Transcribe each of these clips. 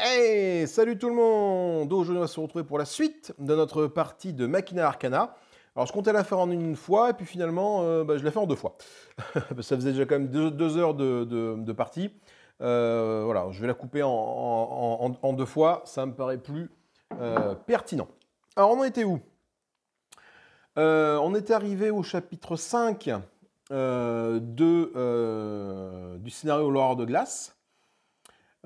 Hey eh, Salut tout le monde Aujourd'hui, on va se retrouver pour la suite de notre partie de Machina Arcana. Alors, je comptais la faire en une fois, et puis finalement, euh, bah, je l'ai fait en deux fois. Ça faisait déjà quand même deux, heures de, partie. Euh, voilà, je vais la couper en, deux fois. Ça me paraît plus euh, pertinent. Alors, on en était où On était arrivé au chapitre 5 de, du scénario L'Horreur de Glace.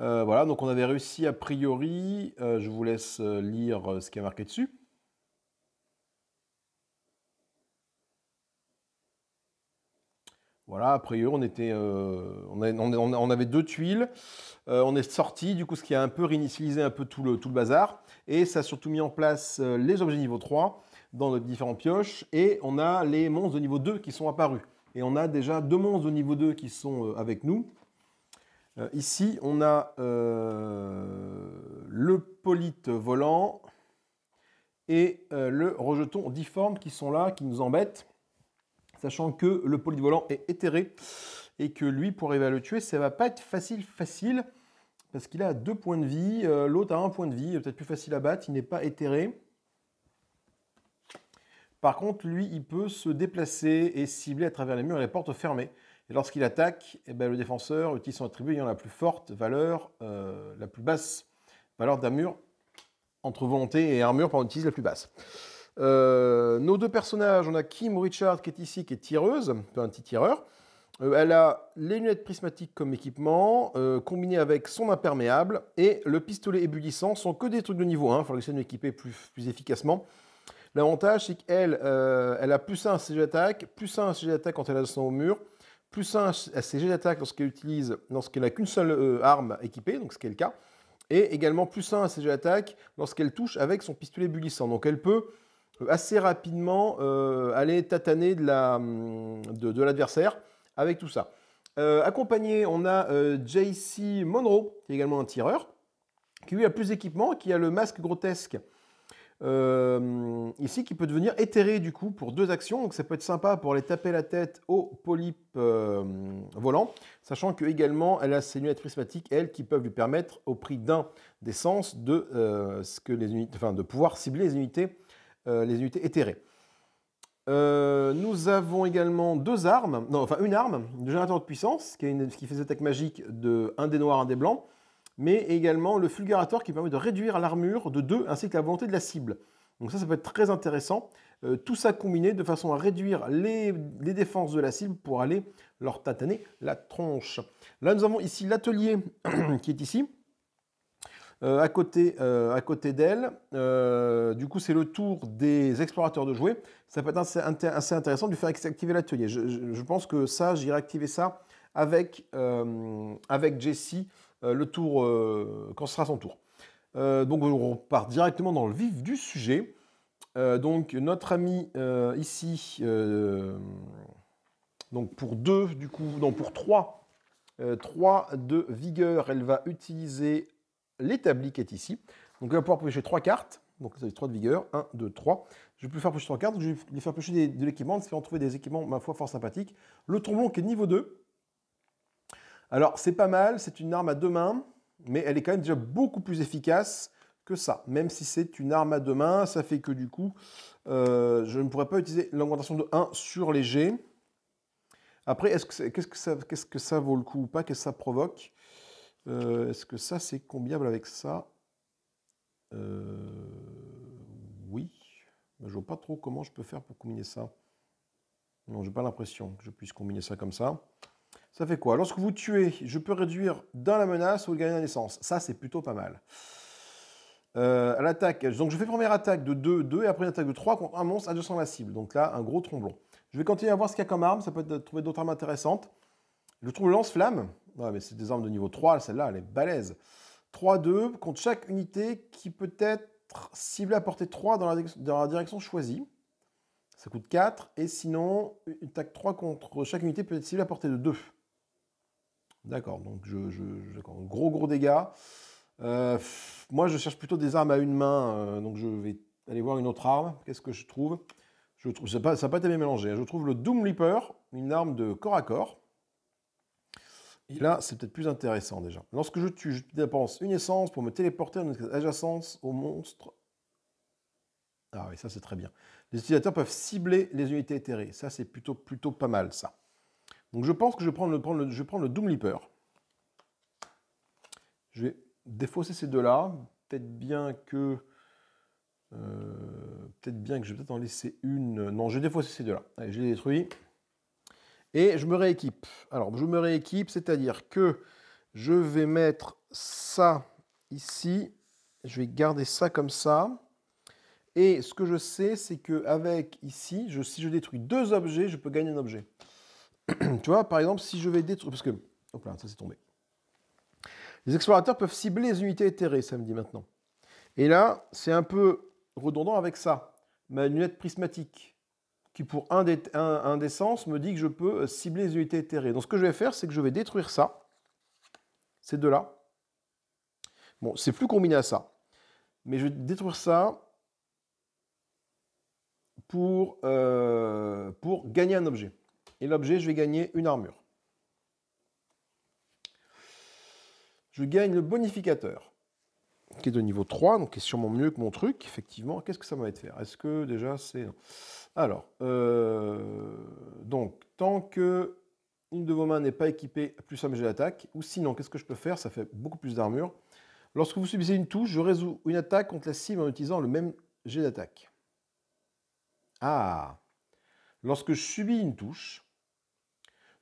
Euh, voilà, donc on avait réussi a priori. Euh, je vous laisse euh, lire ce qui est marqué dessus. Voilà, a priori, on, était, on, avait, deux tuiles. on est sorti, du coup, ce qui a un peu réinitialisé un peu tout le, tout le bazar. Et ça a surtout mis en place les objets niveau 3 dans nos différentes pioches. Et on a les monstres de niveau 2 qui sont apparus. Et on a déjà deux monstres de niveau 2 qui sont avec nous. Euh, ici, on a euh, le polyte volant et euh, le rejeton difforme qui sont là, qui nous embêtent, sachant que le polyte volant est éthéré et que lui, pour arriver à le tuer, ça va pas être facile, facile, parce qu'il a deux points de vie, l'autre a un point de vie, peut-être plus facile à battre, il n'est pas éthéré. Par contre, lui, il peut se déplacer et cibler à travers les murs et les portes fermées. Et lorsqu'il attaque, eh ben, le défenseur utilise son attribut ayant la plus forte valeur, euh, la plus basse valeur d'armure entre volonté et armure, par on utilise la plus basse. Euh, nos deux personnages, on a Kim Richard qui est ici, qui est tireuse, un petit tireur. Euh, elle a les lunettes prismatiques comme équipement, combiné avec son imperméable, et le pistolet ébullissant sont que des trucs de niveau 1, il faudrait essayer de l'équiper plus, efficacement. L'avantage, c'est qu'elle elle a plus 1 à d'attaque, plus 1 à d'attaque quand elle est assise au mur, plus 1 à ses jets d'attaque lorsqu'elle utilise, lorsqu'elle n'a qu'une seule euh, arme équipée, donc ce qui est le cas, et également plus 1 à ses jets d'attaque lorsqu'elle touche avec son pistolet bullissant. Donc elle peut euh, assez rapidement euh, aller tataner de, la, hum, de, l'adversaire avec tout ça. accompagné, on a JC Monroe, qui est également un tireur, qui lui a plus d'équipement, qui a le masque grotesque euh, ici qui peut devenir éthérée du coup pour deux actions. Donc ça peut être sympa pour les taper la tête au polype euh, volant, sachant que également elle a ses lunettes prismatiques, elles, qui peuvent lui permettre au prix d'un d'essence de, euh, ce que les unités, enfin, de pouvoir cibler les unités, les unités éthérées. nous avons également deux armes, enfin une arme de générateur de puissance, qui, qui fait des attaques magiques de un des noirs, un des blancs mais également le fulgurateur qui permet de réduire l'armure de 2 ainsi que la volonté de la cible. Donc ça, ça peut être très intéressant. Euh, tout ça combiné de façon à réduire les, défenses de la cible pour aller leur tataner la tronche. Là, nous avons ici l'atelier qui est ici, euh, euh, à côté, d'elle. du coup, c'est le tour des explorateurs de jouer. Ça peut être assez, intéressant de faire activer l'atelier. Je, pense que ça, j'irai activer ça avec, avec Jessie euh, le tour, euh, quand ce sera son tour. Euh, donc on repart directement dans le vif du sujet. donc notre ami ici, donc pour 2 du coup, non pour 3, 3 de vigueur, elle va utiliser l'établi qui est ici. Donc elle va pouvoir piocher trois cartes. Donc ça fait 3 de vigueur, 1, 2, 3. Je vais plus faire piocher 3 cartes, je vais faire piocher de l'équipement, en trouver des équipements, ma foi, fort sympathiques. Le tromblon qui est niveau 2, alors c'est pas mal, c'est une arme à deux mains, mais elle est quand même déjà beaucoup plus efficace que ça. Même si c'est une arme à deux mains, ça fait que du coup, euh, je ne pourrais pas utiliser l'augmentation de 1 sur les G. Après, quest ce que, ça, vaut le coup ou pas Qu'est-ce que ça provoque euh, Est-ce que ça, c'est combiable avec ça euh, Oui. Mais je vois pas trop comment je peux faire pour combiner ça. Non, je n'ai pas l'impression que je puisse combiner ça comme ça. Ça fait quoi Lorsque vous tuez, je peux réduire dans la menace ou gagner la naissance. Ça, c'est plutôt pas mal. Euh, à l'attaque, donc je fais première attaque de 2, 2, et après attaque de 3 contre un monstre adjacent à la cible. Donc là, un gros tromblon. Je vais continuer à voir ce qu'il y a comme arme, ça peut être de trouver d'autres armes intéressantes. Je trouve le lance-flamme. Ouais, mais c'est des armes de niveau 3, celle-là, elle est balèze. 3-2 contre chaque unité qui peut être ciblée à portée 3 dans la, dans la direction choisie. Ça coûte 4. Et sinon, une attaque 3 contre chaque unité peut être ciblée à portée de 2. D'accord, donc je, gros gros dégâts. Euh, moi, je cherche plutôt des armes à une main, euh, donc je vais aller voir une autre arme. Qu'est-ce que je trouve Je trouve, ça n'a pas, pas, bien mélangé. Hein. Je trouve le Doom Leaper, une arme de corps à corps. Et là, c'est peut-être plus intéressant déjà. Lorsque je tue, je dépense une essence pour me téléporter une adjacence au monstre. Ah oui, ça c'est très bien. Les utilisateurs peuvent cibler les unités éthérées. Ça, c'est plutôt, plutôt pas mal, ça. Donc je pense que je vais prendre le, je vais Doom Leaper. Je vais défausser ces deux-là. Peut-être bien que... Euh, peut-être bien que je vais peut-être en laisser une. Non, je vais défausser ces deux-là. Allez, je les détruis. Et je me rééquipe. Alors, je me rééquipe, c'est-à-dire que je vais mettre ça ici. Je vais garder ça comme ça. Et ce que je sais, c'est qu'avec ici, si je détruis deux objets, je peux gagner un objet. tu vois, par exemple, si je vais détruire. Parce que. Hop là, ça s'est tombé. Les explorateurs peuvent cibler les unités éthérées, ça me dit maintenant. Et là, c'est un peu redondant avec ça. Ma lunette prismatique, qui pour un des, sens me dit que je peux euh, cibler les unités éthérées. Donc ce que je vais faire, c'est que je vais détruire ça, ces deux-là. Bon, c'est plus combiné à ça. Mais je vais détruire ça pour, euh, pour gagner un objet. Et l'objet, je vais gagner une armure. Je gagne le bonificateur, qui est de niveau 3, donc qui est sûrement mieux que mon truc, effectivement. Qu'est-ce que ça va de faire Est-ce que déjà c'est. Alors, euh, donc, tant que une de vos mains n'est pas équipée, plus un d'attaque, ou sinon, qu'est-ce que je peux faire Ça fait beaucoup plus d'armure. Lorsque vous subissez une touche, je résous une attaque contre la cible en utilisant le même jet d'attaque. Ah Lorsque je subis une touche,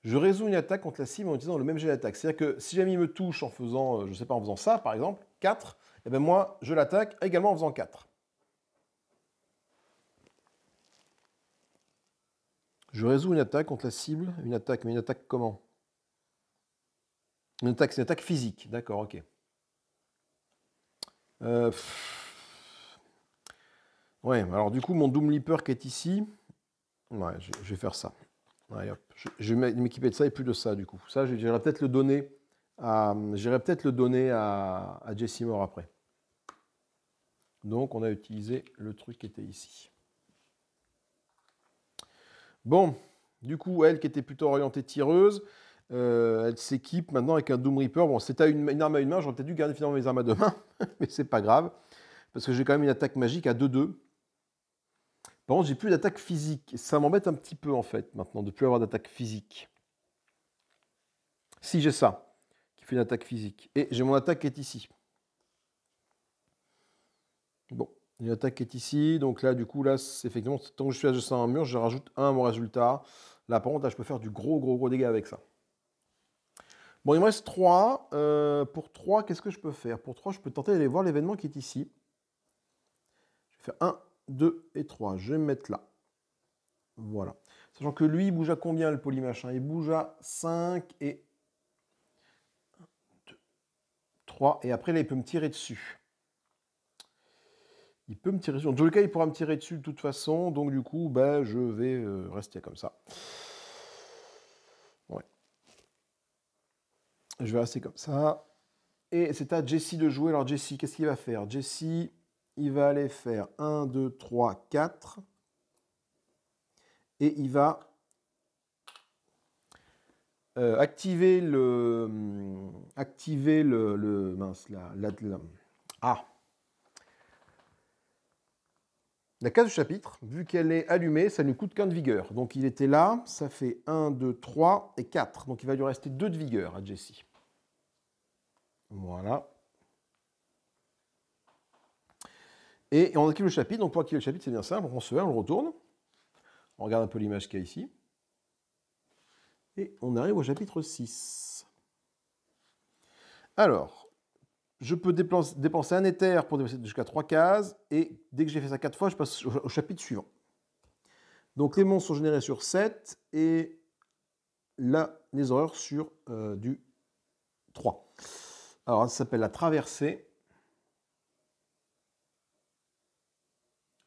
je résous une attaque contre la cible en utilisant le même jet d'attaque. C'est-à-dire que si jamais il me touche en faisant, euh, je sais pas, en faisant ça, par exemple, 4, et bien moi, je l'attaque également en faisant 4. Je résous une attaque contre la cible, une attaque, mais une attaque comment Une attaque, c'est une attaque physique, d'accord, ok. Euh, ouais, alors du coup, mon Doom Leaper qui est ici, je vais faire ça. Je, vais m'équiper de ça et plus de ça, du coup. Ça, j'irai peut-être le donner à, peut le donner à, après. Donc, on a utilisé le truc qui était ici. Bon, du coup, elle qui était plutôt orientée tireuse, euh, elle s'équipe maintenant avec un Doom Reaper. Bon, c'était une, une, arme à une main, j'aurais peut-être dû garder finalement mes armes à deux mains, mais c'est pas grave, parce que j'ai quand même une attaque magique à 2-2. Par contre, j'ai plus d'attaque physique. Ça m'embête un petit peu, en fait, maintenant, de plus avoir d'attaque physique. Si j'ai ça, qui fait une attaque physique. Et j'ai mon attaque qui est ici. Bon, une attaque qui est ici. Donc là, du coup, là, c'est effectivement, tant que je suis à un mur, je rajoute 1 à mon résultat. Là, par contre, là, je peux faire du gros, gros, gros dégâts avec ça. Bon, il me reste 3. Euh, pour 3, qu'est-ce que je peux faire Pour 3, je peux tenter d'aller voir l'événement qui est ici. Je vais faire 1, 2 et 3. Je vais me mettre là. Voilà. Sachant que lui, il bouge à combien le polymachin Il bouge à 5 et 1, 2, 3. Et après, là, il peut me tirer dessus. Il peut me tirer dessus. En tout cas, il pourra me tirer dessus de toute façon. Donc, du coup, ben, je vais euh, rester comme ça. Ouais. Je vais rester comme ça. Et c'est à Jesse de jouer. Alors, Jesse, qu'est-ce qu'il va faire Jesse il va aller faire 1, 2, 3, 4. Et il va euh, activer le. Mm, activer le. mince, la, la, ah. La case du chapitre, vu qu'elle est allumée, ça ne coûte qu'un de vigueur. Donc il était là, ça fait 1, 2, 3 et 4. Donc il va lui rester 2 de vigueur à Jessie. Voilà. Et on active le chapitre. Donc pour acquérir le chapitre, c'est bien simple. On se met, on le retourne. On regarde un peu l'image qu'il y a ici. Et on arrive au chapitre 6. Alors, je peux dépenser un éther pour dépenser jusqu'à 3 cases. Et dès que j'ai fait ça 4 fois, je passe au chapitre suivant. Donc les monstres sont générés sur 7 et là, les horreurs sur euh, du 3. Alors, ça s'appelle la traversée.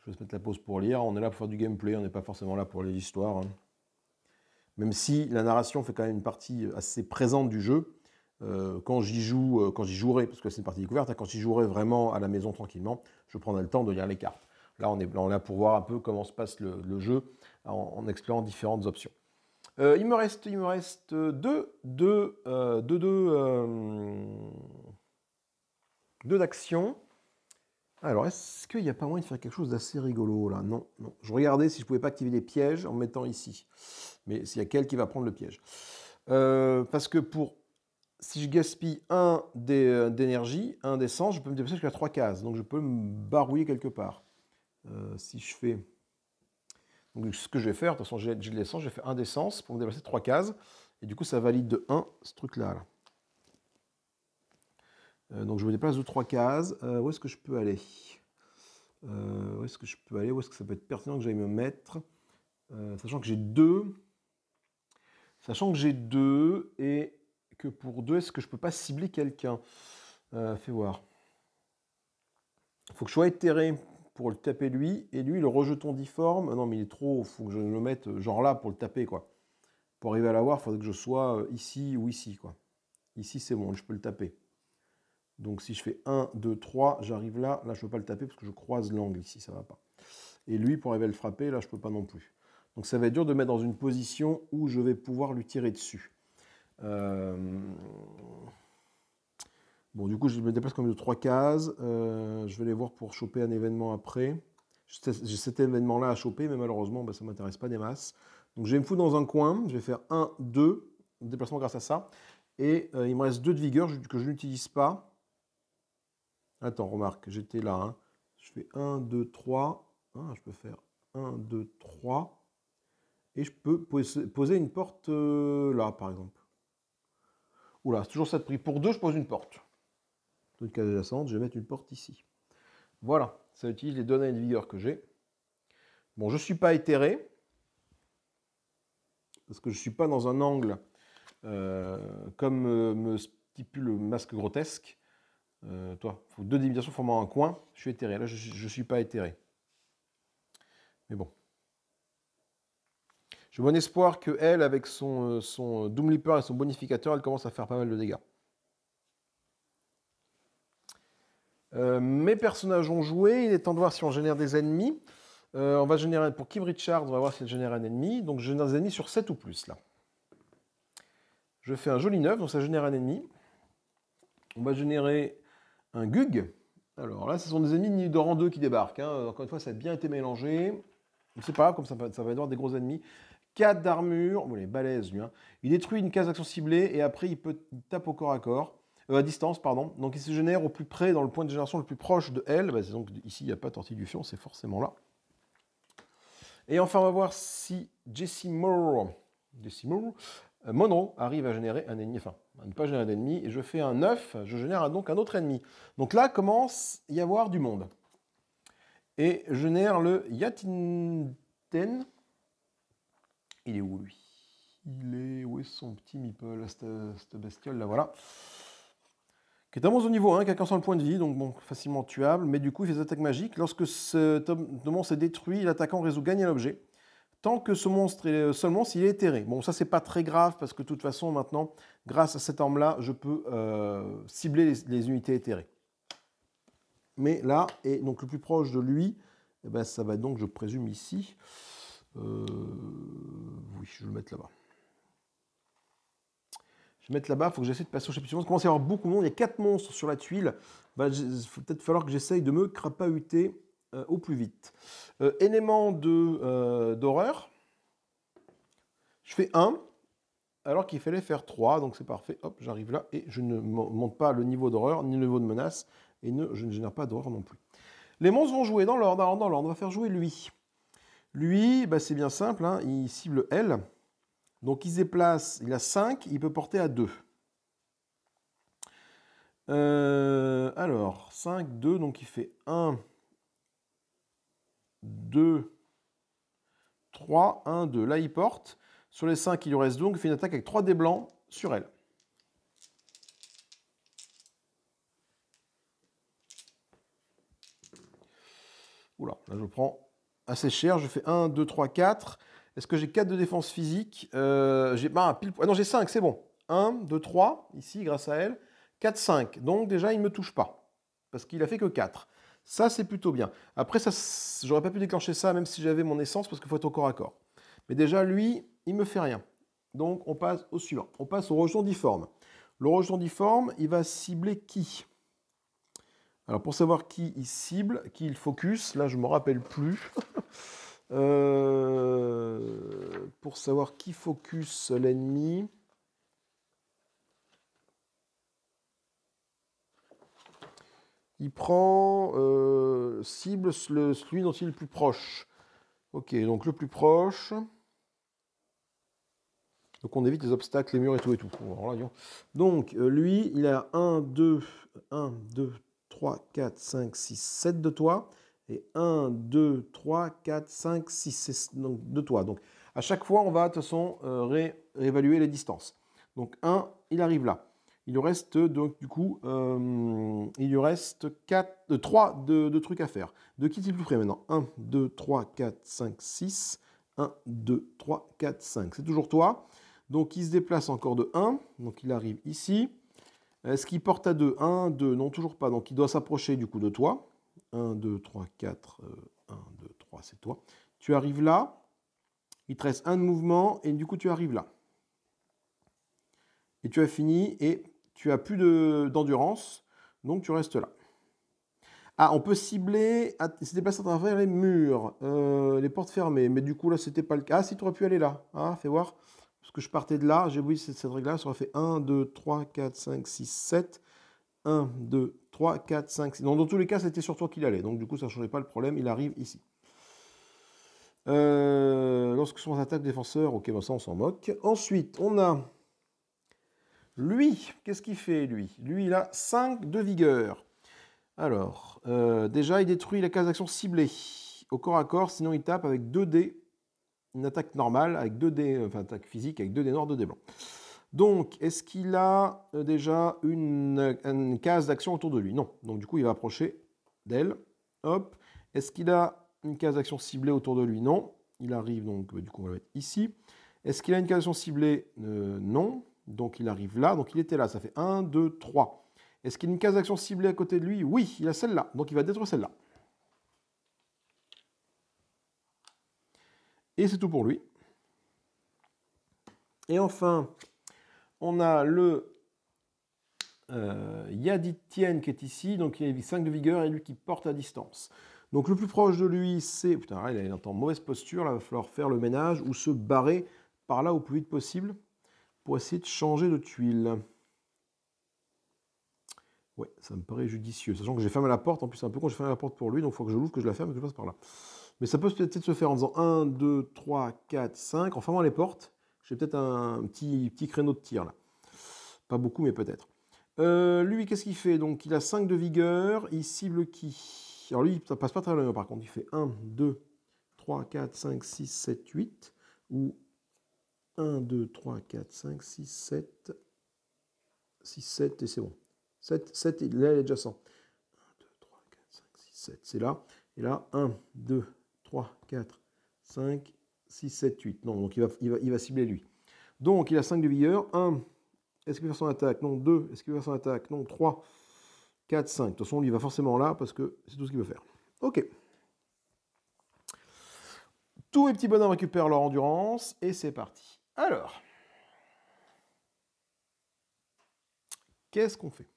Je vais se mettre la pause pour lire. On est là pour faire du gameplay, on n'est pas forcément là pour les histoires. Hein. Même si la narration fait quand même une partie euh, assez présente du jeu, euh, quand j'y joue, euh, quand j'y jouerai, parce que c'est une partie découverte, hein, quand j'y jouerai vraiment à la maison tranquillement, je prendrai le temps de lire les cartes. Là, on est, là, pour voir un peu comment se passe le, jeu en, explorant différentes options. il, me reste, il me reste deux, deux, deux, deux, deux alors, est-ce qu'il n'y a pas moyen de faire quelque chose d'assez rigolo là non, non. Je regardais si je pouvais pas activer les pièges en mettant ici. Mais s'il y a quelqu'un qui va prendre le piège. Euh, parce que pour si je gaspille un euh, d'énergie, un d'essence, je peux me déplacer jusqu'à trois cases. Donc je peux me barouiller quelque part. Euh, si je fais. Donc ce que je vais faire, de toute façon j'ai de l'essence, je vais faire un d'essence pour me déplacer trois cases. Et du coup ça valide de 1 ce truc-là. là euh, donc je me déplace de trois cases. Euh, où est-ce que je peux aller euh, Où est-ce que je peux aller Où est-ce que ça peut être pertinent que j'aille me mettre Sachant que j'ai deux. Sachant que j'ai deux et que pour deux, est-ce que je peux pas cibler quelqu'un Fais voir. Il faut que je sois éthéré pour le taper lui, et lui, le rejeton difforme, non mais il est trop, faut que je le mette genre là pour le taper, quoi. Pour arriver à l'avoir, il faudrait que je sois ici ou ici, quoi. Ici, c'est bon, je peux le taper. Donc si je fais 1, 2, 3, j'arrive là, là je ne peux pas le taper parce que je croise l'angle ici, ça ne va pas. Et lui, pour arriver à le frapper, là je ne peux pas non plus. Donc ça va être dur de mettre dans une position où je vais pouvoir lui tirer dessus. Euh, bon, du coup, je me déplace comme de 3 cases. Euh, je vais les voir pour choper un événement après. J'ai cet événement-là à choper, mais malheureusement, bah, ça ne m'intéresse pas des masses. Donc je vais me foutre dans un coin, je vais faire 1, 2, déplacement grâce à ça. Et euh, il me reste 2 de vigueur que je n'utilise pas. Attends, remarque, j'étais là. Hein. Je fais 1, 2, 3. je peux faire 1, 2, 3. Et je peux poser une porte euh, là, par exemple. Oula, c'est toujours ça de prix. Pour 2, je pose une porte. Dans une case adjacente, je vais mettre une porte ici. Voilà, ça utilise les données de vigueur que j'ai. Bon, je ne suis pas éthéré, parce que je ne suis pas dans un angle euh, comme euh, me stipule le masque grotesque. Euh, toi, faut deux divisions formant un coin, je suis éthéré. Là, je ne suis pas éthéré. Mais bon. J'ai bon espoir que elle, avec son, euh, son euh, Doom Leaper et son bonificateur, elle commence à faire pas mal de dégâts. mes personnages ont joué, il est temps de voir si on génère des ennemis. on va générer, pour Kim Richard, on va voir si elle génère un ennemi. Donc je génère des ennemis sur 7 ou plus là. Je fais un joli 9, donc ça génère un ennemi. On va générer un Gug. Alors là, ce sont des ennemis de rang 2 qui débarquent. Hein. Encore une fois, ça a bien été mélangé. C'est pas grave, comme ça, ça va avoir des gros ennemis. 4 d'armure, bon, il est lui. Hein. Il détruit une case d'action ciblée et après il, peut, taper au corps à corps, euh, à distance, pardon. Donc il se génère au plus près, dans le point de génération le plus proche de elle. Bah, donc ici il n'y a pas tortille du fion, c'est forcément là. Et enfin, on va voir si Jesse Moore, Jesse Moore euh, Monroe arrive à générer un ennemi, enfin, à ne pas générer d'ennemi, et je fais un 9, je génère donc un autre ennemi. Donc là commence y avoir du monde. Et je génère le Yatinden. Il est où lui Il est. Où est son petit meeple, cette, bestiole là Voilà. Qui est un monstre niveau 1, qui a 400 points de vie, donc bon, facilement tuable, mais du coup il fait des attaques magiques. Lorsque ce monstre est détruit, l'attaquant résout gagner l'objet tant que ce monstre est euh, seulement s'il est éthéré. Bon, ça c'est pas très grave parce que de toute façon maintenant, grâce à cette arme-là, je peux euh, cibler les, unités éthérées. Mais là, et donc le plus proche de lui, eh ben, ça va donc, je présume, ici. Euh, oui, je vais le mettre là-bas. Je vais mettre là-bas, il faut que j'essaie de passer au chapitre suivant. Il commence à y avoir beaucoup de monde, il y a 4 monstres sur la tuile. Ben, il va peut-être falloir que j'essaye de me crapahuter euh, au plus vite. Euh, élément euh, d'horreur. Je fais 1, alors qu'il fallait faire 3, donc c'est parfait. Hop, j'arrive là et je ne monte pas le niveau d'horreur ni le niveau de menace et ne, je ne génère pas d'horreur non plus. Les monstres vont jouer dans l'ordre. dans l'ordre, on va faire jouer lui. Lui, bah, c'est bien simple, hein, il cible L. Donc il se déplace, il a 5, il peut porter à 2. Euh, alors, 5, 2, donc il fait 1, 2, 3, 1, 2. Là, il porte. Sur les 5, il lui reste donc. Il fait une attaque avec 3 dés blancs sur elle. Oula, là je prends assez cher. Je fais 1, 2, 3, 4. Est-ce que j'ai 4 de défense physique euh, J'ai un pile. Ah non, j'ai 5, c'est bon. 1, 2, 3, ici, grâce à elle. 4, 5. Donc déjà, il ne me touche pas. Parce qu'il a fait que 4. Ça, c'est plutôt bien. Après, ça, j'aurais pas pu déclencher ça même si j'avais mon essence parce qu'il faut être au corps à corps. Mais déjà, lui, il me fait rien. Donc, on passe au suivant. On passe au rejeton difforme. Le rejeton difforme, il va cibler qui Alors, pour savoir qui il cible, qui il focus, là, je ne me rappelle plus. Euh, pour savoir qui focus l'ennemi, il prend euh, cible celui dont il est le plus proche. Ok, donc le plus proche. Donc on évite les obstacles, les murs et tout et tout. donc euh, lui, il a 1, 2, 1, 2, 3, 4, 5, 6, 7 de toi. Et 1, 2, 3, 4, 5, 6, 6 donc, de toi. Donc à chaque fois, on va de toute façon euh, réévaluer les distances. Donc 1, il arrive là. Il lui reste euh, donc du coup, euh, il lui reste 3 euh, de, trucs à faire. De qui est-il plus près maintenant 1, 2, 3, 4, 5, 6. 1, 2, 3, 4, 5. C'est toujours toi. Donc il se déplace encore de 1. Donc il arrive ici. Est-ce qu'il porte à 2 1, 2, non, toujours pas. Donc il doit s'approcher du coup de toi. 1, 2, 3, 4, 1, 2, 3, c'est toi. Tu arrives là. Il te reste un de mouvement et du coup tu arrives là. Et tu as fini et tu as plus d'endurance, donc tu restes là. Ah, on peut cibler, se déplacer à travers les murs, euh, les portes fermées, mais du coup là c'était pas le cas. Ah, si tu aurais pu aller là, ah, fais voir, parce que je partais de là, j'ai oublié cette, règle là, ça aurait fait 1, 2, 3, 4, 5, 6, 7. 1, 2, 3, 4, 5, 6. Non, dans tous les cas, c'était sur toi qu'il allait. Donc, du coup, ça ne changeait pas le problème. Il arrive ici. Euh, lorsque son attaque défenseur, ok, bah, ça, on s'en moque. Ensuite, on a lui, qu'est-ce qu'il fait, lui Lui, il a 5 de vigueur. Alors, euh, déjà, il détruit la case d'action ciblée au corps à corps, sinon il tape avec 2 dés. Une attaque normale, avec 2 dés, euh, enfin, attaque physique, avec 2 dés noirs, 2 dés blancs. Donc, est-ce qu'il a euh, déjà une, case d'action autour de lui Non. Donc, du coup, il va approcher d'elle. Hop. Est-ce qu'il a une case d'action ciblée autour de lui Non. Il arrive donc, bah, du coup, on va mettre ici. Est-ce qu'il a une case d'action ciblée Non. Donc il arrive là, donc il était là, ça fait 1, 2, 3. Est-ce qu'il y a une case d'action ciblée à côté de lui Oui, il a celle-là, donc il va détruire celle-là. Et c'est tout pour lui. Et enfin, on a le euh, Yaditien qui est ici, donc il a 5 de vigueur et lui qui porte à distance. Donc le plus proche de lui, c'est... Putain, il est en mauvaise posture, là, il va falloir faire le ménage ou se barrer par là au plus vite possible pour essayer de changer de tuile. Ouais, ça me paraît judicieux. Sachant que j'ai fermé la porte, en plus c'est un peu con, j'ai fermé la porte pour lui, donc il faut que je l'ouvre, que je la ferme que je passe par là. Mais ça peut peut-être se faire en faisant 1, 2, 3, 4, 5, en fermant les portes. J'ai peut-être un petit, petit créneau de tir là. Pas beaucoup, mais peut-être. Euh, lui, qu'est-ce qu'il fait Donc il a 5 de vigueur, il cible qui Alors lui, ça passe pas très loin par contre, il fait 1, 2, 3, 4, 5, 6, 7, 8, ou 1, 2, 3, 4, 5, 6, 7. 6, 7, et c'est bon. 7, 7, là, il est déjà 100. 1, 2, 3, 4, 5, 6, 7, c'est là. Et là, 1, 2, 3, 4, 5, 6, 7, 8. Non, donc il va, il va, il va cibler lui. Donc, il a 5 de vigueur. 1, est-ce qu'il va faire son attaque Non. 2, est-ce qu'il va faire son attaque Non. 3, 4, 5. De toute façon, lui, il va forcément là, parce que c'est tout ce qu'il veut faire. Ok. Tous les petits bonhommes récupèrent leur endurance, et c'est parti. Alors, qu'est-ce qu'on fait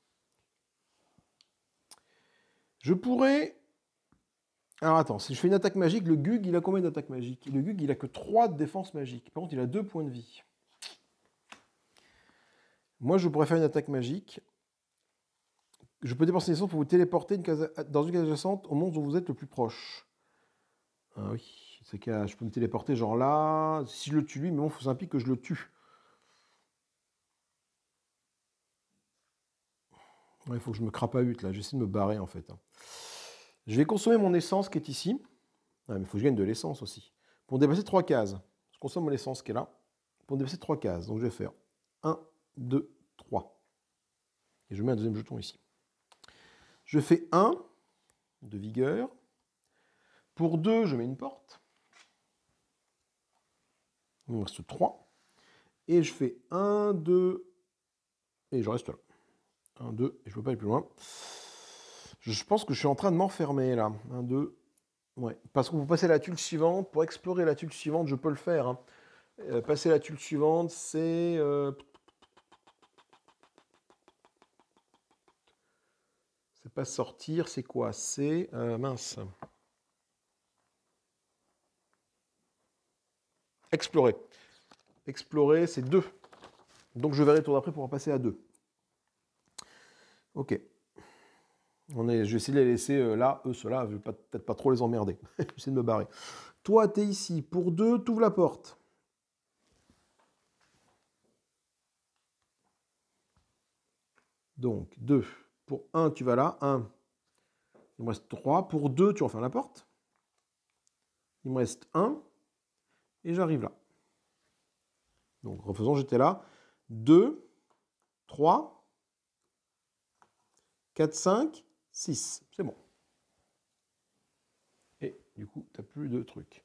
Je pourrais... Alors attends, si je fais une attaque magique, le Gug, il a combien d'attaques magiques Le Gug, il a que 3 défenses magiques. magique. Par contre, il a 2 points de vie. Moi, je pourrais faire une attaque magique. Je peux dépenser des sons pour vous téléporter dans une case adjacente au monde où vous êtes le plus proche. Ah oui. C'est qu'à je peux me téléporter genre là. Si je le tue lui, mais bon, faut un que je le tue. Il faut que je me crapahute là, j'essaie de me barrer en fait. Hein. Je vais consommer mon essence qui est ici. Ah, mais il faut que je gagne de l'essence aussi. Pour dépasser trois cases, je consomme mon essence qui est là. Pour dépasser trois cases, donc je vais faire 1, 2, 3. Et je mets un deuxième jeton ici. Je fais 1 de vigueur. Pour 2, je mets une porte. Il me reste 3. Et je fais 1, 2, et je reste là. 1, 2, et je ne peux pas aller plus loin. Je pense que je suis en train de m'enfermer là. 1, 2, ouais. Parce que vous passer la tuile suivante. Pour explorer la tuile suivante, je peux le faire. Hein. Euh, passer la tuile suivante, c'est. Euh, c'est pas sortir, c'est quoi C'est. Euh, mince. Explorer. Explorer, c'est deux. Donc je verrai tour d'après pour en passer à deux. Ok. On est, je vais essayer de les laisser euh, là, eux, ceux-là, je vais peut-être pas trop les emmerder. J'essaie de me barrer. Toi, tu es ici. Pour 2, ouvres la porte. Donc deux. Pour un, tu vas là. Un. Il me reste trois. Pour deux, tu refermes la porte. Il me reste un et j'arrive là. Donc refaisons, j'étais là. 2, 3, 4, 5, 6. C'est bon. Et du coup, tu n'as plus de trucs.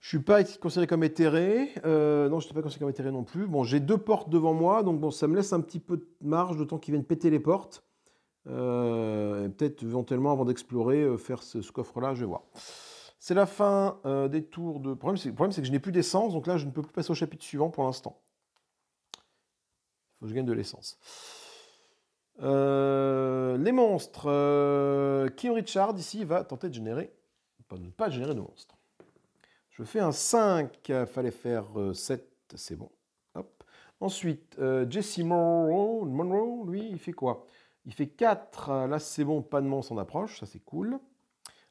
Je suis pas considéré comme éthéré. Euh, non, je ne suis pas considéré comme éthéré non plus. Bon, j'ai deux portes devant moi, donc bon, ça me laisse un petit peu de marge d'autant qu'ils viennent péter les portes. Euh, peut-être éventuellement avant d'explorer, euh, faire ce coffre-là, je vais voir. C'est la fin euh, des tours de... Le problème, c'est que je n'ai plus d'essence, donc là, je ne peux plus passer au chapitre suivant pour l'instant. Il faut que je gagne de l'essence. Euh, les monstres. Euh, Kim Richard, ici, va tenter de générer... Pas de ne pas générer de monstres. Je fais un 5. Fallait faire 7. C'est bon. Hop. Ensuite, Jesse Monroe, Monroe, lui, il fait quoi Il fait 4. Là, c'est bon, pas de monstres en approche. Ça, c'est cool.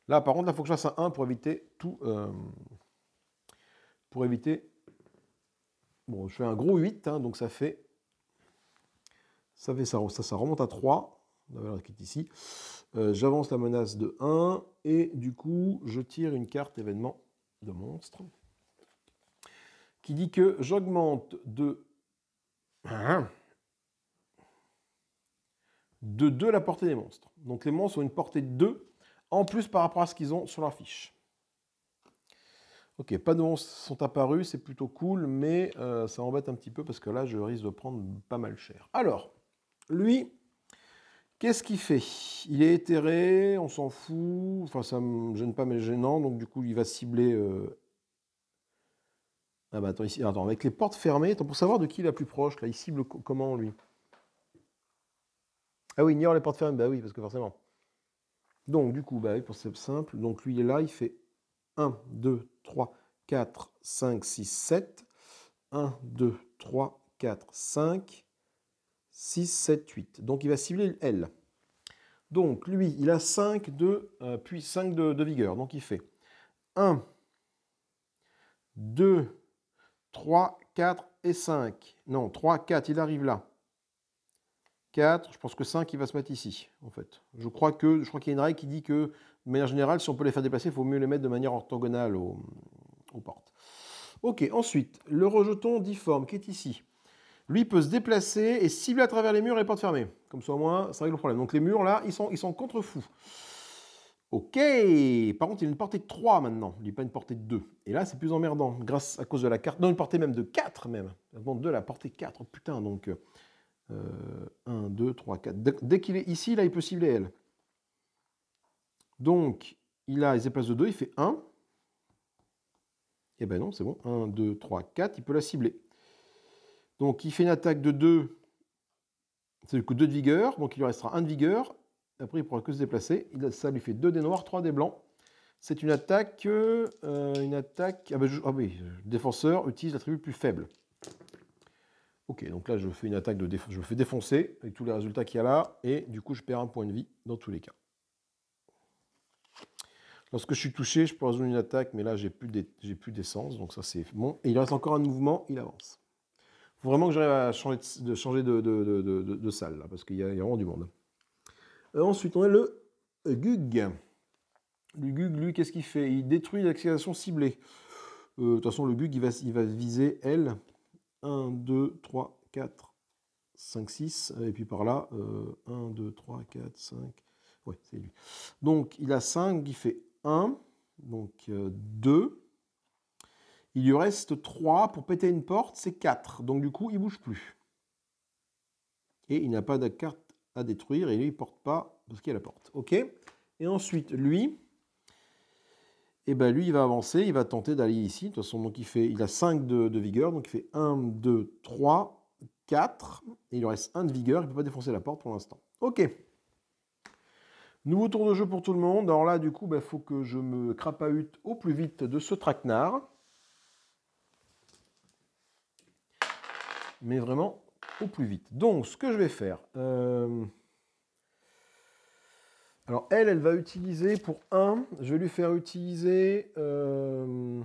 Là, par contre, il faut que je fasse un 1 pour éviter tout. Euh, pour éviter. Bon, je fais un gros 8, hein, donc ça fait. Ça fait ça, ça, remonte à 3. qui est ici. Euh, j'avance la menace de 1. Et du coup, je tire une carte événement de monstre. Qui dit que j'augmente de. de 2 la portée des monstres. Donc les monstres ont une portée de 2 en plus par rapport à ce qu'ils ont sur leur fiche. Ok, pas de sont apparus, c'est plutôt cool, mais euh, ça embête un petit peu parce que là, je risque de prendre pas mal cher. Alors, lui, qu'est-ce qu'il fait Il est éthéré, on s'en fout, enfin, ça me gêne pas, mais gênant, donc du coup, il va cibler. Euh, ah bah attends, ici, attends, avec les portes fermées, tant pour savoir de qui il est la plus proche, là, il cible comment lui Ah oui, ignore les portes fermées, bah oui, parce que forcément. Donc, du coup, bah pour c'est simple, donc lui, il est là, il fait 1, 2, 3, 4, 5, 6, 7. 1, 2, 3, 4, 5, 6, 7, 8. Donc, il va cibler L. Donc, lui, il a 5 de, euh, puis 5 de vigueur. Donc, il fait 1, 2, 3, 4 et 5. Non, 3, 4, il arrive là. 4, je pense que 5, il va se mettre ici, en fait. Je crois que je crois qu'il y a une règle qui dit que, de manière générale, si on peut les faire déplacer, il faut mieux les mettre de manière orthogonale aux, portes. Ok, ensuite, le rejeton difforme qui est ici. Lui peut se déplacer et cibler à travers les murs et les portes fermées. Comme ça, au moins, ça règle le problème. Donc les murs, là, ils sont, ils sont contre fous. Ok Par contre, il a une portée de 3 maintenant. Il n'est pas une portée de 2. Et là, c'est plus emmerdant, grâce à cause de la carte. Non, une portée même de 4, même. La bande de la portée 4. Putain, donc... Euh, 1, 2, 3, 4. Dès qu'il est ici, là, il peut cibler elle. Donc, il a les de 2, il fait 1. Et eh ben non, c'est bon. 1, 2, 3, 4, il peut la cibler. Donc, il fait une attaque de 2. C'est du coup 2 de vigueur. Donc, il lui restera 1 de vigueur. Après, il ne pourra que se déplacer. Ça lui fait 2 des noirs, 3 des blancs. C'est une attaque. Euh, une attaque. Ah, ben, ah oui, le défenseur utilise l'attribut le plus faible. Ok, donc là, je fais une attaque de je me fais défoncer avec tous les résultats qu'il y a là, et du coup, je perds un point de vie dans tous les cas. Lorsque je suis touché, je peux résoudre une attaque, mais là, j'ai plus d'essence, donc ça, c'est bon. Et il reste encore un mouvement, il avance. Il faut vraiment que j'arrive à changer de, salle, parce qu'il y, a vraiment du monde. Euh, ensuite, on a le Gug. Le Gug, lui, qu'est-ce qu'il fait Il détruit l'accélération ciblée. Euh, de toute façon, le Gug, il va, il va viser elle, 1, 2, 3, 4, 5, 6. Et puis par là, 1, 2, 3, 4, 5. Ouais, c'est lui. Donc il a 5, il fait 1. Donc 2. Euh, il lui reste 3. Pour péter une porte, c'est 4. Donc du coup, il ne bouge plus. Et il n'a pas de carte à détruire. Et lui, il ne porte pas parce qu'il y a la porte. OK Et ensuite, lui, et eh ben lui, il va avancer, il va tenter d'aller ici. De toute façon, il, fait, il a 5 de, vigueur, donc il fait 1, 2, 3, 4. Et il lui reste 1 de vigueur, il ne peut pas défoncer la porte pour l'instant. Ok. Nouveau tour de jeu pour tout le monde. Alors là, du coup, il bah, faut que je me crapahute au plus vite de ce traquenard. Mais vraiment au plus vite. Donc, ce que je vais faire... Euh, alors elle, elle va utiliser pour 1, je vais lui faire utiliser euh,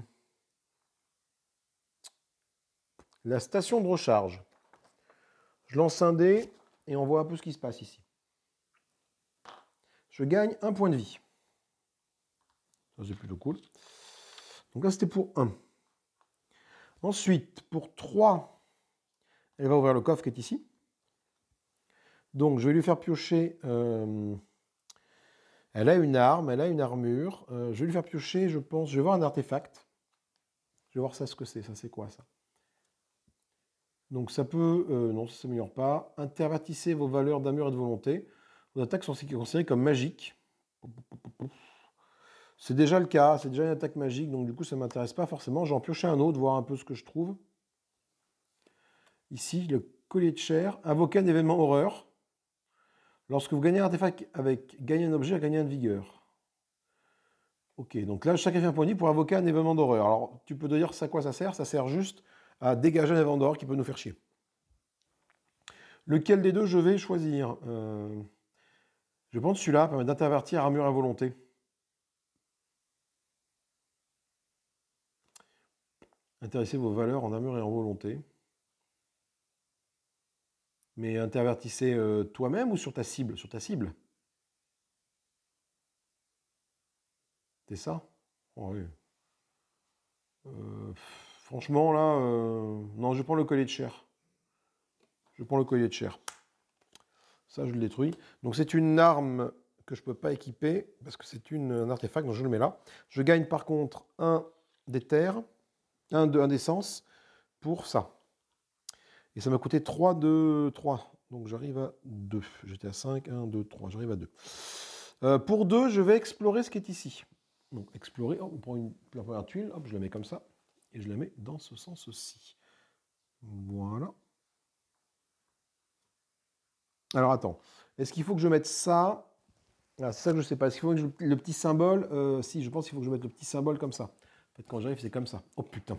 la station de recharge. Je lance un dé et on voit un peu ce qui se passe ici. Je gagne un point de vie. Ça c'est plutôt cool. Donc là c'était pour 1. Ensuite, pour 3, elle va ouvrir le coffre qui est ici. Donc je vais lui faire piocher... Euh, elle a une arme, elle a une armure. Euh, je vais lui faire piocher, je pense. Je vais voir un artefact. Je vais voir ça ce que c'est. Ça, c'est quoi ça Donc ça peut. Euh, non, ça ne s'améliore pas. Intervertissez vos valeurs d'armure et de volonté. Vos attaques sont considérées comme magiques. C'est déjà le cas, c'est déjà une attaque magique, donc du coup ça ne m'intéresse pas forcément. J'en piocher un autre, voir un peu ce que je trouve. Ici, le collier de chair, invoquer un événement horreur. Lorsque vous gagnez un artefact avec gagner un objet, gagner un de vigueur. Ok, donc là, chacun fait un point pour invoquer un événement d'horreur. Alors, tu peux te dire à quoi ça sert Ça sert juste à dégager un événement d'horreur qui peut nous faire chier. Lequel des deux je vais choisir Je euh, Je pense celui-là permet d'intervertir armure à volonté. Intéressez vos valeurs en armure et en volonté. Mais intervertissez euh, toi-même ou sur ta cible Sur ta cible. C'est ça euh, Franchement, là, euh, non, je prends le collier de chair. Je prends le collier de chair. Ça, je le détruis. Donc, c'est une arme que je ne peux pas équiper parce que c'est un artefact, donc je le mets là. Je gagne par contre un des terres, un, de, un d'essence pour ça. Et ça m'a coûté 3, 2, 3. Donc j'arrive à 2. J'étais à 5, 1, 2, 3. J'arrive à 2. Euh, pour 2, je vais explorer ce qui est ici. Donc explorer, oh, on prend une, la première tuile, hop, je la mets comme ça. Et je la mets dans ce sens-ci. Voilà. Alors attends, est-ce qu'il faut que je mette ça ah, ça je ne sais pas. Est-ce qu'il faut que je, le petit symbole euh, Si, je pense qu'il faut que je mette le petit symbole comme ça. En fait, quand j'arrive, c'est comme ça. Oh putain,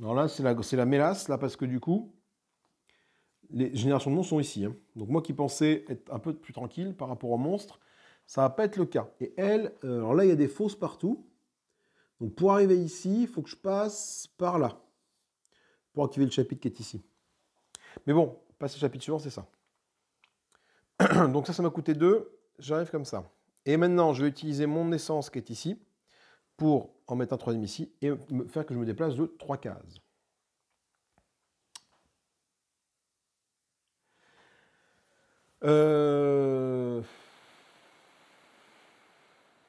alors là, c'est la, mélasse, là, parce que du coup, les générations de monstres sont ici. Hein. Donc moi qui pensais être un peu plus tranquille par rapport aux monstres, ça va pas être le cas. Et elle, euh, alors là, il y a des fosses partout. Donc pour arriver ici, il faut que je passe par là. Pour activer le chapitre qui est ici. Mais bon, passer le chapitre suivant, c'est ça. Donc ça, ça m'a coûté 2. J'arrive comme ça. Et maintenant, je vais utiliser mon essence qui est ici pour en mettre un troisième ici et me faire que je me déplace de trois cases. Euh,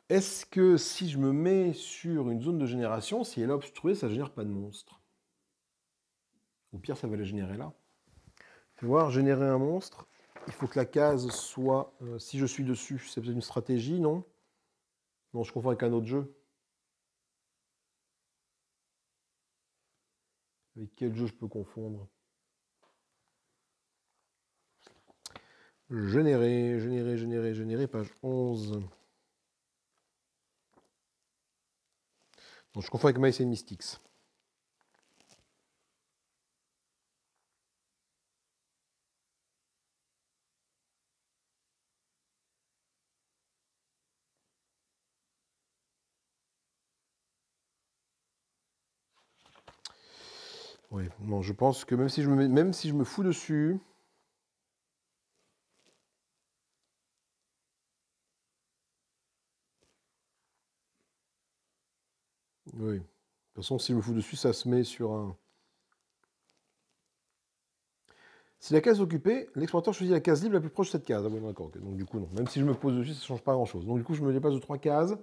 est-ce que si je me mets sur une zone de génération, si elle est obstruée, ça ne génère pas de monstre Au pire, ça va la générer là. Fais voir, générer un monstre, il faut que la case soit... Euh, si je suis dessus, c'est peut-être une stratégie, non Non, je confonds avec un autre jeu. Avec quel jeu je peux confondre Générer, générer, générer, générer, page 11. Donc je confonds avec Mice Mystics. Oui, non, je pense que même si je me, même si je me fous dessus, Oui. De toute façon, si je me fous dessus, ça se met sur un. Si la case est occupée, l'exploiteur choisit la case libre la plus proche de cette case. d'accord. Donc, du coup, non. Même si je me pose dessus, ça ne change pas grand-chose. Donc, du coup, je me déplace de trois cases.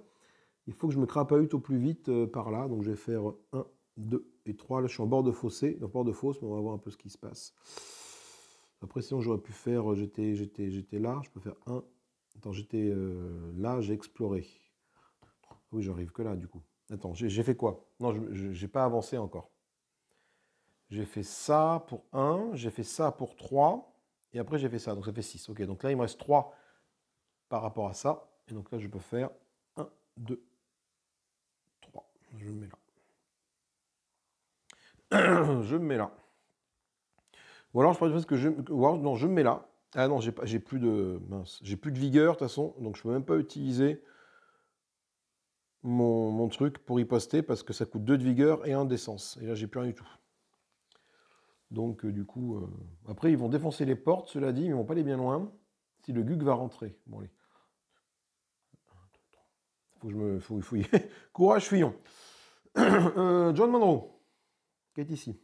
Il faut que je me crapahute au plus vite euh, par là. Donc, je vais faire un... 2 et 3. Là, je suis en bord de fossé, en bord de fosse, mais on va voir un peu ce qui se passe. Après, sinon, j'aurais pu faire, euh, j'étais, là, je peux faire 1. Attends, j'étais euh, là, j'ai exploré. Ah oui, j'arrive que là, du coup. Attends, j'ai fait quoi Non, je n'ai pas avancé encore. J'ai fait ça pour 1, j'ai fait ça pour 3, et après j'ai fait ça, donc ça fait 6. Ok, donc là, il me reste 3 par rapport à ça, et donc là, je peux faire 1, 2, 3. Je me mets là. je me mets là. Ou alors je pourrais que je. non, je me mets là. Ah non, j'ai plus de. Mince. J'ai plus de vigueur, de toute façon. Donc je peux même pas utiliser mon, truc pour y poster parce que ça coûte deux de vigueur et 1 d'essence. Et là, j'ai plus rien du tout. Donc euh, du coup. Euh, après, ils vont défoncer les portes, cela dit, mais ils vont pas aller bien loin. Si le GUG va rentrer. Bon, allez. Faut que je me. Faut, Courage, fuyons. Euh, John Monroe est ici.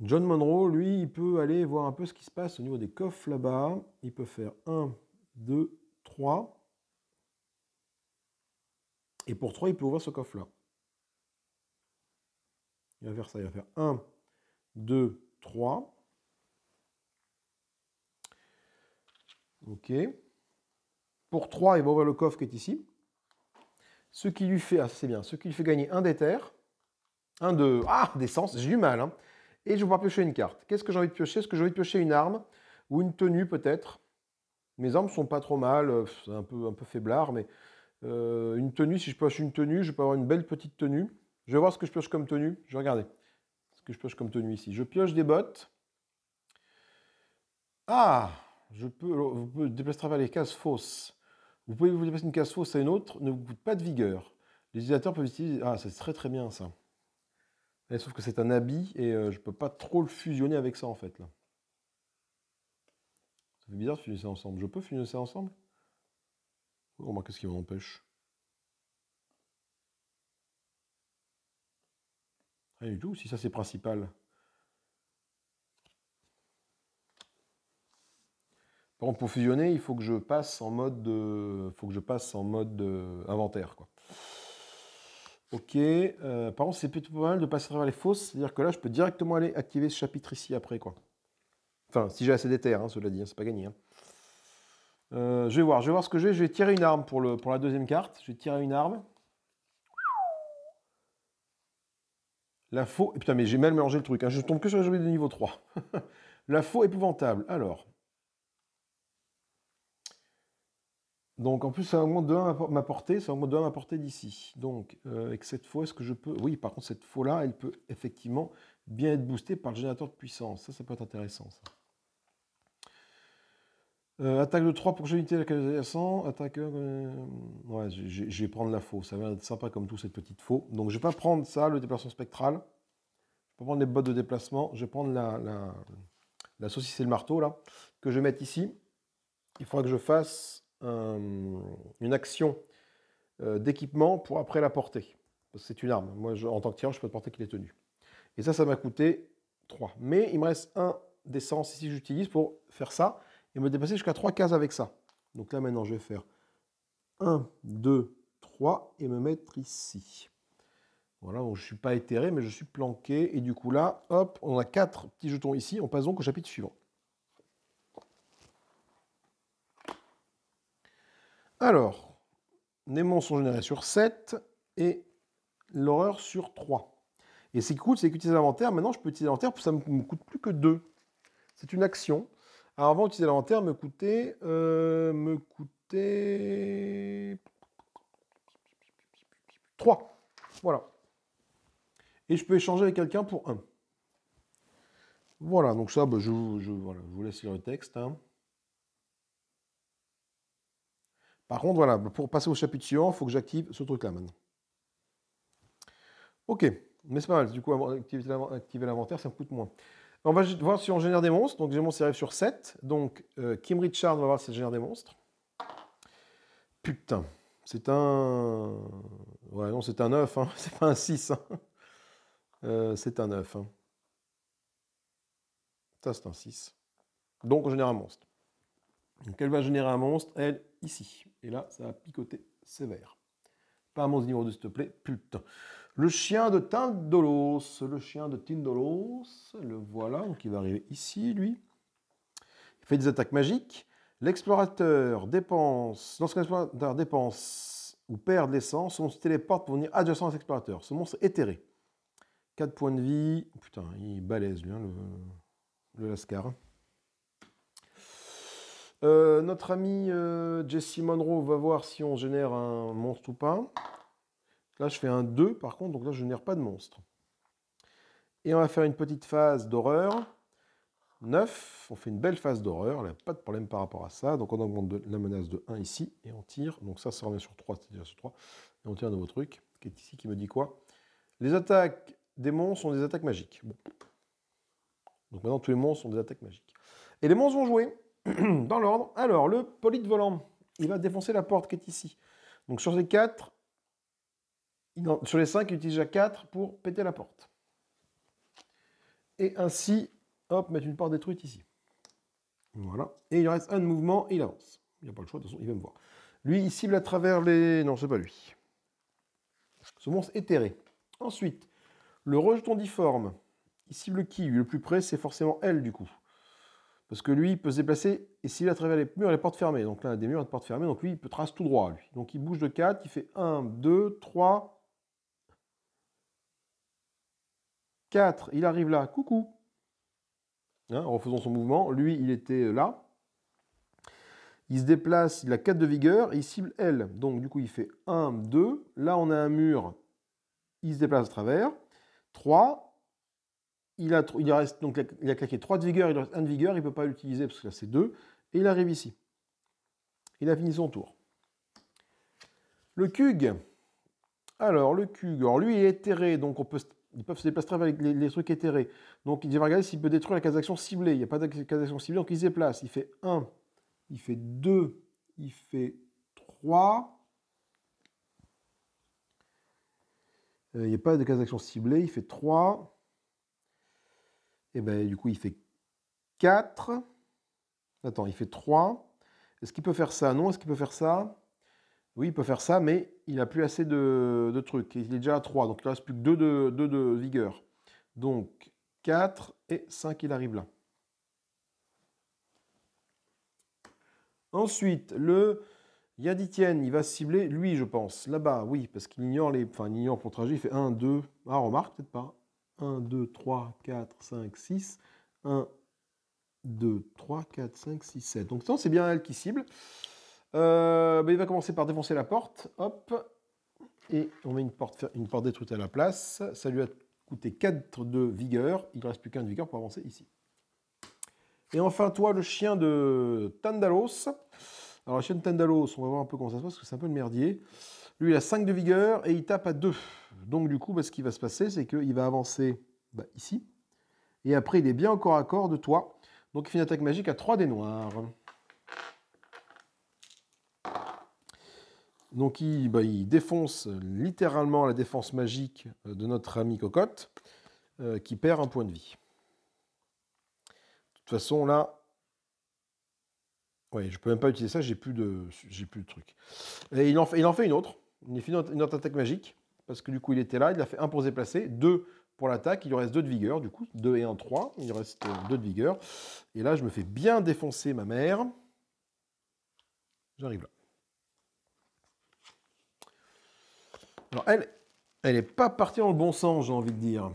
John Monroe, lui, il peut aller voir un peu ce qui se passe au niveau des coffres là-bas. Il peut faire 1, 2, 3. Et pour 3, il peut ouvrir ce coffre-là. Il va faire ça, il va faire 1, 2, 3. Ok. Pour 3, il va ouvrir le coffre qui est ici. Ce qui lui fait, assez ah, bien, ce qui lui fait gagner un déter. Un, deux, ah, des sens, j'ai du mal. Hein. Et je vais pouvoir piocher une carte. Qu'est-ce que j'ai envie de piocher Est-ce que j'ai envie de piocher une arme ou une tenue peut-être Mes armes sont pas trop mal, euh, c'est un peu, un peu faiblard, mais euh, une tenue, si je pioche une tenue, je peux avoir une belle petite tenue. Je vais voir ce que je pioche comme tenue. Je vais regarder ce que je pioche comme tenue ici. Je pioche des bottes. Ah je peux, Vous pouvez déplacer les cases fausses. Vous pouvez vous déplacer une case fausse à une autre, ne vous coûte pas de vigueur. Les utilisateurs peuvent utiliser. Ah, c'est très très bien ça sauf que c'est un habit et je euh, je peux pas trop le fusionner avec ça en fait là. Ça fait bizarre de fusionner ça ensemble. Je peux fusionner ça ensemble oh, qu'est-ce qui m'empêche Rien du tout, si ça c'est principal. Par contre, pour fusionner, il faut que je passe en mode de... faut que je passe en mode euh, inventaire quoi. Ok, euh, par contre, c'est plutôt pas mal de passer à travers les fosses, c'est-à-dire que là, je peux directement aller activer ce chapitre ici après, quoi. Enfin, si j'ai assez d'éther, hein, cela dit, hein, c'est pas gagné. Hein. Euh, je vais voir, je vais voir ce que j'ai. Je vais tirer une arme pour, le, pour la deuxième carte. Je vais tirer une arme. La faux. putain, mais j'ai mal mélangé le truc. Hein. Je tombe que sur les objets de niveau 3. la faux épouvantable. Alors, Donc en plus, ça augmente de 1 ma portée, ça augmente de 1 ma portée d'ici. Donc avec euh, cette faux, est-ce que je peux... Oui, par contre, cette faux-là, elle peut effectivement bien être boostée par le générateur de puissance. Ça, ça peut être intéressant, euh, attaque de 3 pour géniter la adjacent. Attaque... Euh... Ouais, je, vais prendre la faux. Ça va être sympa comme tout, cette petite faux. Donc je ne vais pas prendre ça, le déplacement spectral. Je ne vais pas prendre les bottes de déplacement. Je vais prendre la, la, la saucisse et le marteau, là, que je vais mettre ici. Il faudra que je fasse une action euh, d'équipement pour après la porter. C'est une arme. Moi, en tant que tireur, je peux porter qu'il est tenu. Et ça, ça m'a coûté 3. Mais il me reste un d'essence ici que j'utilise pour faire ça et me dépasser jusqu'à 3 cases avec ça. Donc là, maintenant, je vais faire 1, 2, 3 et me mettre ici. Voilà, je ne suis pas éthéré, mais je suis planqué. Et du coup, là, hop, on a 4 petits jetons ici. On passe donc au chapitre suivant. Alors, les sont générés sur 7 et l'horreur sur 3. Et ce qui coûte, c'est qu'utiliser l'inventaire, maintenant je peux utiliser l'inventaire, ça ne me coûte plus que 2. C'est une action. Alors avant, utiliser l'inventaire me coûtait... Euh, me coûtait... 3. Voilà. Et je peux échanger avec quelqu'un pour 1. Voilà, donc ça, bah, je, vous laisse lire le texte. Hein. Par contre, voilà, pour passer au chapitre suivant, il faut que j'active ce truc-là maintenant. Ok, mais c'est pas mal. Du coup, activer l'inventaire, ça me coûte moins. On va voir si on génère des monstres. Donc, j'ai mon arrive sur 7. Donc, euh, Kim Richard, on va voir si elle génère des monstres. Putain, c'est un. Ouais, non, c'est un 9, hein. c'est pas un 6. Hein. Euh, c'est un 9. Hein. Ça, c'est un 6. Donc, on génère un monstre. Donc, elle va générer un monstre, elle, ici. Et là, ça a picoté sévère. Pas un mon niveau 2, s'il te plaît. Putain. Le chien de Tindolos. Le chien de Tindolos. Le voilà. Donc, il va arriver ici, lui. Il fait des attaques magiques. L'explorateur dépense. Lorsqu'un explorateur dépense ou perd de l'essence, On se téléporte pour venir adjacent à cet Ce monstre éthéré. 4 points de vie. Putain, il balaise, lui, hein, le, le Lascar. Hein. Euh, notre ami euh, Jesse Monroe va voir si on génère un monstre ou pas. Là, je fais un 2 par contre, donc là, je génère pas de monstre. Et on va faire une petite phase d'horreur. 9, on fait une belle phase d'horreur, a pas de problème par rapport à ça. Donc on augmente la menace de 1 ici et on tire. Donc ça, ça revient sur 3, c'est dire sur 3. Et on tire un nouveau truc qui est ici qui me dit quoi Les attaques des monstres sont des attaques magiques. Bon. Donc maintenant, tous les monstres sont des attaques magiques. Et les monstres vont jouer. dans l'ordre. Alors, le polyte volant, il va défoncer la porte qui est ici. Donc sur les 4, sur les 5, il utilise déjà 4 pour péter la porte. Et ainsi, hop, mettre une porte détruite ici. Voilà. Et il reste un mouvement et il avance. Il n'y a pas le choix, de toute façon, il va me voir. Lui, il cible à travers les... Non, c'est pas lui. Ce monstre éthéré. Ensuite, le rejeton difforme. Il cible qui Le plus près, c'est forcément elle, du coup. Parce que lui, il peut se déplacer et s'il a à travers les murs, les portes fermées. Donc là, des murs, des portes fermées. Donc lui, il peut tracer tout droit. Lui. Donc il bouge de 4, il fait 1, 2, 3, 4. Il arrive là. Coucou. Hein, en refaisant son mouvement. Lui, il était là. Il se déplace, il a 4 de vigueur et il cible L. Donc du coup, il fait 1, 2. Là, on a un mur. Il se déplace à travers. 3, il a, il reste, donc il a claqué 3 de vigueur, il reste 1 de vigueur, il ne peut pas l'utiliser parce que là c'est 2, et il arrive ici. Il a fini son tour. Le Kug. Alors, le Kug, alors lui il est éthéré, donc on peut, ils peuvent se déplacer avec les, les trucs éthérés. Donc il va regarder s'il peut détruire la case d'action ciblée. Il n'y a pas de case d'action ciblée, donc il se déplace. Il fait 1, il fait 2, il fait 3. Euh, il n'y a pas de case d'action ciblée, il fait 3. Et eh ben, du coup, il fait 4. Attends, il fait 3. Est-ce qu'il peut faire ça Non, est-ce qu'il peut faire ça Oui, il peut faire ça, mais il n'a plus assez de, trucs. Il est déjà à 3, donc il ne reste plus que 2 de, 2 de vigueur. Donc 4 et 5, il arrive là. Ensuite, le Yaditienne, il va cibler lui, je pense. Là-bas, oui, parce qu'il ignore les. Enfin, il ignore contre-agir, il fait 1, 2. Ah, remarque, peut-être pas. 1, 2, 3, 4, 5, 6. 1, 2, 3, 4, 5, 6, 7. Donc sinon c'est bien elle qui cible. Euh, bah, il va commencer par défoncer la porte. Hop. Et on met une porte, une porte détruite à la place. Ça lui a coûté 4 de vigueur. Il ne reste plus qu'un de vigueur pour avancer ici. Et enfin, toi, le chien de Tandalos. Alors, le chien de Tandalos, on va voir un peu comment ça se passe, parce que c'est un peu le merdier. Lui, il a 5 de vigueur et il tape à 2. Donc du coup, bah, ce qui va se passer, c'est qu'il va avancer bah, ici. Et après, il est bien encore à corps de toi. Donc il fait une attaque magique à 3 des noirs. Donc bah, il, défonce littéralement la défense magique euh, de notre ami Cocotte, euh, qui perd un point de vie. De toute façon, là, ouais, je peux même pas utiliser ça, j'ai plus de, plus de trucs. Et il en, fait, il en fait une autre. Il est fini une autre attaque magique, parce que du coup, il était là, il a fait 1 pour se déplacer, 2 pour l'attaque, il lui reste 2 de vigueur, du coup, 2 et 1, 3, il reste 2 euh, de vigueur. Et là, je me fais bien défoncer ma mère. J'arrive là. Alors, elle, elle n'est pas partie dans le bon sens, j'ai envie de dire.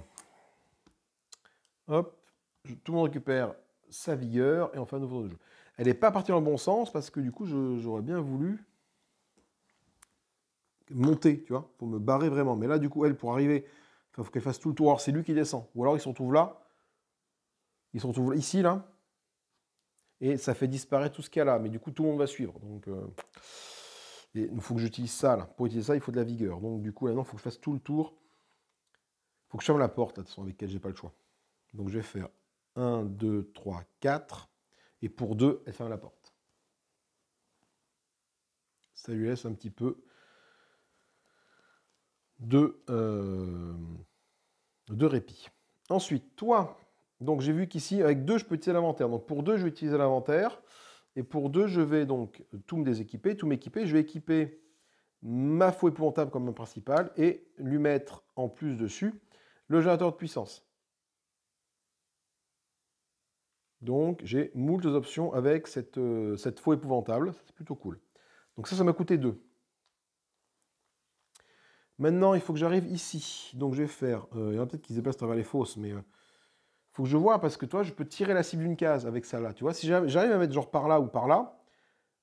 Hop, tout le monde récupère sa vigueur et on fait un nouveau jeu. Elle n'est pas partie dans le bon sens parce que du coup, j'aurais bien voulu monter, tu vois, pour me barrer vraiment. Mais là, du coup, elle, pour arriver, il faut qu'elle fasse tout le tour. Alors, c'est lui qui descend. Ou alors, ils se tous là. Ils se retrouvent ici, là. Et ça fait disparaître tout ce qu'il y a là. Mais du coup, tout le monde va suivre. Donc, euh, il faut que j'utilise ça, là. Pour utiliser ça, il faut de la vigueur. Donc, du coup, maintenant, il faut que je fasse tout le tour. Il faut que je ferme la porte, de toute façon, avec laquelle j'ai pas le choix. Donc, je vais faire 1, 2, 3, 4. Et pour 2, elle ferme la porte. Ça lui laisse un petit peu euh, de, répit. Ensuite, toi, donc j'ai vu qu'ici, avec deux, je peux utiliser l'inventaire. Donc pour deux, je vais utiliser l'inventaire. Et pour deux, je vais donc tout me déséquiper, tout m'équiper. Je vais équiper ma faux épouvantable comme main principal et lui mettre en plus dessus le générateur de puissance. Donc j'ai moult options avec cette, euh, cette faux épouvantable, c'est plutôt cool. Donc ça, ça m'a coûté deux. Maintenant, il faut que j'arrive ici. Donc je vais faire... Euh, il y en a peut-être qui se déplacent à les fosses, mais... Euh, faut que je vois, parce que toi, je peux tirer la cible d'une case avec ça là. Tu vois, si j'arrive à mettre genre par là ou par là,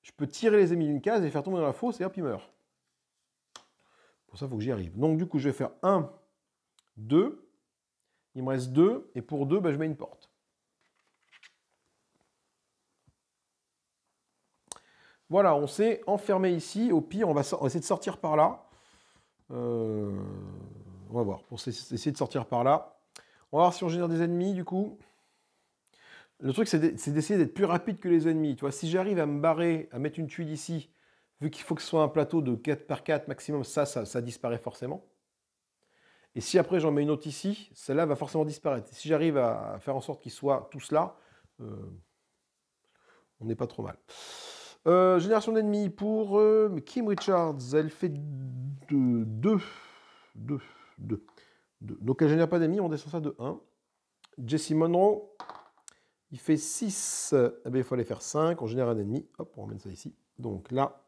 je peux tirer les ennemis d'une case et faire tomber dans la fosse, et hop, il meurt. Pour ça, il faut que j'y arrive. Donc du coup, je vais faire 1, 2. Il me reste 2, et pour 2, ben, je mets une porte. Voilà, on s'est enfermé ici. Au pire, on va essayer de sortir par là. Euh, on va voir, pour essayer de sortir par là. On va voir si on génère des ennemis, du coup. Le truc, c'est d'essayer d'être plus rapide que les ennemis. Tu vois, si j'arrive à me barrer, à mettre une tuile ici, vu qu'il faut que ce soit un plateau de 4 par 4 maximum, ça, ça, disparaît forcément. Et si après j'en mets une autre ici, celle-là va forcément disparaître. si j'arrive à faire en sorte qu'ils soient tous là, euh, on n'est pas trop mal. Euh, Génération d'ennemis pour euh, Kim Richards. Elle fait 2. 2. 2. Donc elle génère pas d'ennemis, on descend ça de 1. Jesse Monroe, il fait 6. Eh ben, il faut aller faire 5. On génère un ennemi. Hop, on ramène ça ici. Donc là,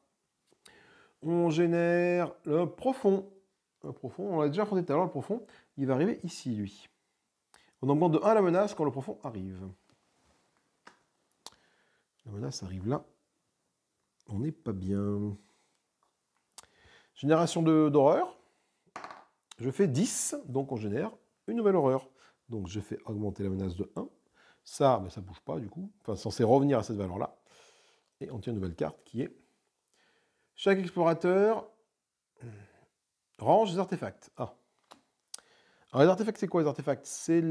on génère le profond. Le profond, on l'a déjà affronté tout à l'heure, le profond. Il va arriver ici, lui. On augmente de 1 la menace quand le profond arrive. La menace arrive là. On n'est pas bien. Génération d'horreur. Je fais 10, donc on génère une nouvelle horreur. Donc je fais augmenter la menace de 1. Ça, ben, ça bouge pas du coup. Enfin, censé revenir à cette valeur-là. Et on tient une nouvelle carte qui est chaque explorateur range des artefacts. Ah. Alors les artefacts, c'est quoi les artefacts C'est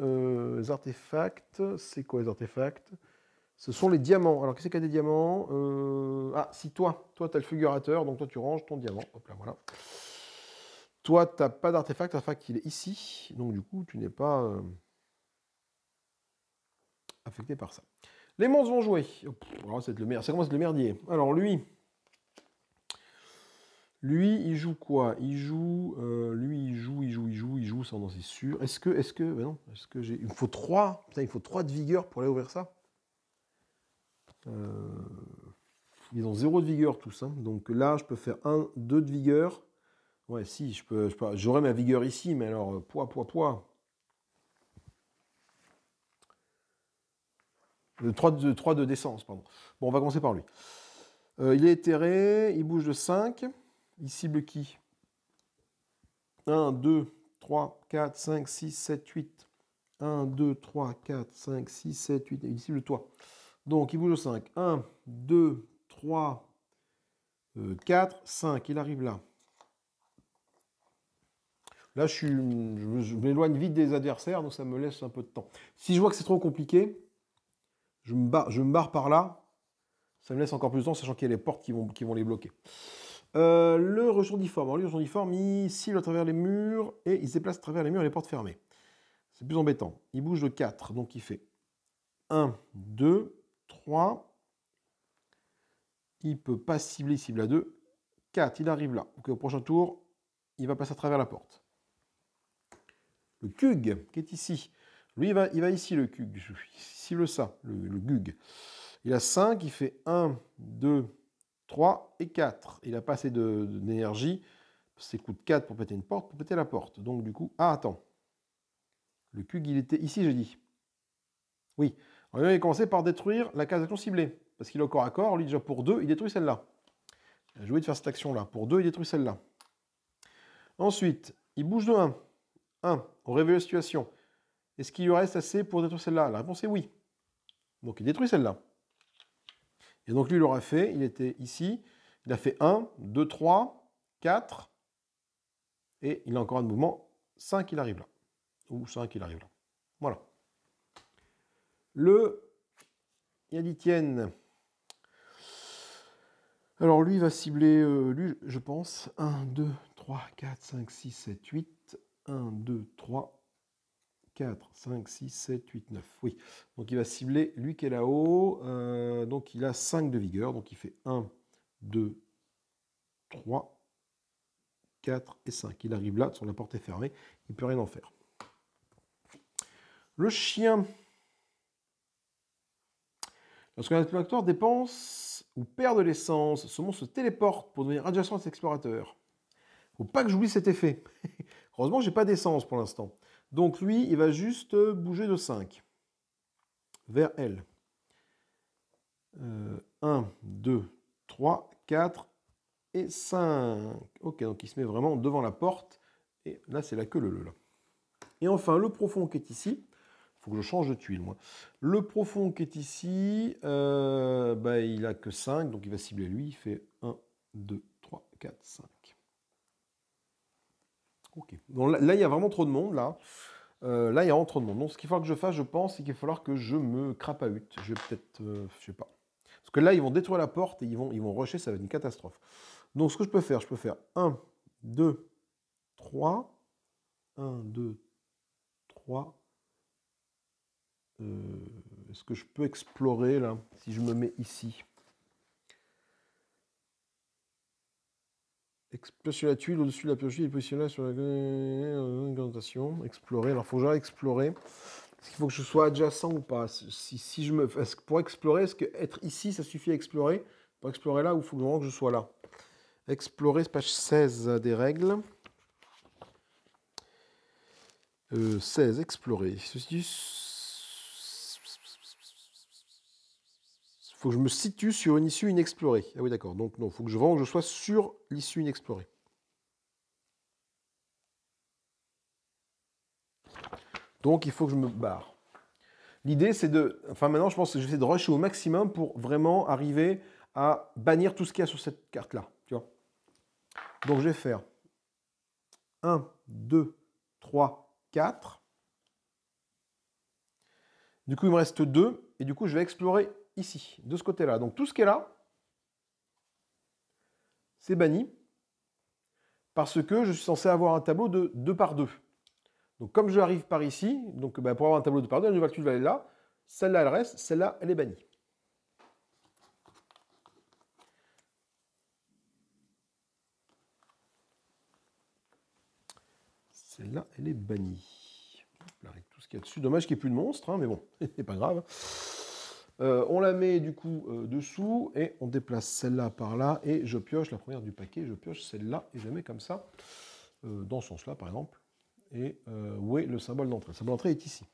euh, les artefacts. C'est quoi les artefacts ce sont les diamants. Alors, qu'est-ce qu'il y a des diamants euh, Ah, si toi, toi, tu as le fulgurateur, donc toi, tu ranges ton diamant. Hop là, voilà. Toi, tu n'as pas d'artefact, l'artefact, qu'il est ici. Donc, du coup, tu n'es pas euh, affecté par ça. Les monstres vont jouer. Oh, oh, c'est le mer... ça le merdier. Alors, lui, lui, il joue quoi Il joue. Euh, lui, il joue, il joue, il joue, il joue, ça, on sûr. Est-ce que. Est-ce que. Ben non, est-ce que j'ai. Il me faut 3. il faut trois de vigueur pour aller ouvrir ça. Euh, ils ont zéro de vigueur tous. Hein. Donc là, je peux faire 1, 2 de vigueur. Ouais, si, je peux, ma vigueur ici, mais alors, euh, poids, poids, poids. 3 de, 3 de décence, pardon. Bon, on va commencer par lui. Euh, il est éthéré, il bouge de 5. Il cible qui 1, 2, 3, 4, 5, 6, 7, 8. 1, 2, 3, 4, 5, 6, 7, 8. Il cible toi. Donc il bouge au 5. 1, 2, 3, 4, 5. Il arrive là. Là, je, je, je m'éloigne vite des adversaires, donc ça me laisse un peu de temps. Si je vois que c'est trop compliqué, je me, barre, je me par là. Ça me laisse encore plus de temps, sachant qu'il y a les portes qui vont, qui vont les bloquer. Euh, le ressort Alors, le difforme, il cible à travers les murs et il se déplace à travers les murs et les portes fermées. C'est plus embêtant. Il bouge de 4, donc il fait 1, 2, 3. Il ne peut pas cibler, il cible à 2. 4, il arrive là. au prochain tour, il va passer à travers la porte. Le Kug, qui est ici. Lui, il va, il va ici, le Kug. Il cible ça, le, gug. Il a 5, il fait 1, 2, 3 et 4. Il n'a pas assez d'énergie. C'est coûte 4 pour péter une porte, pour péter la porte. Donc du coup, ah attends. Le Kug, il était ici, j'ai dit. Oui, on va commencé commencer par détruire la case d'action ciblée. Parce qu'il est encore corps à corps, lui déjà pour 2, il détruit celle-là. Il a joué de faire cette action-là. Pour 2, il détruit celle-là. Ensuite, il bouge de 1. 1. On réveille la situation. Est-ce qu'il lui reste assez pour détruire celle-là La réponse est oui. Donc il détruit celle-là. Et donc lui, il l'aura fait. Il était ici. Il a fait 1, 2, 3, 4. Et il a encore un mouvement. 5, il arrive là. Ou 5, il arrive là. Voilà le Yaditienne. Alors lui va cibler, euh, lui, je pense, 1, 2, 3, 4, 5, 6, 7, 8. 1, 2, 3, 4, 5, 6, 7, 8, 9. Oui. Donc il va cibler lui qui est là-haut. Euh, donc il a 5 de vigueur. Donc il fait 1, 2, 3, 4 et 5. Il arrive là, sur la porte est fermée. Il ne peut rien en faire. Le chien. Lorsqu'un explorateur dépense ou perd de l'essence, ce monstre se téléporte pour devenir adjacent à cet explorateur. Faut pas que j'oublie cet effet. Heureusement, j'ai pas d'essence pour l'instant. Donc lui, il va juste bouger de 5 vers elle. 1, 2, 3, 4 et 5. Ok, donc il se met vraiment devant la porte. Et là, c'est la queue le le là. Et enfin, le profond qui est ici faut que je change de tuile, moi. Le profond qui est ici, euh, bah, il a que 5, donc il va cibler lui. Il fait 1, 2, 3, 4, 5. Ok. Donc là, il y a vraiment trop de monde, là. Euh, là, il y a vraiment trop de monde. Donc, ce qu'il faut que je fasse, je pense, c'est qu'il va falloir que je me crapahute. Je vais peut-être... Je euh, je sais pas. Parce que là, ils vont détruire la porte et ils vont, ils vont rusher. Ça va être une catastrophe. Donc, ce que je peux faire, je peux faire 1, 2, 3... 1, 2, 3... Euh, est-ce que je peux explorer là, si je me mets ici Explorer sur la tuile, au-dessus de la pioche, il positionner sur la augmentation. Explorer. Alors, faut que explorer. Est-ce qu'il faut que je sois adjacent ou pas si, je me, Pour explorer, est-ce que être ici, ça suffit à explorer Pour explorer là, il faut vraiment que je sois là. Explorer, page 16 hein, des règles. 16, euh, explorer. Ceci faut que je me situe sur une issue inexplorée. Ah oui, d'accord. Donc non, il faut que je, vende, que je sois sur l'issue inexplorée. Donc il faut que je me barre. L'idée, c'est de... Enfin maintenant, je pense que je essayer de rusher au maximum pour vraiment arriver à bannir tout ce qu'il y a sur cette carte-là. Tu vois Donc je vais faire 1, 2, 3, 4. Du coup, il me reste 2. Et du coup, je vais explorer ici, de ce côté-là. Donc tout ce qui est là, c'est banni parce que je suis censé avoir un tableau de deux par deux Donc comme j'arrive par ici, donc bah, pour avoir un tableau de 2 par 2, la nouvelle tu va aller là, celle-là elle reste, celle-là elle est bannie. Celle-là elle est bannie. avec tout ce qu'il y a dessus, dommage qu'il n'y ait plus de monstre hein, mais bon, c'est pas grave. Euh, on la met du coup euh, dessous et on déplace celle-là par là et je pioche la première du paquet, je pioche celle-là et je la mets comme ça, euh, dans ce sens-là par exemple. Et où est le symbole d'entrée Le symbole d'entrée est ici.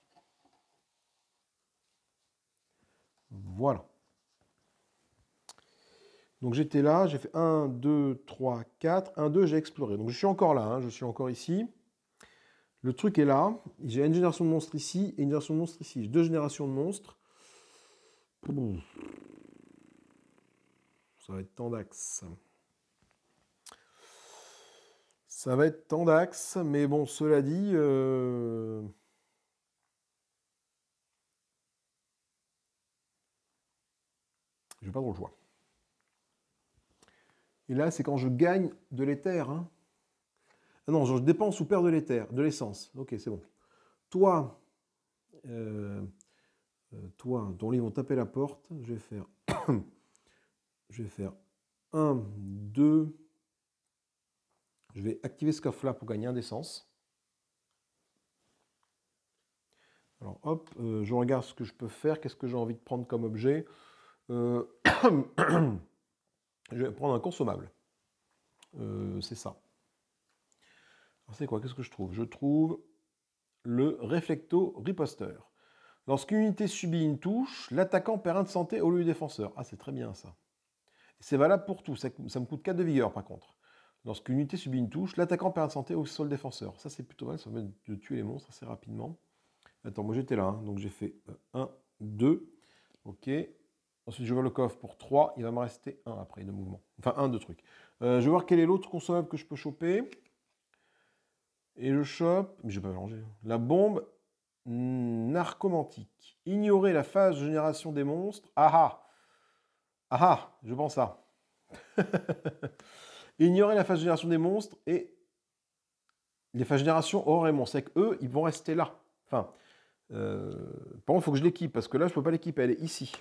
Voilà. Donc j'étais là, j'ai fait 1, 2, 3, 4, 1, 2, j'ai exploré. Donc je suis encore là, hein. je suis encore ici. Le truc est là, j'ai une génération de monstres ici et une génération de monstres ici. J'ai deux générations de monstres. Ça va être d'axe. Ça va être d'axe, mais bon, cela dit. Je euh, J'ai pas trop le choix. Et là, c'est quand je gagne de l'éther. Hein. Ah non, je dépense ou perds de l'éther, de l'essence. Ok, c'est bon. Toi, euh, euh, toi, dont hein, livre, vont taper la porte. Je vais faire. je vais faire 1, 2. Je vais activer ce coffre-là pour gagner un d'essence. Alors hop, euh, je regarde ce que je peux faire, qu'est-ce que j'ai envie de prendre comme objet. Euh, je vais prendre un consommable. c'est ça. Alors c'est quoi Qu'est-ce que je trouve Je trouve le Reflecto riposter. Lorsqu'une unité subit une touche, l'attaquant perd un de santé au lieu du défenseur. Ah, c'est très bien ça. C'est valable pour tout. Ça, ça, me coûte 4 de vigueur par contre. Lorsqu'une unité subit une touche, l'attaquant perd un de santé au sol défenseur. Ça, c'est plutôt mal. Ça permet de tuer les monstres assez rapidement. Attends, moi j'étais là. Hein. donc j'ai fait 1, euh, 2. Ok. Ensuite, je vois le coffre pour 3. Il va me rester 1 après de mouvement. Enfin, 1 de trucs. Euh, je vais voir quel est l'autre consommable que je peux choper. Et je chope. Mais je vais pas mélanger. Hein. La bombe narcomantique. Ignorer la phase génération des monstres. Aha, aha, ah ah, Je pense à. Ignorer la phase génération des monstres et les phases génération or et monstres. C'est eux, ils vont rester là. Enfin, euh, par contre, il faut que je l'équipe parce que là, je ne peux pas l'équiper. Elle est ici.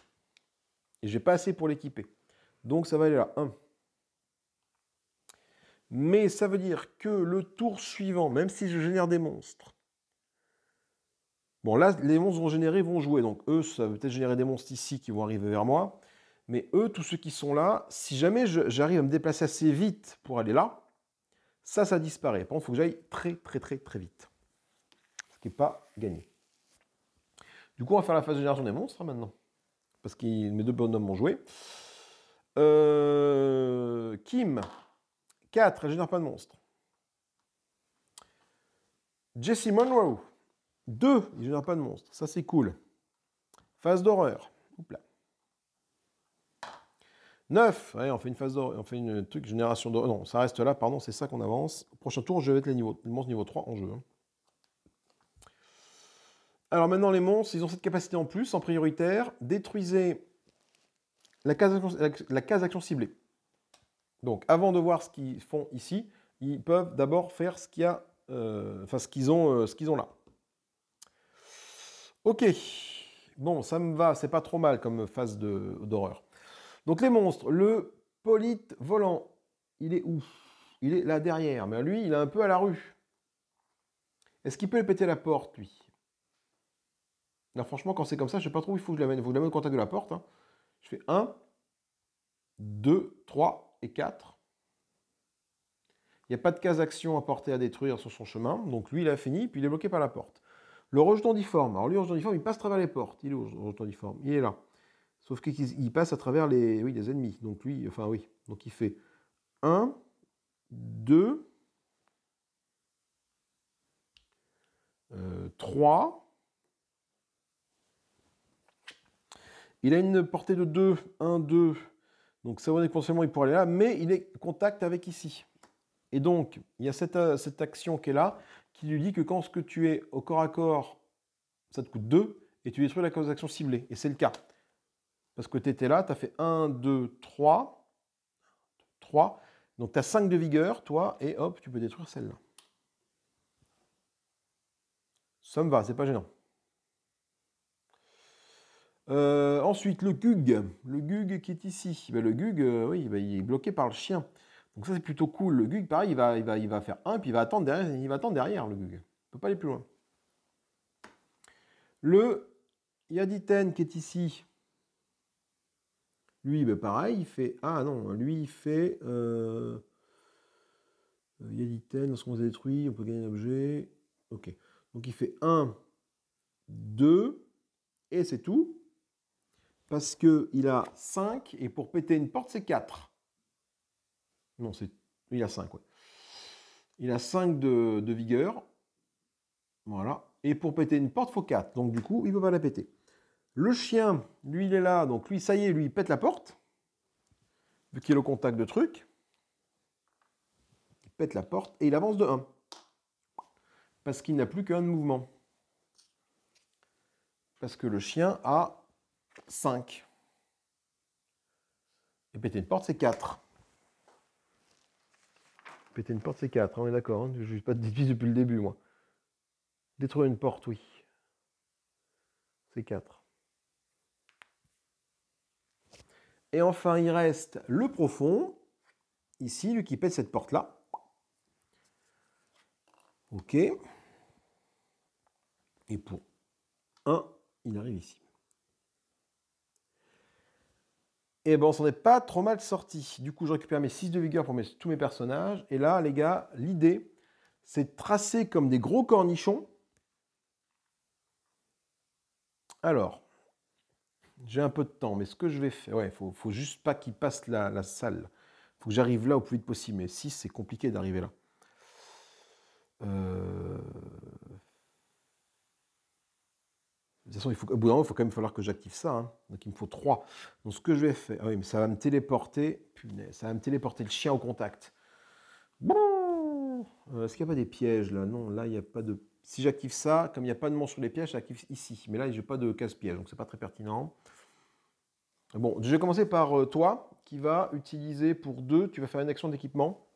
Et j'ai pas assez pour l'équiper. Donc ça va aller là. Mais ça veut dire que le tour suivant, même si je génère des monstres, Bon, là, les monstres vont générer vont jouer. Donc, eux, ça va peut-être générer des monstres ici qui vont arriver vers moi. Mais eux, tous ceux qui sont là, si jamais j'arrive à me déplacer assez vite pour aller là, ça, ça disparaît. Par contre, il faut que j'aille très, très, très, très vite. Ce qui n'est pas gagné. Du coup, on va faire la phase de génération des monstres hein, maintenant. Parce que mes deux bonhommes ont joué. Euh, Kim, 4, elle génère pas de monstres. Jesse Monroe, 2, il ne pas de monstre. Ça, c'est cool. Phase d'horreur. là. 9, on fait une phase d'horreur, on fait une truc génération d'horreur. Non, ça reste là, pardon, c'est ça qu'on avance. prochain tour, je vais mettre les niveaux, monstres niveau 3 en jeu. Hein. Alors maintenant, les monstres, ils ont cette capacité en plus, en prioritaire. Détruisez la case d'action ciblée. Donc, avant de voir ce qu'ils font ici, ils peuvent d'abord faire ce qu'ils ont là. Ok, bon, ça me va, c'est pas trop mal comme phase d'horreur. Donc les monstres, le polyte volant, il est où Il est là derrière, mais lui, il est un peu à la rue. Est-ce qu'il peut péter la porte, lui Là, franchement, quand c'est comme ça, je sais pas trop où il faut que je l'amène. Vous l'amenez au contact de la porte. Hein. Je fais 1, 2, 3 et 4. Il n'y a pas de case action à porter à détruire sur son chemin. Donc lui, il a fini, puis il est bloqué par la porte. Le rejeton difforme. Alors lui, le rejeton difforme, il passe à travers les portes. Il est Il est là. Sauf qu'il passe à travers les, ennemis. Donc lui, enfin oui. Donc il fait 1, 2, 3. Il a une portée de 2, 1, 2. Donc ça va potentiellement il pourrait aller là, mais il est contact avec ici. Et donc, il y a cette, euh, cette action qui est là, qui lui dit que quand ce que tu es au corps à corps, ça te coûte 2, et tu détruis la cause d'action ciblée. Et c'est le cas. Parce que tu étais là, tu as fait 1, 2, 3. 3. Donc tu as 5 de vigueur, toi, et hop, tu peux détruire celle-là. Ça me va, c'est pas gênant. Euh, ensuite, le Gug. Le Gug qui est ici. Ben, le Gug, euh, oui, ben, il est bloqué par le chien. Donc ça, c'est plutôt cool. Le GUG, pareil, il va, va, il va faire un puis il va attendre derrière, il va attendre derrière le GUG. Il ne peut pas aller plus loin. Le Yaditen qui est ici, lui, ben pareil, il fait... Ah non, lui, il fait... Euh, euh Yaditen, lorsqu'on détruit, on peut gagner un objet. Ok. Donc il fait 1, 2, et c'est tout. Parce qu'il a 5, et pour péter une porte, c'est 4. Non, c'est. Il a 5, Il a 5 de, vigueur. Voilà. Et pour péter une porte, il faut 4. Donc du coup, il ne peut pas la péter. Le chien, lui, il est là. Donc lui, ça y est, lui, il pète la porte. Vu qu'il est au contact de truc. Il pète la porte et il avance de 1. Parce qu'il n'a plus qu'un de mouvement. Parce que le chien a 5. Et péter une porte, c'est 4. Péter une porte, c'est 4, hein, on est d'accord. Hein. je ne suis pas de depuis le début, moi. Détruire une porte, oui. C'est 4. Et enfin, il reste le profond. Ici, lui qui pète cette porte-là. OK. Et pour 1, il arrive ici. Et eh ben on s'en est pas trop mal sorti. Du coup, je récupère mes 6 de vigueur pour tous mes personnages. Et là, les gars, l'idée, c'est de tracer comme des gros cornichons. Alors, j'ai un peu de temps, mais ce que je vais faire, ouais, faut, faut juste pas qu'il passe la, la salle. Faut que j'arrive là au plus vite possible. Mais 6, c'est compliqué d'arriver là. Euh... De toute façon, il faut, au bout d'un moment, il faut quand même falloir que j'active ça. Hein. Donc il me faut 3. Donc ce que je vais faire. Ah oui, mais ça va me téléporter. ça va me téléporter le chien au contact. Bon euh, Est-ce qu'il n'y a pas des pièges là Non, là, il n'y a pas de. Si j'active ça, comme il n'y a pas de monstre sur les pièges, j'active ici. Mais là, je n'ai pas de casse-piège, donc c'est pas très pertinent. Bon, je vais commencer par euh, toi, qui va utiliser pour deux tu vas faire une action d'équipement.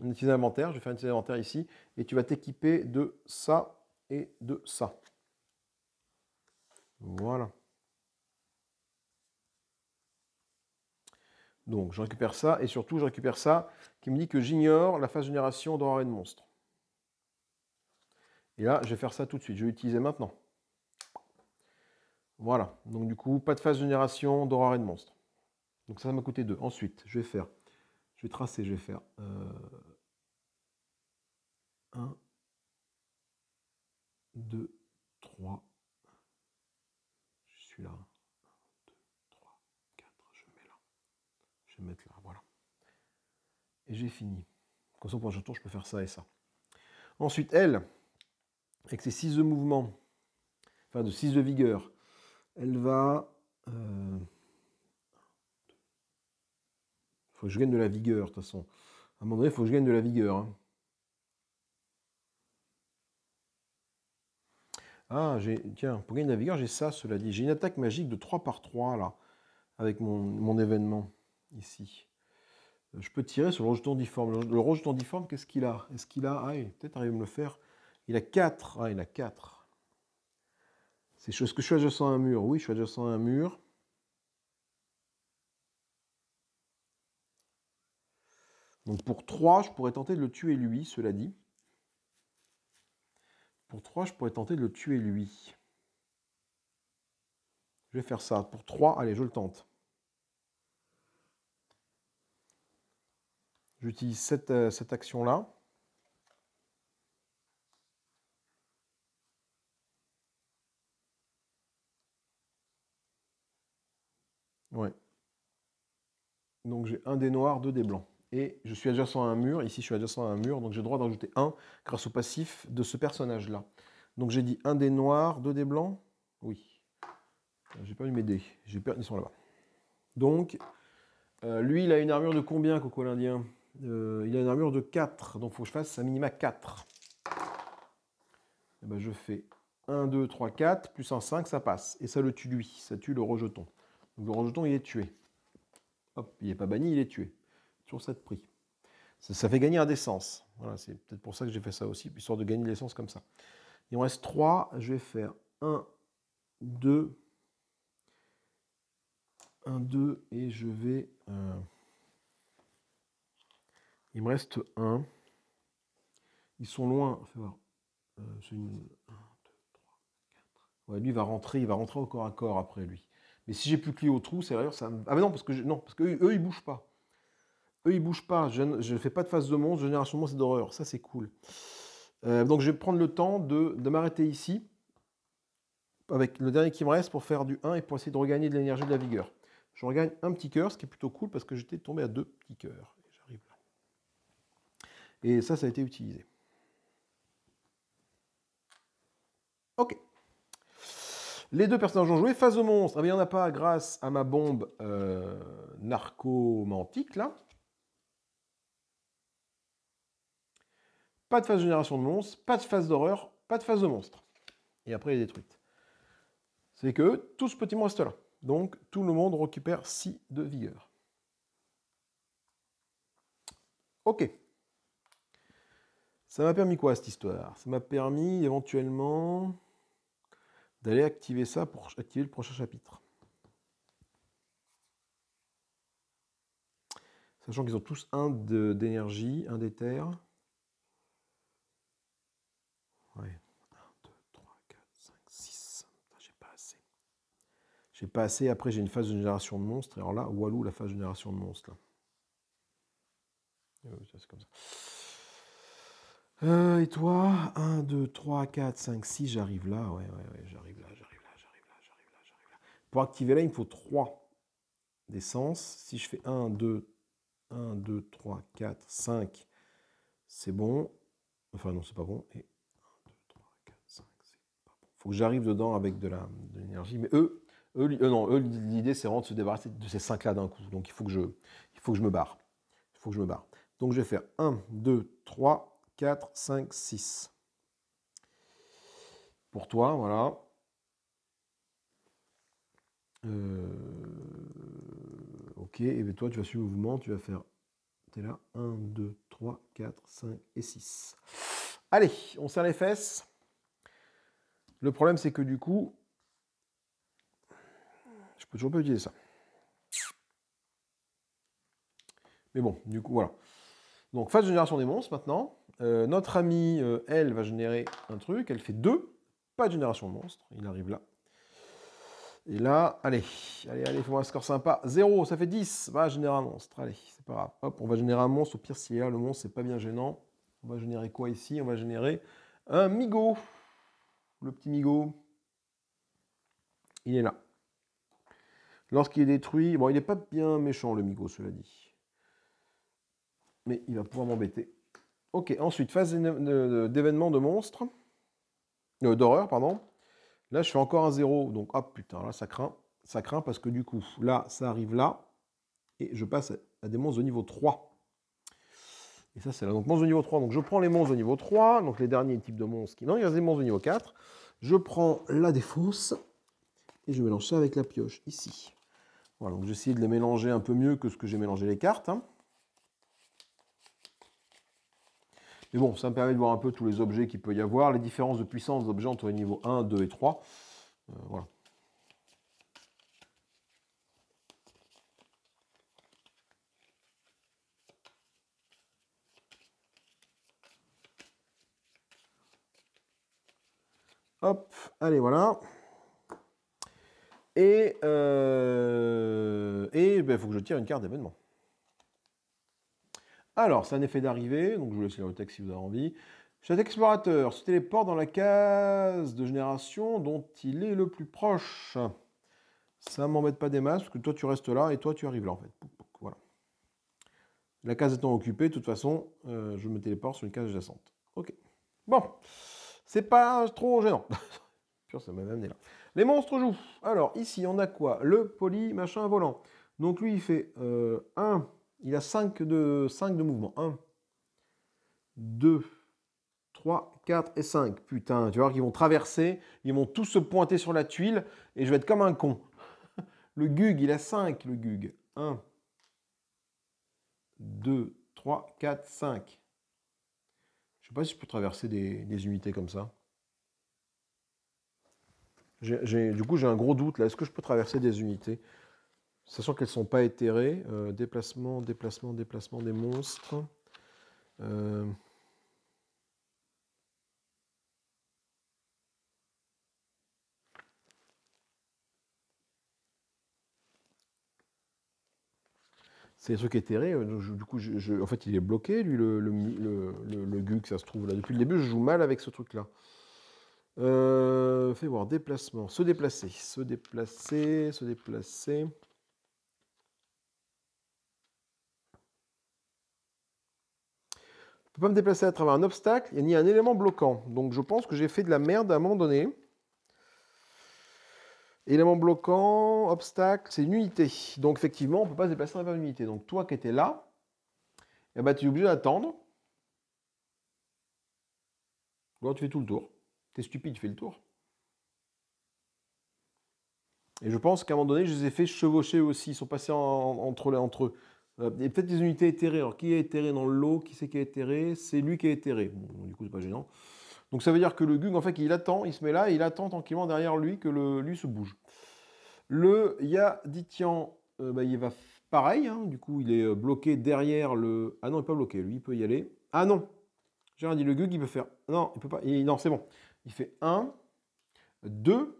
On utilise inventaire, je vais faire un inventaire ici, et tu vas t'équiper de ça et de ça. Voilà. Donc, je récupère ça, et surtout, je récupère ça qui me dit que j'ignore la phase génération d'horreur et de monstre. Et là, je vais faire ça tout de suite. Je vais l'utiliser maintenant. Voilà. Donc, du coup, pas de phase génération d'horreur et de monstre. Donc, ça, ça m'a coûté 2. Ensuite, je vais faire. Je vais tracer, je vais faire. 1, 2, 3, j'ai fini. Comme ça, pour un tour, je peux faire ça et ça. Ensuite, elle, avec ses 6 de mouvement, enfin de 6 de vigueur, elle va. Il euh, faut que je gagne de la vigueur, de toute façon. À un moment donné, il faut que je gagne de la vigueur. Hein. Ah, tiens, pour gagner de la vigueur, j'ai ça, cela dit. J'ai une attaque magique de 3 par 3, là, avec mon événement, ici je peux tirer sur le rejeton difforme. Le, rejeton difforme, qu'est-ce qu'il a Est-ce qu'il a Ah, il peut-être arrive à me le faire. Il a 4. Ah, il a 4. C'est ce que je suis adjacent à un mur. Oui, je suis adjacent à un mur. Donc pour 3, je pourrais tenter de le tuer lui, cela dit. Pour 3, je pourrais tenter de le tuer lui. Je vais faire ça. Pour 3, allez, je le tente. J'utilise euh, cette, action-là. Ouais. Donc j'ai un des noirs, deux des blancs. Et je suis adjacent à un mur, ici je suis adjacent à un mur, donc j'ai le droit d'ajouter un grâce au passif de ce personnage-là. Donc j'ai dit un des noirs, deux des blancs Oui. Euh, j'ai eu mes dés. J'ai Ils sont là-bas. Donc, euh, lui, il a une armure de combien, Coco l'Indien euh, il a une armure de 4, donc il faut que je fasse un minima 4. Eh ben, je fais 1, 2, 3, 4, plus un 5, ça passe. Et ça le tue lui, ça tue le rejeton. le rejeton, il est tué. Hop, il n'est pas banni, il est tué. Sur cette prix. Ça, fait gagner un d'essence. Voilà, c'est peut-être pour ça que j'ai fait ça aussi, histoire de gagner de l'essence comme ça. Il en reste 3, je vais faire 1, 2, 1, 2, et je vais... Euh, il me reste un. Ils sont loin. lui, va rentrer. Il va rentrer encore corps à corps après, lui. Mais si j'ai plus que au trou, c'est d'ailleurs ça. Ah, mais non, parce que, je... non, parce que eux, ils bougent pas. Eux, ils bougent pas. Je ne fais pas de phase de monstre. Génération monstre, c'est d'horreur. Ça, c'est cool. Euh, donc, je vais prendre le temps de, m'arrêter ici. Avec le dernier qui me reste pour faire du 1 et pour essayer de regagner de l'énergie et de la vigueur. Je regagne un petit cœur, ce qui est plutôt cool parce que j'étais tombé à deux petits cœurs. Et ça, ça a été utilisé. Ok. Les deux personnages ont joué. Face au monstre, ah, il n'y en a pas grâce à ma bombe euh, narcomantique, là. Pas de phase génération de monstres, pas de phase d'horreur, pas de phase de monstre. Et après, il est détruite. C'est que tout ce petit monstre là. Donc, tout le monde récupère 6 de vigueur. Ok. Ça m'a permis quoi cette histoire Ça m'a permis éventuellement d'aller activer ça pour activer le prochain chapitre. Sachant qu'ils ont tous un d'énergie, un d'éther. Ouais. 1, 2, 3, 4, 5, 6. J'ai pas assez. J'ai pas assez. Après, j'ai une phase de génération de monstres. Et alors là, Walou, la phase de génération de monstres. Là. Ah c'est comme ça. Euh, et toi 1, 2, 3, 4, 5, 6, j'arrive là. Ouais, j'arrive là, j'arrive là, j'arrive là, j'arrive là, j'arrive là. Pour activer là, il me faut 3 d'essence. Si je fais 1, 2, 1, 2, 3, 4, 5, c'est bon. Enfin non, c'est pas bon. Et 1, 2, 3, 4, 5, c'est pas bon. Faut que j'arrive dedans avec de l'énergie. Mais eux, eux, euh, non, l'idée, c'est vraiment de se débarrasser de ces 5-là d'un coup. Donc, il faut, que je, il faut que je me barre. Il faut que je me barre. Donc, je vais faire 1, 2, 3, 4, 5, 6. Pour toi, voilà. Euh, ok, et bien toi, tu vas suivre le mouvement, tu vas faire. es là, 1, 2, 3, 4, 5 et 6. Allez, on serre les fesses. Le problème, c'est que du coup, je peux toujours pas utiliser ça. Mais bon, du coup, voilà. Donc phase de génération des monstres maintenant. Euh, notre amie, euh, elle, va générer un truc. Elle fait deux. Pas de génération de monstres. Il arrive là. Et là, allez, allez, allez, fais-moi un score sympa. 0, ça fait 10. Va générer un monstre. Allez, c'est pas grave. Hop, on va générer un monstre. Au pire, s'il là, le monstre, c'est pas bien gênant. On va générer quoi ici On va générer un Migo. Le petit Migo. Il est là. Lorsqu'il est détruit, bon, il n'est pas bien méchant, le Migo, cela dit mais il va pouvoir m'embêter. Ok, ensuite, phase d'événement de monstres. Euh, d'horreur, pardon. Là, je suis encore un 0. Donc, hop, putain, là, ça craint. Ça craint parce que du coup, là, ça arrive là. Et je passe à des monstres de niveau 3. Et ça, c'est là. Donc, monstres de niveau 3. Donc, je prends les monstres de niveau 3. Donc, les derniers types de monstres qui. Non, il y a des monstres de niveau 4. Je prends la défausse. Et je mélange ça avec la pioche ici. Voilà, donc j'essaie de les mélanger un peu mieux que ce que j'ai mélangé les cartes. Hein. Mais bon, ça me permet de voir un peu tous les objets qu'il peut y avoir, les différences de puissance d'objets entre les niveaux 1, 2 et 3. Euh, voilà. Hop, allez, voilà. Et il euh, ben, faut que je tire une carte d'événement. Alors, c'est un effet d'arrivée, donc je vous laisse le texte si vous avez envie. Cet explorateur se téléporte dans la case de génération dont il est le plus proche. Ça m'embête pas des masses, parce que toi tu restes là et toi tu arrives là en fait. Voilà. La case étant occupée, de toute façon, euh, je me téléporte sur une case adjacente. Ok. Bon. C'est pas trop gênant. que ça m'a amené là. Les monstres jouent. Alors, ici, on a quoi Le poli machin volant. Donc lui, il fait euh, un... Il a 5 de, 5 de mouvement. 1, 2, 3, 4 et 5. Putain, tu vois qu'ils vont traverser, ils vont tous se pointer sur la tuile et je vais être comme un con. Le Gug, il a 5, le Gug. 1, 2, 3, 4, 5. Je ne sais pas si je peux traverser des, unités comme ça. du coup, j'ai un gros doute là. Est-ce que je peux traverser des unités Sachant qu'elles ne sont pas éthérées. Euh, déplacement, déplacement, déplacement des monstres. Euh, C'est des trucs éthérés, euh, du coup, en fait, il est bloqué, lui, le, le, ça se trouve. là. Depuis le début, je joue mal avec ce truc-là. fais voir, déplacement, se déplacer, se déplacer, se déplacer. ne peux pas me déplacer à travers un obstacle il a ni un élément bloquant. Donc je pense que j'ai fait de la merde à un moment donné. Élément bloquant, obstacle, c'est une unité. Donc effectivement, on ne peut pas se déplacer à travers une unité. Donc toi qui étais là, eh ben, tu es obligé d'attendre. tu fais tout le tour. Tu es stupide, tu fais le tour. Et je pense qu'à un moment donné, je les ai fait chevaucher aussi. Ils sont passés entre eux. Il y a peut-être des unités éthérées. Alors, qui est éthéré dans le lot Qui c'est qui est éthéré C'est lui qui est éthéré. du coup, c'est pas gênant. Donc, ça veut dire que le Gug, en fait, il attend, il se met là, il attend tranquillement derrière lui que le, lui se bouge. Le Yaditian, euh, bah, il va pareil. Hein. Du coup, il est euh, bloqué derrière le. Ah non, il n'est pas bloqué. Lui, il peut y aller. Ah non J'ai rien dit. Le Gug, il peut faire. Non, il peut pas. Non, c'est bon. Il fait 1, 2,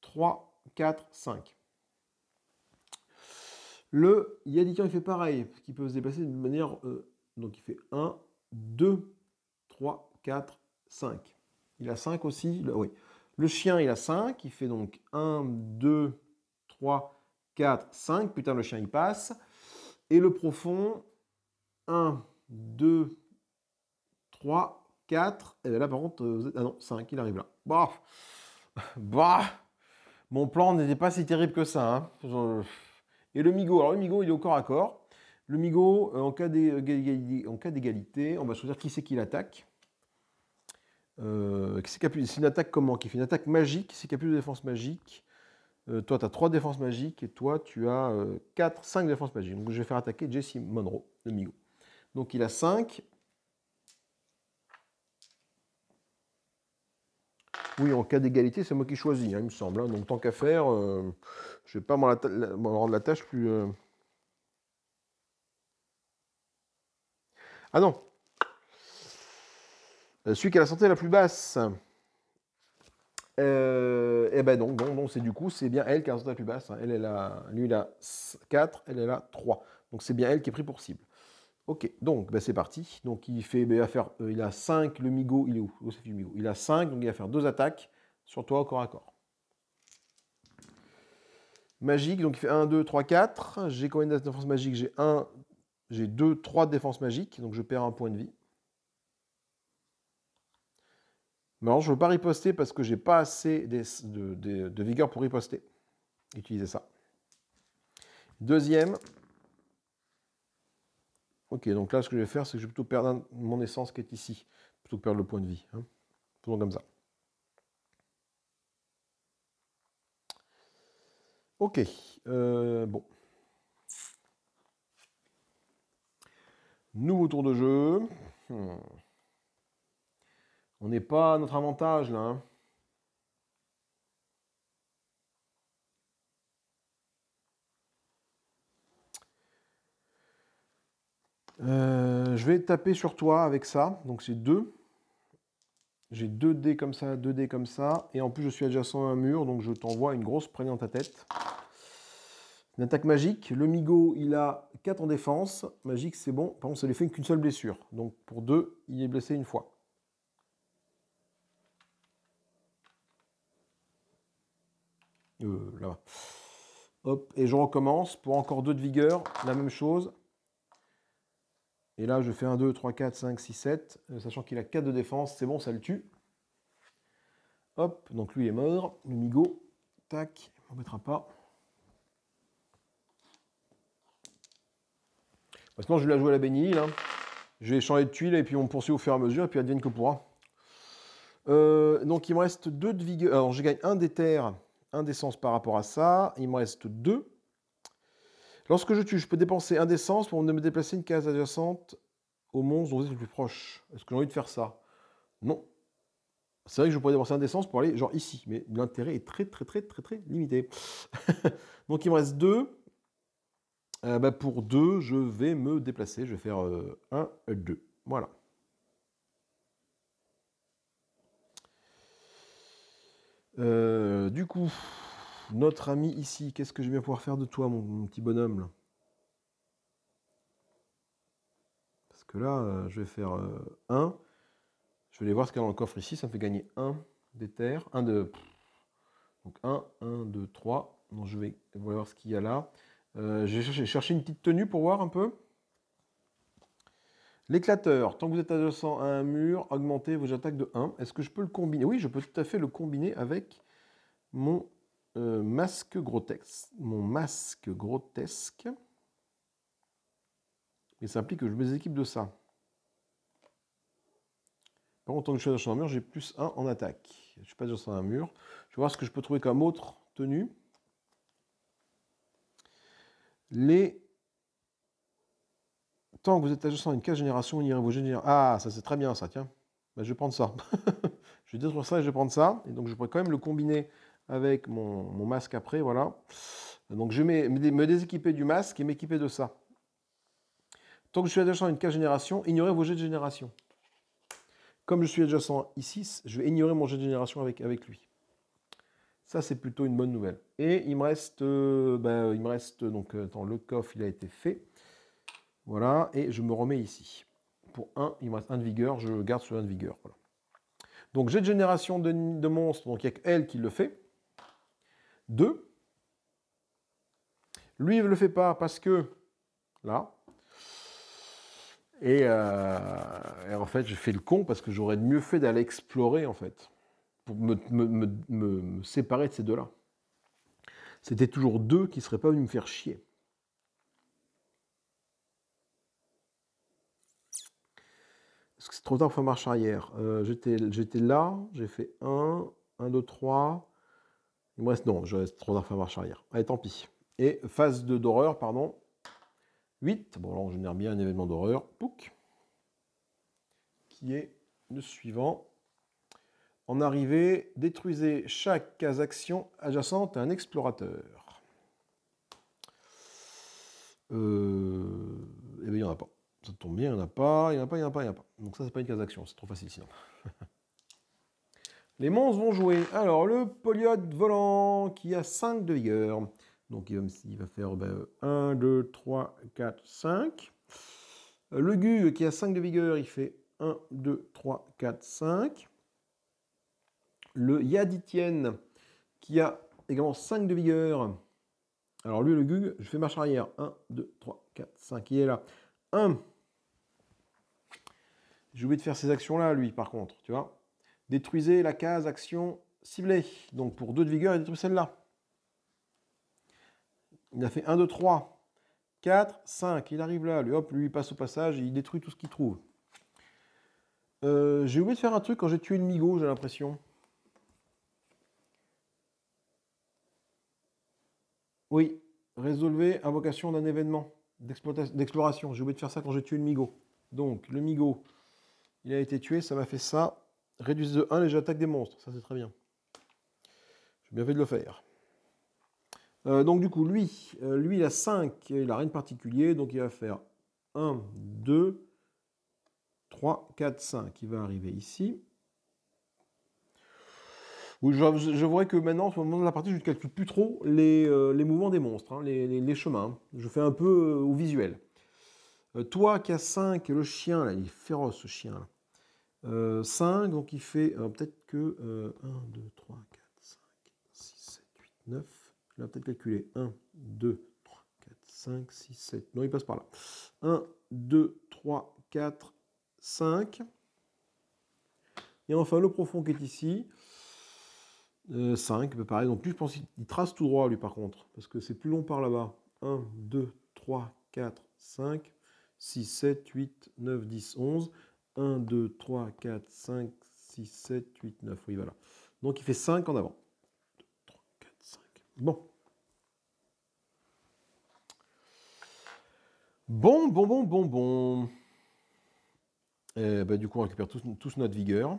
3, 4, 5. Le Yadikan, il fait pareil, qui peut se déplacer d'une manière... Euh, donc il fait 1, 2, 3, 4, 5. Il a 5 aussi, le, oui. Le chien, il a 5, il fait donc 1, 2, 3, 4, 5. Putain, le chien, il passe. Et le profond, 1, 2, 3, 4. Et là, par contre, euh, Ah non, 5, il arrive là. Bah Bah Mon plan n'était pas si terrible que ça. Hein. Et le Migo, alors le Migo, il est au corps à corps. Le Migo, euh, en cas d'égalité, on va se dire qui c'est qui l'attaque. Euh, c'est une attaque comment Qui fait une attaque magique, c'est qui plus de défense magique. Euh, toi, tu as 3 défenses magiques et toi, tu as 4, euh, 5 défenses magiques. Donc, je vais faire attaquer Jesse Monroe, le Migo. Donc, il a 5. Oui, en cas d'égalité, c'est moi qui choisis, hein, il me semble. Hein. Donc, tant qu'à faire, je vais pas me rendre la tâche plus. Euh. Ah non euh, Celui qui a la santé la plus basse. Euh, eh et ben donc, c'est du coup, c'est bien elle qui a la santé la plus basse. Hein. Elle est lui il a 4, elle est là 3. Donc c'est bien elle qui est prise pour cible. Ok, donc ben c'est parti. Donc il fait, ben, faire, il a 5, le Migo, il est où Il a 5, donc il va faire deux attaques sur toi au corps à corps magique, donc il fait 1, 2, 3, 4. J'ai combien de défense magique J'ai 1, j'ai 2, 3 de défense magique, donc je perds un point de vie. Mais je ne veux pas riposter parce que j'ai pas assez de, vigueur pour riposter. Utiliser ça. Deuxième. Ok, donc là, ce que je vais faire, c'est que je vais plutôt perdre mon essence qui est ici, plutôt que perdre le point de vie. Hein. Faisons comme ça. Ok, euh, bon. Nouveau tour de jeu. Hmm. On n'est pas à notre avantage là. Hein. Euh, je vais taper sur toi avec ça, donc c'est deux. J'ai 2 dés comme ça, 2 dés comme ça. Et en plus, je suis adjacent à un mur, donc je t'envoie une grosse prenne dans ta tête. Une attaque magique. Le Migo, il a 4 en défense. Magique, c'est bon. Par contre, ça lui fait qu'une seule blessure. Donc pour 2, il est blessé une fois. Euh, là Hop, et je recommence pour encore 2 de vigueur. La même chose. Et là, je fais 1, 2, 3, 4, 5, 6, 7. Sachant qu'il a 4 de défense, c'est bon, ça le tue. Hop, donc lui il est mort. Le Migo, tac, ne mettra pas. Maintenant, je vais la jouer à la bénille. Hein. là. Je vais changer de tuiles et puis on poursuit au fur et à mesure et puis advienne que pourra. Euh, donc il me reste 2 de vigueur. Alors je gagne 1 des terres, 1 d'essence par rapport à ça. Il me reste 2. Lorsque je tue, je peux dépenser un d'essence pour me déplacer une case adjacente au monstre dont vous êtes le plus proche. Est-ce que j'ai envie de faire ça Non. C'est vrai que je pourrais dépenser un d'essence pour aller genre ici, mais l'intérêt est très très très très très limité. Donc il me reste deux. Euh, bah, pour deux, je vais me déplacer. Je vais faire 1, euh, un, deux. Voilà. Euh, du coup, notre ami ici, qu'est-ce que je vais pouvoir faire de toi, mon, petit bonhomme Parce que là, euh, je vais faire 1. Euh, je vais aller voir ce qu'il y a dans le coffre ici. Ça me fait gagner 1 des terres. 1 2 Donc 1, 1, 2, 3. je vais voir ce qu'il y a là. Euh, je vais chercher une petite tenue pour voir un peu. L'éclateur, tant que vous êtes 200 à un mur, augmentez vos attaques de 1. Est-ce que je peux le combiner Oui, je peux tout à fait le combiner avec mon euh, masque grotesque. Mon masque grotesque. Mais ça implique que je me déséquipe de ça. Par contre, en tant que je suis sur un mur, j'ai plus 1 en attaque. Je suis pas déjà sur un mur. Je vais voir ce que je peux trouver comme autre tenue. Les. Tant que vous êtes adjacent à une case génération, il y a vos générations. Ah, ça c'est très bien ça, tiens. Bah, je vais prendre ça. je vais détruire ça et je vais prendre ça. Et donc je pourrais quand même le combiner avec mon, masque après, voilà. Donc je vais me déséquiper du masque et m'équiper de ça. Tant que je suis adjacent à une case génération, ignorez vos jets de génération. Comme je suis adjacent ici, je vais ignorer mon jet de génération avec, avec lui. Ça, c'est plutôt une bonne nouvelle. Et il me reste, euh, ben, il me reste donc, euh, attends, le coffre, il a été fait. Voilà, et je me remets ici. Pour 1, il me reste 1 de vigueur, je garde ce 1 de vigueur. Donc, jet de génération de, monstre. monstres, donc il n'y a que elle qui le fait. Deux. Lui, il ne le fait pas parce que, là, et, euh, en fait, j'ai fait le con parce que j'aurais mieux fait d'aller explorer, en fait, pour me, séparer de ces deux-là. C'était toujours deux qui ne seraient pas venus me faire chier. Parce que c'est trop tard pour faire marche arrière euh, J'étais là, j'ai fait un, un, deux, trois... Il me reste non, je reste trop d'infos marche arrière. Allez, tant pis. Et phase 2 d'horreur, pardon. 8. Bon, là, on génère bien un événement d'horreur. Pouc. Qui est le suivant. En arrivée, détruisez chaque case action adjacente à un explorateur. Euh, eh bien, il n'y en a pas. Ça tombe bien, il n'y en a pas, il n'y en a pas, il n'y en a pas, il n'y en a pas. Donc ça, c'est pas une case action, c'est trop facile sinon. Les monstres vont jouer. Alors, le poliote volant qui a 5 de vigueur. Donc, il va, faire 1, 2, 3, 4, 5. Le Gug, qui a 5 de vigueur, il fait 1, 2, 3, 4, 5. Le Yaditienne qui a également 5 de vigueur. Alors lui, le Gug, je fais marche arrière. 1, 2, 3, 4, 5. Il est là. 1. J'ai oublié de faire ces actions-là, lui, par contre. Tu vois Détruisez la case action ciblée. Donc pour 2 de vigueur, il détruit celle-là. Il a fait 1, 2, 3, 4, 5. Il arrive là. Lui, hop, lui, il passe au passage et il détruit tout ce qu'il trouve. Euh, j'ai oublié de faire un truc quand j'ai tué le Migo, j'ai l'impression. Oui, résolvez invocation d'un événement d'exploration. J'ai oublié de faire ça quand j'ai tué le Migo. Donc, le Migo, il a été tué, ça m'a fait ça. Réduisent de 1 les attaques des monstres, ça c'est très bien. J'ai bien fait de le faire. Euh, donc du coup, lui, euh, lui il a 5, il n'a rien de particulier, donc il va faire 1, 2, 3, 4, 5. Il va arriver ici. Oui, je, je vois que maintenant, au moment de la partie, je ne calcule plus trop les, euh, mouvements des monstres, hein, les, chemins. Je fais un peu au visuel. toi qui as 5, le chien, là, il est féroce ce chien. Là. 5, euh, donc il fait peut-être que 1, 2, 3, 4, 5, 6, 7, 8, 9. il a peut-être calculé 1, 2, 3, 4, 5, 6, 7. Non, il passe par là. 1, 2, 3, 4, 5. Et enfin, le profond qui est ici. 5, peut bah, pareil. Donc, plus je pense qu'il trace tout droit, lui, par contre. Parce que c'est plus long par là-bas. 1, 2, 3, 4, 5, 6, 7, 8, 9, 10, 11. 1, 2, 3, 4, 5, 6, 7, 8, 9. Oui, voilà. Donc il fait 5 en avant. 2, 3, 4, 5. Bon. Bon, bon, bon, bon, bon. Eh ben, du coup, on récupère tous, notre vigueur.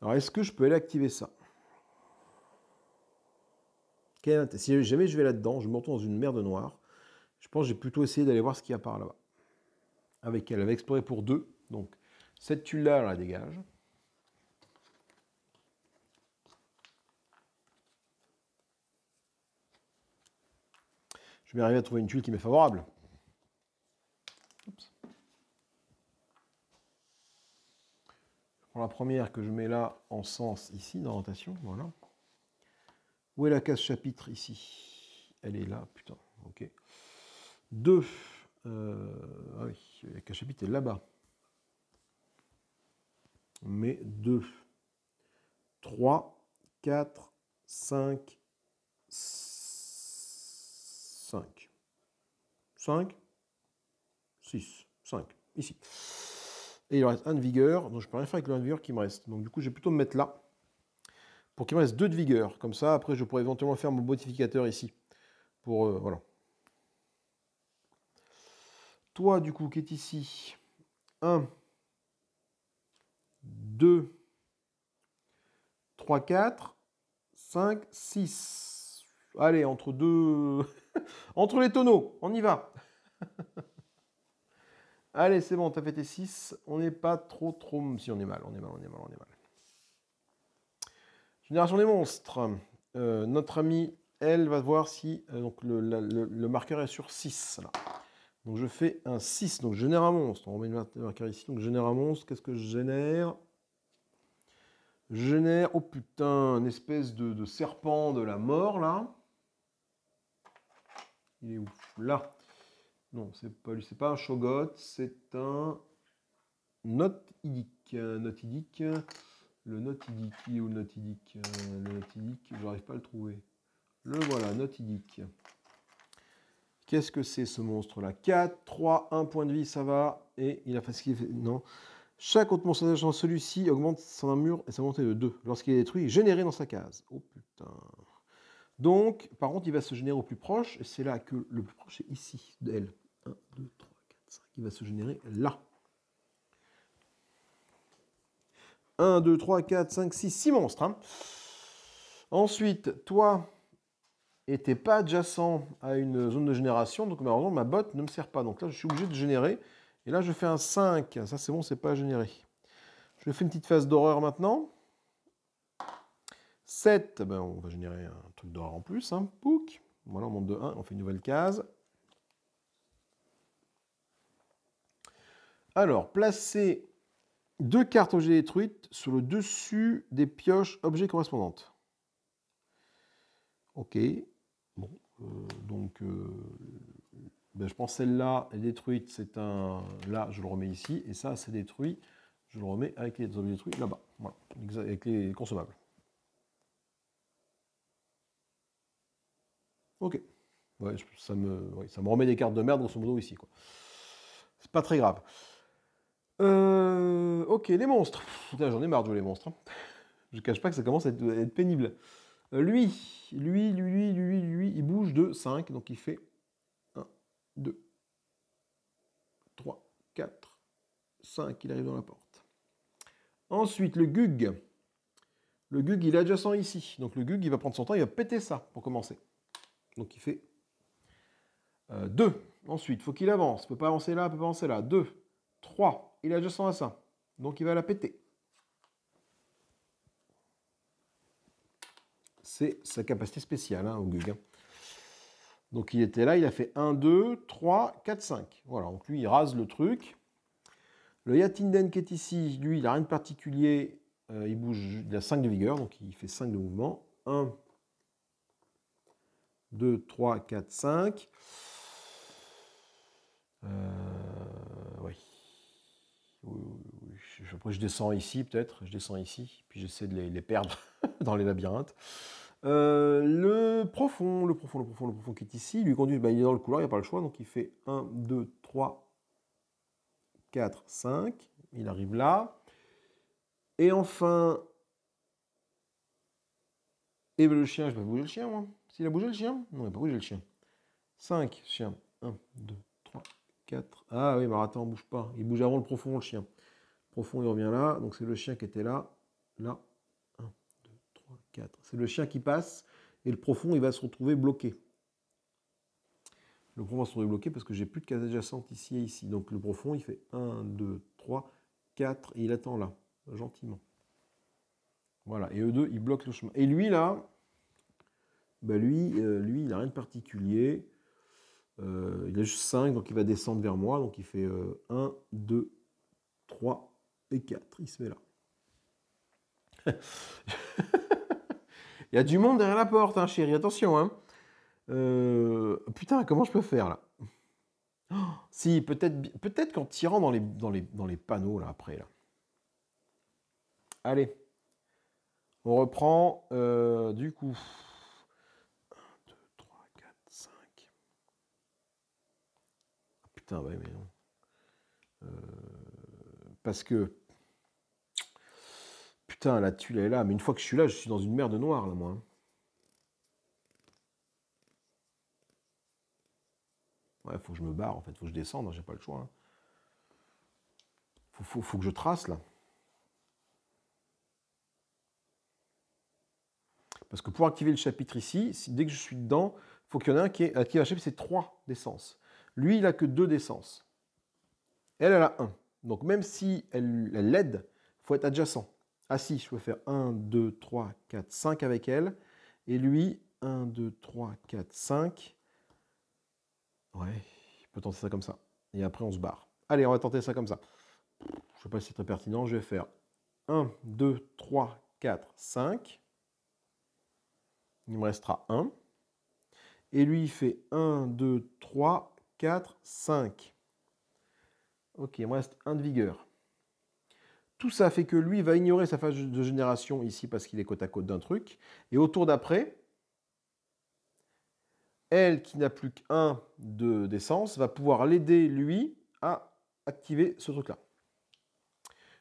Alors, est-ce que je peux aller activer ça Si jamais je vais là-dedans, je me retrouve dans une merde noire je pense que j'ai plutôt essayé d'aller voir ce qu'il y a par là-bas. Avec elle, elle avait exploré pour deux. Donc, cette tuile-là, elle la dégage. Je vais arriver à trouver une tuile qui m'est favorable. Oups. Je la première que je mets là en sens ici, d'orientation. Voilà. Où est la case chapitre ici Elle est là, putain. Ok. 2. Euh, ah oui, qu'un est là-bas. Mais 2. 3, 4, 5, 5. 5, 6, 5, ici. Et il reste un de vigueur, donc je ne peux rien faire avec le 1 de vigueur qui me reste. Donc du coup, je vais plutôt me mettre là, pour qu'il me reste deux de vigueur. Comme ça, après, je pourrais éventuellement faire mon modificateur ici. Pour, euh, voilà. Toi, du coup, qui est ici, 1, 2, 3, 4, 5, 6. Allez, entre deux... entre les tonneaux, on y va Allez, c'est bon, tu as fait tes 6. On n'est pas trop, trop... Si, on est mal, on est mal, on est mal, on est mal. Génération des monstres. Euh, notre ami, elle, va voir si... Euh, donc, le, marqueur est sur 6, là. Donc je fais un 6, donc je génère un monstre. On remet le marqueur ici, donc je génère un monstre. Qu'est-ce que je génère Je génère, oh putain, une espèce de, serpent de la mort, là. Il est où Là. Non, c'est pas lui, c'est pas un Shogot, c'est un Notidique. Notidique. Le Notidique, il est où le Notidique euh, Le Notidique, j'arrive pas à le trouver. Le voilà, Notidique. Qu'est-ce que c'est ce monstre-là 4, 3, 1 point de vie, ça va. Et il a fait ce qu'il fait. Non. Chaque autre monstre dans celui-ci augmente son mur et sa montée de 2. Lorsqu'il est détruit, généré dans sa case. Oh putain. Donc, par contre, il va se générer au plus proche. Et c'est là que le plus proche est ici, d'elle. 1, 2, 3, 4, 5. Il va se générer là. 1, 2, 3, 4, 5, 6, 6 monstres. Hein. Ensuite, toi, n'était pas adjacent à une zone de génération, donc malheureusement ma botte ne me sert pas. Donc là je suis obligé de générer, et là je fais un 5, ça c'est bon, c'est pas généré. Je fais une petite phase d'horreur maintenant. 7, ben, on va générer un truc d'horreur en plus, hein. Voilà, on monte de 1, on fait une nouvelle case. Alors, placer deux cartes objets détruites sur le dessus des pioches objets correspondantes. Ok, euh, donc, euh, ben, je pense celle-là est détruite, c'est un. Là, je le remets ici, et ça, c'est détruit, je le remets avec les objets détruits là-bas, voilà, avec les consommables. Ok. Ouais, ça, me, remet des cartes de merde, grosso modo, ici. Quoi. C'est pas très grave. Euh, ok, les monstres. Putain, j'en ai marre de jouer les monstres. Hein. Je cache pas que ça commence à être pénible. Lui, lui, lui, lui, lui, il bouge de 5, donc il fait 1, 2, 3, 4, 5, il arrive dans la porte. Ensuite, le Gug. Le Gug, il est adjacent ici. Donc le Gug, il va prendre son temps, il va péter ça pour commencer. Donc il fait 2. Euh, Ensuite, faut il faut qu'il avance. Il ne peut pas avancer là, il ne peut pas avancer là. 2, 3, il est adjacent à ça. Donc il va la péter. c'est sa capacité spéciale hein, au Donc il était là, il a fait 1, 2, 3, 4, 5. Voilà, donc lui il rase le truc. Le Yatinden qui est ici, lui il n'a rien de particulier, euh, il bouge, il a 5 de vigueur, donc il fait 5 de mouvement. 1, 2, 3, 4, 5. oui. Après je descends ici peut-être, je descends ici, puis j'essaie de les, les perdre dans les labyrinthes. Euh, le profond, le profond, le profond, le profond qui est ici, lui conduit, bah, il est dans le couloir, il n'y a pas le choix, donc il fait 1, 2, 3, 4, 5, il arrive là. Et enfin, et eh ben, le chien, je vais bouger le chien, moi. S'il a bougé le chien Non, il n'a pas bougé le chien. 5, chien, 1, 2, 3, 4, ah oui, mais bah, attends, on bouge pas, il bouge avant le profond, le chien. Le profond, il revient là, donc c'est le chien qui était là, là, c'est le chien qui passe et le profond, il va se retrouver bloqué. Le profond va se retrouver bloqué parce que j'ai plus de cases adjacentes ici et ici. Donc le profond, il fait 1, 2, 3, 4 et il attend là, gentiment. Voilà, et eux deux, ils bloquent le chemin. Et lui, là, bah, lui, euh, lui, il n'a rien de particulier. Euh, il a juste 5, donc il va descendre vers moi. Donc il fait 1, 2, 3 et 4. Il se met là. Il y a du monde derrière la porte, hein, chérie, attention. Hein. Euh... Putain, comment je peux faire là oh, Si, peut-être peut qu'en tirant dans les, dans, les, dans les panneaux là après. Là. Allez. On reprend euh, du coup. 1, 2, 3, 4, 5. Putain, ouais, mais non. Euh, parce que la tuile est là. Mais une fois que je suis là, je suis dans une mer de noir, là, moi. Hein. Ouais, faut que je me barre, en fait. Faut que je descende, hein, j'ai pas le choix. Hein. Faut, que je trace, là. Parce que pour activer le chapitre ici, dès que je suis dedans, faut qu'il y en ait un qui est, active un chapitre, c'est trois d'essence. Lui, il a que deux d'essence. Elle, elle a un. Donc même si elle l'aide, il faut être adjacent. Ah si, je peux faire 1, 2, 3, 4, 5 avec elle. Et lui, 1, 2, 3, 4, 5. Ouais, il peut tenter ça comme ça. Et après, on se barre. Allez, on va tenter ça comme ça. Je ne sais pas si c'est très pertinent. Je vais faire 1, 2, 3, 4, 5. Il me restera 1. Et lui, il fait 1, 2, 3, 4, 5. Ok, il me reste 1 de vigueur. Tout ça fait que lui va ignorer sa phase de génération ici parce qu'il est côte à côte d'un truc. Et au tour d'après, elle qui n'a plus qu'un d'essence va pouvoir l'aider lui à activer ce truc-là.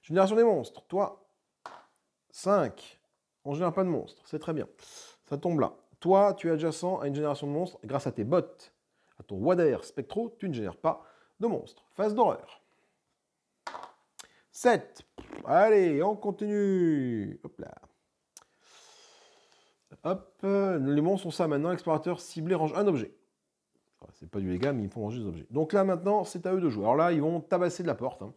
Génération des monstres. Toi, 5. On ne génère pas de monstres. C'est très bien. Ça tombe là. Toi, tu es adjacent à une génération de monstres grâce à tes bottes. À ton Wadair Spectro, tu ne génères pas de monstres. Phase d'horreur. 7. Allez, on continue. Hop là. Hop, les monstres sont ça maintenant. Explorateur ciblé range un objet. C'est pas du dégât, mais ils font ranger des objets. Donc là, maintenant, c'est à eux de jouer. Alors là, ils vont tabasser de la porte. Hein.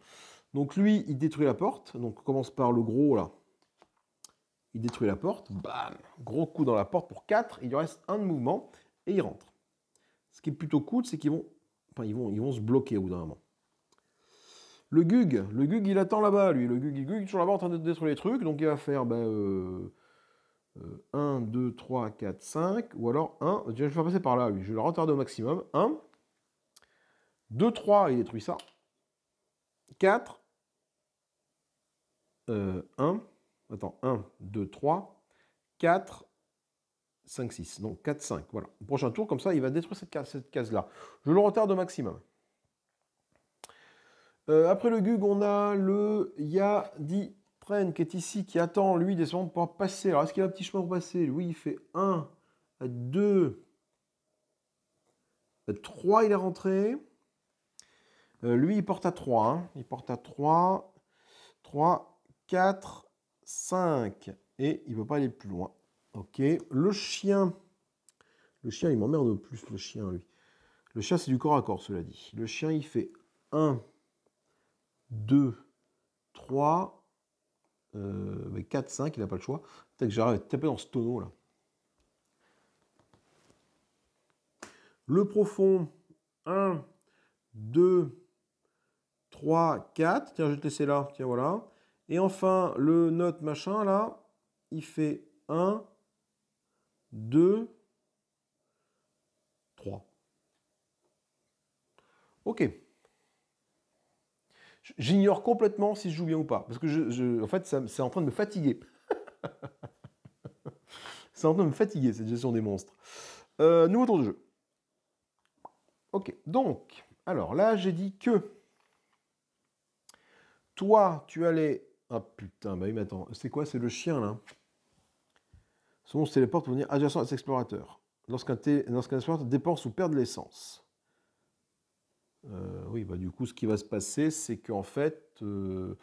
Donc lui, il détruit la porte. Donc commence par le gros, là. Il détruit la porte. Bam Gros coup dans la porte pour 4. Il lui reste un de mouvement et il rentre. Ce qui est plutôt cool, c'est qu'ils vont... Enfin, ils vont, ils vont se bloquer au bout d'un moment. Le Gug, le Gug, il attend là-bas, lui. Le Gug, il est toujours là-bas en train de détruire les trucs. Donc il va faire ben, euh, 1, 2, 3, 4, 5. Ou alors 1. Je vais passer par là, lui. Je vais le retarder au maximum. 1. 2, 3, il détruit ça. 4. Euh, 1. Attends, 1, 2, 3. 4. 5, 6. donc 4, 5. Voilà. prochain tour, comme ça, il va détruire cette, case-là. Cette case je le retarde au maximum. Euh, après le Gug, on a le Yadi Pren qui est ici, qui attend lui des pour passer. Alors est-ce qu'il a un petit chemin pour passer Lui il fait 1, 2, 3, il est rentré. Euh, lui il porte à 3. Hein. Il porte à 3, 3, 4, 5. Et il ne peut pas aller plus loin. Ok. Le chien. Le chien, il m'emmerde plus, le chien, lui. Le chien, c'est du corps à corps, cela dit. Le chien, il fait 1, 2, 3, euh, 4, 5, il n'a pas le choix. Peut-être que j'arrive à taper dans ce tonneau là. Le profond, 1, 2, 3, 4. Tiens, je vais te laisser là. Tiens, voilà. Et enfin, le note machin là, il fait 1, 2, 3. OK. J'ignore complètement si je joue bien ou pas. Parce que, en fait, c'est en train de me fatiguer. c'est en train de me fatiguer, cette gestion des monstres. Euh, nouveau tour de jeu. Ok, donc, alors là, j'ai dit que. Toi, tu allais. Ah putain, bah oui, mais attends, c'est quoi C'est le chien là Son se téléporte pour venir adjacent à cet explorateur. Lorsqu'un Lorsqu'un explorateur dépense ou perd de l'essence. Euh, oui, bah du coup, ce qui va se passer, c'est qu'en fait, euh,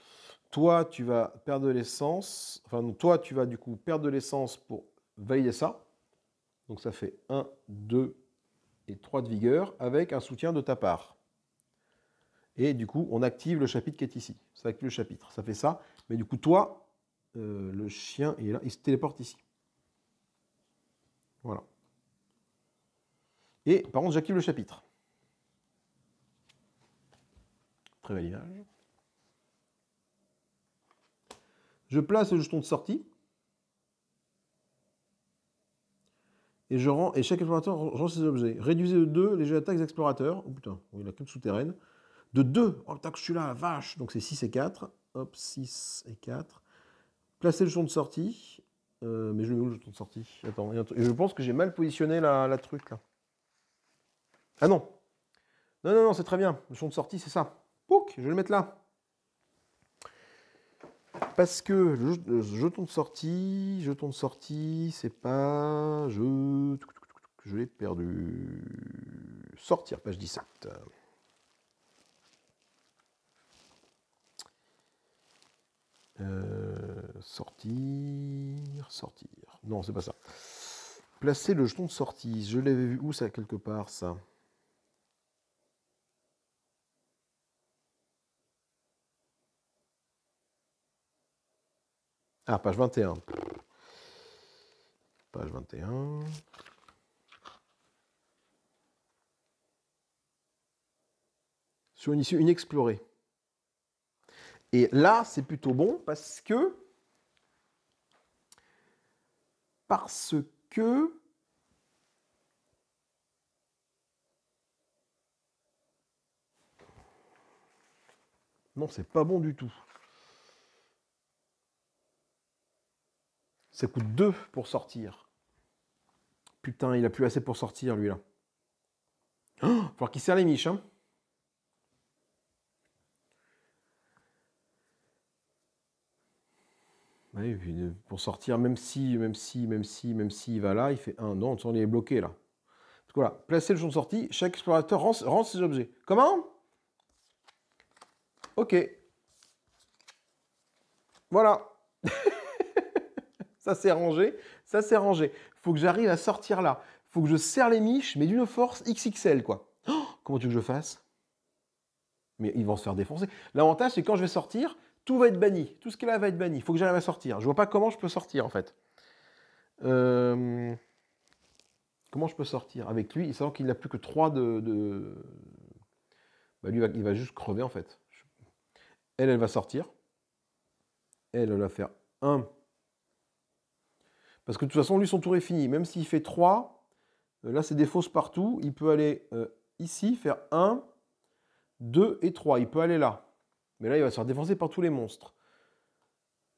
toi, tu vas perdre de l'essence. Enfin, toi, tu vas du coup perdre de l'essence pour valider ça. Donc, ça fait 1, 2 et 3 de vigueur avec un soutien de ta part. Et du coup, on active le chapitre qui est ici. Ça active le chapitre. Ça fait ça. Mais du coup, toi, euh, le chien, il Il se téléporte ici. Voilà. Et par contre, j'active le chapitre. Je place le jeton de sortie. Et, je rends, et chaque explorateur rend ses objets. Réduisez de 2 les jeux d'attaque des explorateurs. Oh putain, il n'y a souterraine. De 2. Oh je suis là, vache. Donc c'est 6 et 4. Hop, 6 et 4. Placez le jeton de sortie. Euh, mais je le mets où le jeton de sortie Attends, je pense que j'ai mal positionné la, la truc là. Ah non Non, non, non, c'est très bien. Le jeton de sortie, c'est ça. Pouc, je vais le mettre là. Parce que le jeton de sortie, jeton de sortie, c'est pas. Je. Je l'ai perdu. Sortir, page 17. Euh, sortir, sortir. Non, c'est pas ça. Placer le jeton de sortie. Je l'avais vu où ça, quelque part, ça Ah, page 21. Page 21. Sur une issue inexplorée. Et là, c'est plutôt bon parce que. Parce que. Non, c'est pas bon du tout. Ça coûte 2 pour sortir. Putain, il a plus assez pour sortir, lui, là. il oh, va qu'il serre les miches, hein. pour sortir, même si, même si, même si, même si, il va là, il fait 1. Non, on est bloqué là. Parce voilà, placer le champ de sortie, chaque explorateur rend, rend ses objets. Comment Ok. Voilà. ça s'est rangé, ça s'est rangé. Faut que j'arrive à sortir là. Faut que je serre les miches, mais d'une force XXL, quoi. Oh, comment tu veux que je fasse Mais ils vont se faire défoncer. L'avantage, c'est quand je vais sortir, tout va être banni. Tout ce qu'il a va être banni. Faut que j'arrive à sortir. Je vois pas comment je peux sortir, en fait. Euh, comment je peux sortir avec lui, il sent qu'il n'a plus que 3 de. Bah, lui, il va juste crever, en fait. Elle, elle va sortir. Elle, elle va faire 1, parce que de toute façon, lui, son tour est fini. Même s'il fait 3, euh, là, c'est des fausses partout. Il peut aller euh, ici, faire 1, 2 et 3. Il peut aller là. Mais là, il va se faire défoncer par tous les monstres.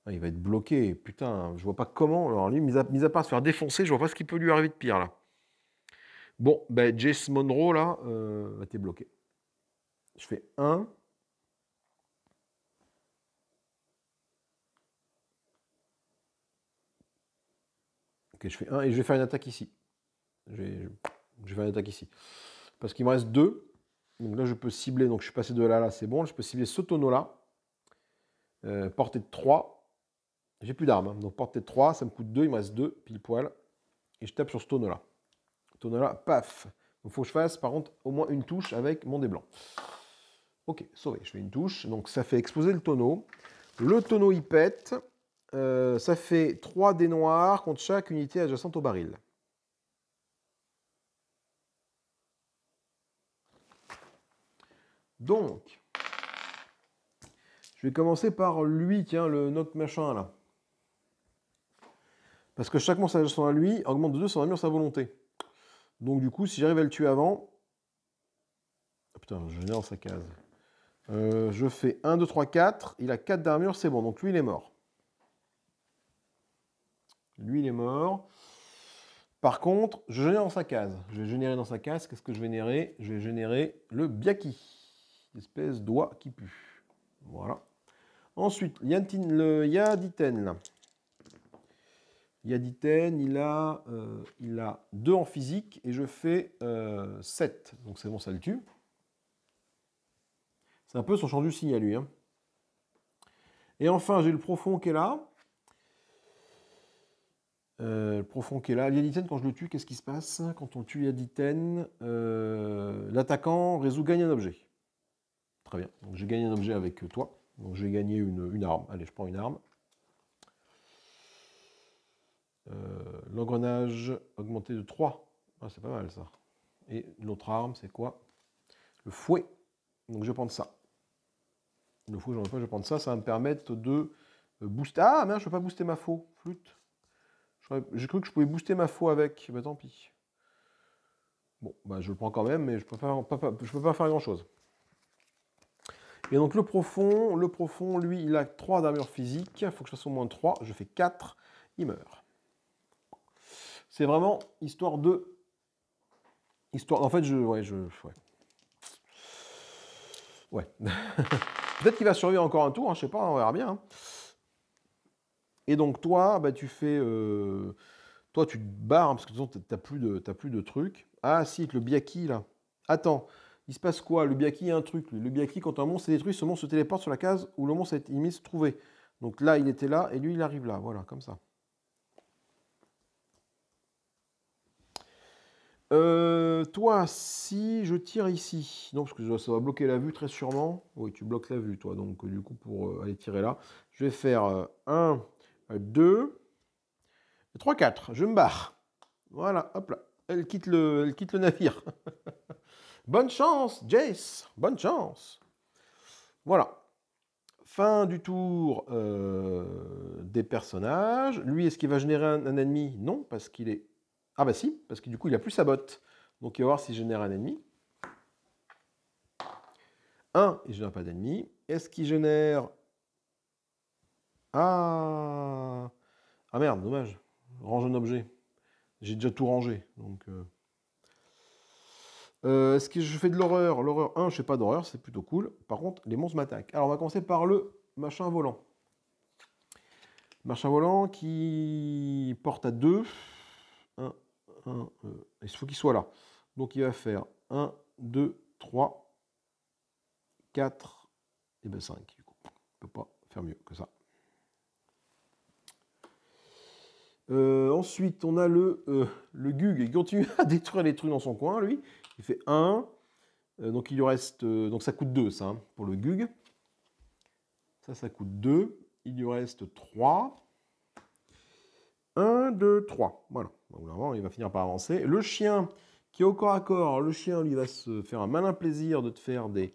Ah, il va être bloqué. Putain, je vois pas comment. Alors lui, mis à, à part se faire défoncer, je vois pas ce qui peut lui arriver de pire là. Bon, ben Jace Monroe là, euh, bah, es bloqué. Je fais 1, Ok, je fais 1 et je vais faire une attaque ici. Je vais, faire une attaque ici. Parce qu'il me reste deux. Donc là, je peux cibler. Donc je suis passé de là à là, c'est bon. Je peux cibler ce tonneau là. Euh, portée de 3. J'ai plus d'armes. Hein. Donc portée de 3, ça me coûte 2. Il me reste 2 pile poil. Et je tape sur ce tonneau là. Tonneau là, paf. il faut que je fasse par contre au moins une touche avec mon dé blanc. Ok, sauvé. Je fais une touche. Donc ça fait exploser le tonneau. Le tonneau il pète. Euh, ça fait 3 dés noirs contre chaque unité adjacente au baril. Donc, je vais commencer par lui, tiens, le notre machin là. Parce que chaque monstre adjacent à lui augmente de 2 son armure sa volonté. Donc du coup, si j'arrive à le tuer avant... Ah, putain, je dans sa case. Euh, je fais 1, 2, 3, 4. Il a 4 d'armure, c'est bon. Donc lui, il est mort. Lui, il est mort. Par contre, je génère dans sa case. Je vais générer dans sa case. Qu'est-ce que je vais générer Je vais générer le biaki, espèce d'oie qui pue. Voilà. Ensuite, il le Yaditen, là. Yaditen, il a, euh, il a 2 en physique et je fais 7. Euh, Donc c'est bon, ça le tue. C'est un peu son champ du signe à lui. Hein. Et enfin, j'ai le profond qui est là. Euh, le profond qui est là. Yaditen, quand je le tue, qu'est-ce qui se passe Quand on tue Yaditen, euh, l'attaquant résout gagne un objet. Très bien. Donc j'ai gagné un objet avec toi. Donc j'ai gagné une, arme. Allez, je prends une arme. Euh, l'engrenage augmenté de 3. Ah, c'est pas mal ça. Et l'autre arme, c'est quoi Le fouet. Donc je vais prendre ça. Le fouet, j'en ai pas, je vais prendre ça. Ça va me permettre de booster. Ah, merde, je ne peux pas booster ma faux. Flûte. J'ai cru que je pouvais booster ma foi avec, Mais tant pis. Bon, bah je le prends quand même, mais je ne peux, peux, pas faire grand-chose. Et donc le profond, le profond, lui, il a 3 d'armure physique. Il faut que je fasse au moins 3. Je fais 4. Il meurt. C'est vraiment histoire de... Histoire... En fait, je... Ouais, je... Ouais. Peut-être qu'il va survivre encore un tour, hein, je sais pas, on verra bien. Hein. Et donc, toi, bah, tu fais. Euh, toi, tu te barres, hein, parce que tu n'as plus, de, plus de trucs. Ah, si, le biaki, là. Attends, il se passe quoi Le biaki, a un truc. Le biaki, quand un monstre est détruit, ce monstre se téléporte sur la case où le monstre est mis se trouver. Donc là, il était là, et lui, il arrive là. Voilà, comme ça. Euh, toi, si je tire ici, Non, parce que ça va bloquer la vue très sûrement. Oui, tu bloques la vue, toi. Donc, du coup, pour euh, aller tirer là, je vais faire un... 2, 3, 4. Je me barre. Voilà, hop là. Elle quitte le, quitte le navire. bonne chance, Jace. Bonne chance. Voilà. Fin du tour euh, des personnages. Lui, est-ce qu'il va générer un, ennemi Non, parce qu'il est... Ah bah si, parce que du coup, il a plus sa botte. Donc il va voir s'il génère un ennemi. 1, il ne génère pas d'ennemi. Est-ce qu'il génère ah. ah merde, dommage. Range un objet. J'ai déjà tout rangé. Donc. Euh. Euh, est-ce que je fais de l'horreur L'horreur 1, je fais pas d'horreur, c'est plutôt cool. Par contre, les monstres m'attaquent. Alors, on va commencer par le machin volant. Machin volant qui porte à 2. Euh, il faut qu'il soit là. Donc, il va faire 1, 2, 3, 4, et ben 5. Du coup, peut pas faire mieux que ça. Euh, ensuite, on a le, euh, le Gug. Il continue à détruire les trucs dans son coin, lui. Il fait 1. Euh, donc il lui reste. donc ça coûte 2, ça, hein, pour le Gug. Ça, ça coûte 2. Il lui reste 3. 1, 2, 3. Voilà. il va finir par avancer. Le chien, qui est au corps à corps, le chien, lui, va se faire un malin plaisir de te faire des,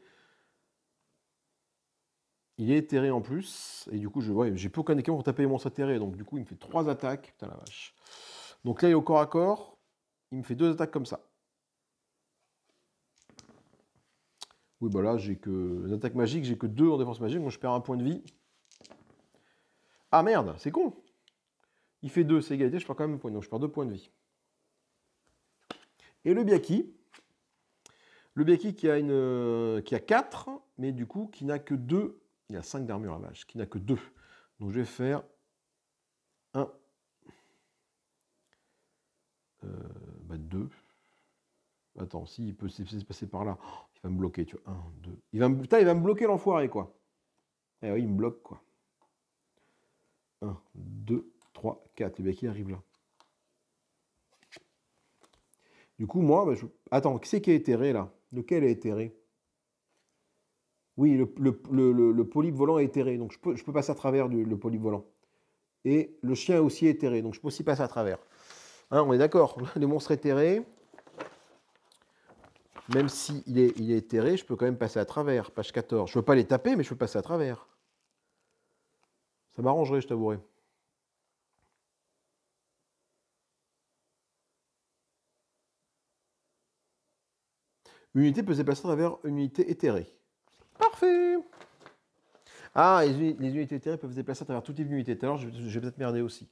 il est éthéré en plus, et du coup, je ouais, j'ai plus aucun équipement pour taper mon monstres donc du coup, il me fait trois attaques. Putain la vache. Donc là, il est au corps à corps, il me fait deux attaques comme ça. Oui, bah là, j'ai que. Les attaques magiques, j'ai que deux en défense magique, donc je perds un point de vie. Ah merde, c'est con Il fait deux c'est égalité, je perds quand même un point, donc je perds deux points de vie. Et le Biaki, le Biaki qui a, une, euh, qui a 4, mais du coup qui n'a que 2 il y a 5 d'armure à vache, qui n'a que 2. Donc je vais faire 1, 2. Euh, bah, attends, s'il peut se passer par là, il va me bloquer, tu vois. 1, 2. Il va me, il va me bloquer l'enfoiré, quoi. Eh oui, il me bloque, quoi. 1, 2, 3, 4. Le mec, qui arrive là. Du coup, moi, bah, je... attends, qui c'est qui est éthéré, là Lequel est éthéré oui, le, le, polype volant est éthéré, donc je peux, je peux passer à travers le polype volant. Et le chien est aussi éthéré, donc je peux aussi passer à travers. Hein, on est d'accord, le monstre éthéré, même s'il est, il est éthéré, je peux quand même passer à travers, page 14. Je ne peux pas les taper, mais je peux passer à travers. Ça m'arrangerait, je t'avouerai. Une unité peut se passer à travers une unité éthérée. Parfait. Ah, les, unités éthérées peuvent se déplacer à travers toutes les unités, alors je, vais peut-être merder aussi.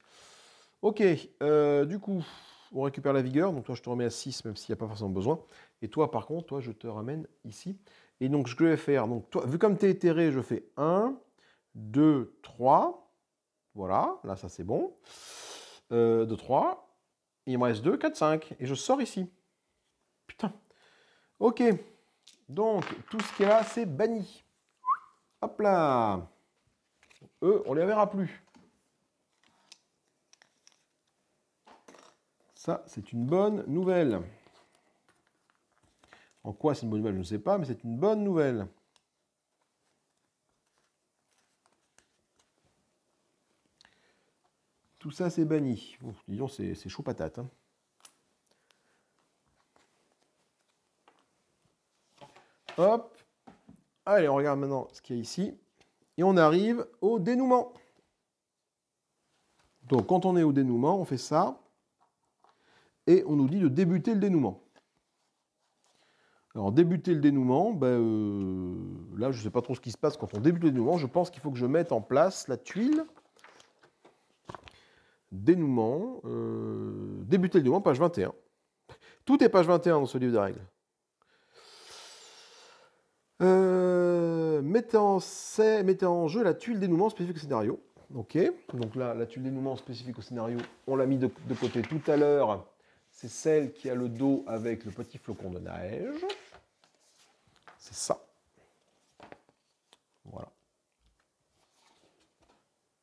Ok, euh, du coup, on récupère la vigueur. Donc toi, je te remets à 6, même s'il n'y a pas forcément besoin. Et toi, par contre, toi, je te ramène ici. Et donc, je vais faire, donc, toi, vu comme tu es éthéré, je fais 1, 2, 3. Voilà, là, ça c'est bon. Euh, 2, 3. il me reste 2, 4, 5. Et je sors ici. Putain. Ok. Donc, tout ce qui est là, c'est banni. Hop là Eux, on les verra plus. Ça, c'est une bonne nouvelle. En quoi c'est une bonne nouvelle, je ne sais pas, mais c'est une bonne nouvelle. Tout ça, c'est banni. disons, c'est chaud patate. Hein. Hop. Allez, on regarde maintenant ce qu'il y a ici. Et on arrive au dénouement. Donc quand on est au dénouement, on fait ça. Et on nous dit de débuter le dénouement. Alors débuter le dénouement, ben, euh, là je ne sais pas trop ce qui se passe quand on débute le dénouement. Je pense qu'il faut que je mette en place la tuile. Dénouement. Euh, débuter le dénouement, page 21. Tout est page 21 dans ce livre de règles. Euh, mettez en, jeu la tuile dénouement spécifique au scénario. Ok, donc là, la tuile dénouement spécifique au scénario, on l'a mis de, côté tout à l'heure. C'est celle qui a le dos avec le petit flocon de neige. C'est ça. Voilà.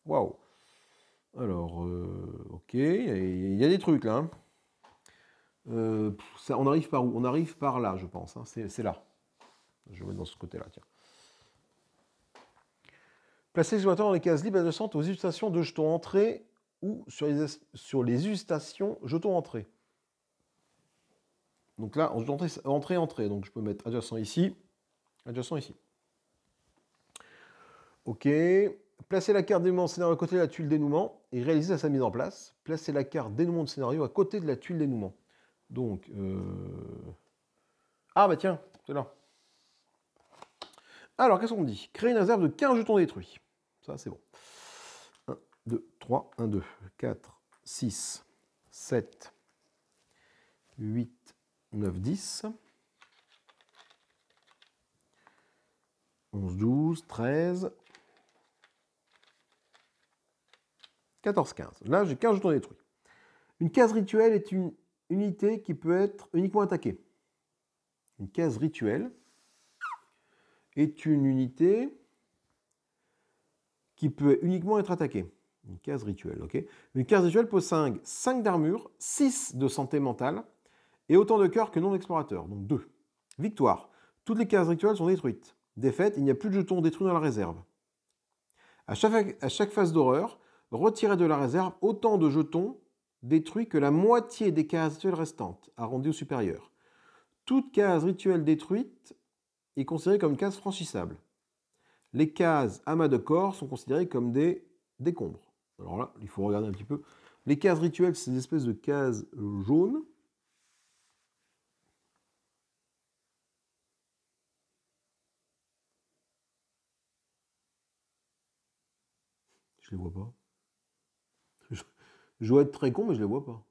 Waouh. Alors, euh, ok, il y, a des trucs là. Hein. Euh, on arrive par où On arrive par là, je pense. Hein. C'est là. Je vais dans ce côté-là, tiens. Placez dans les cases libres adjacentes aux illustrations de jetons entrée ou sur les, sur illustrations jetons entrée. Donc là, entrée, entrée, Donc je peux mettre adjacent ici, adjacent ici. Ok. Placez la carte dénouement de scénario à côté de la tuile dénouement et réalisez sa mise en place. Placez la carte dénouement de scénario à côté de la tuile dénouement. Donc. Euh, ah bah tiens, c'est là. Alors, qu'est-ce qu'on dit Créer une réserve de 15 jetons détruits. Ça, c'est bon. 1, 2, 3, 1, 2, 4, 6, 7, 8, 9, 10. 11, 12, 13, 14, 15. Là, j'ai 15 jetons détruits. Une case rituelle est une unité qui peut être uniquement attaquée. Une case rituelle est une unité qui peut uniquement être attaquée. Une case rituelle, ok Une case rituelle possède 5, d'armure, 6 de santé mentale, et autant de cœurs que non-explorateurs, donc 2. Victoire. Toutes les cases rituelles sont détruites. Défaite, il n'y a plus de jetons détruits dans la réserve. À chaque, à chaque phase d'horreur, retirez de la réserve autant de jetons détruits que la moitié des cases rituelles restantes, arrondies au supérieur. Toute case rituelle détruite est considéré comme une case franchissable. Les cases amas de corps sont considérées comme des décombres. Alors là, il faut regarder un petit peu. Les cases rituelles, c'est des espèces de cases jaunes. Je les vois pas. Je, je dois être très con, mais je les vois pas.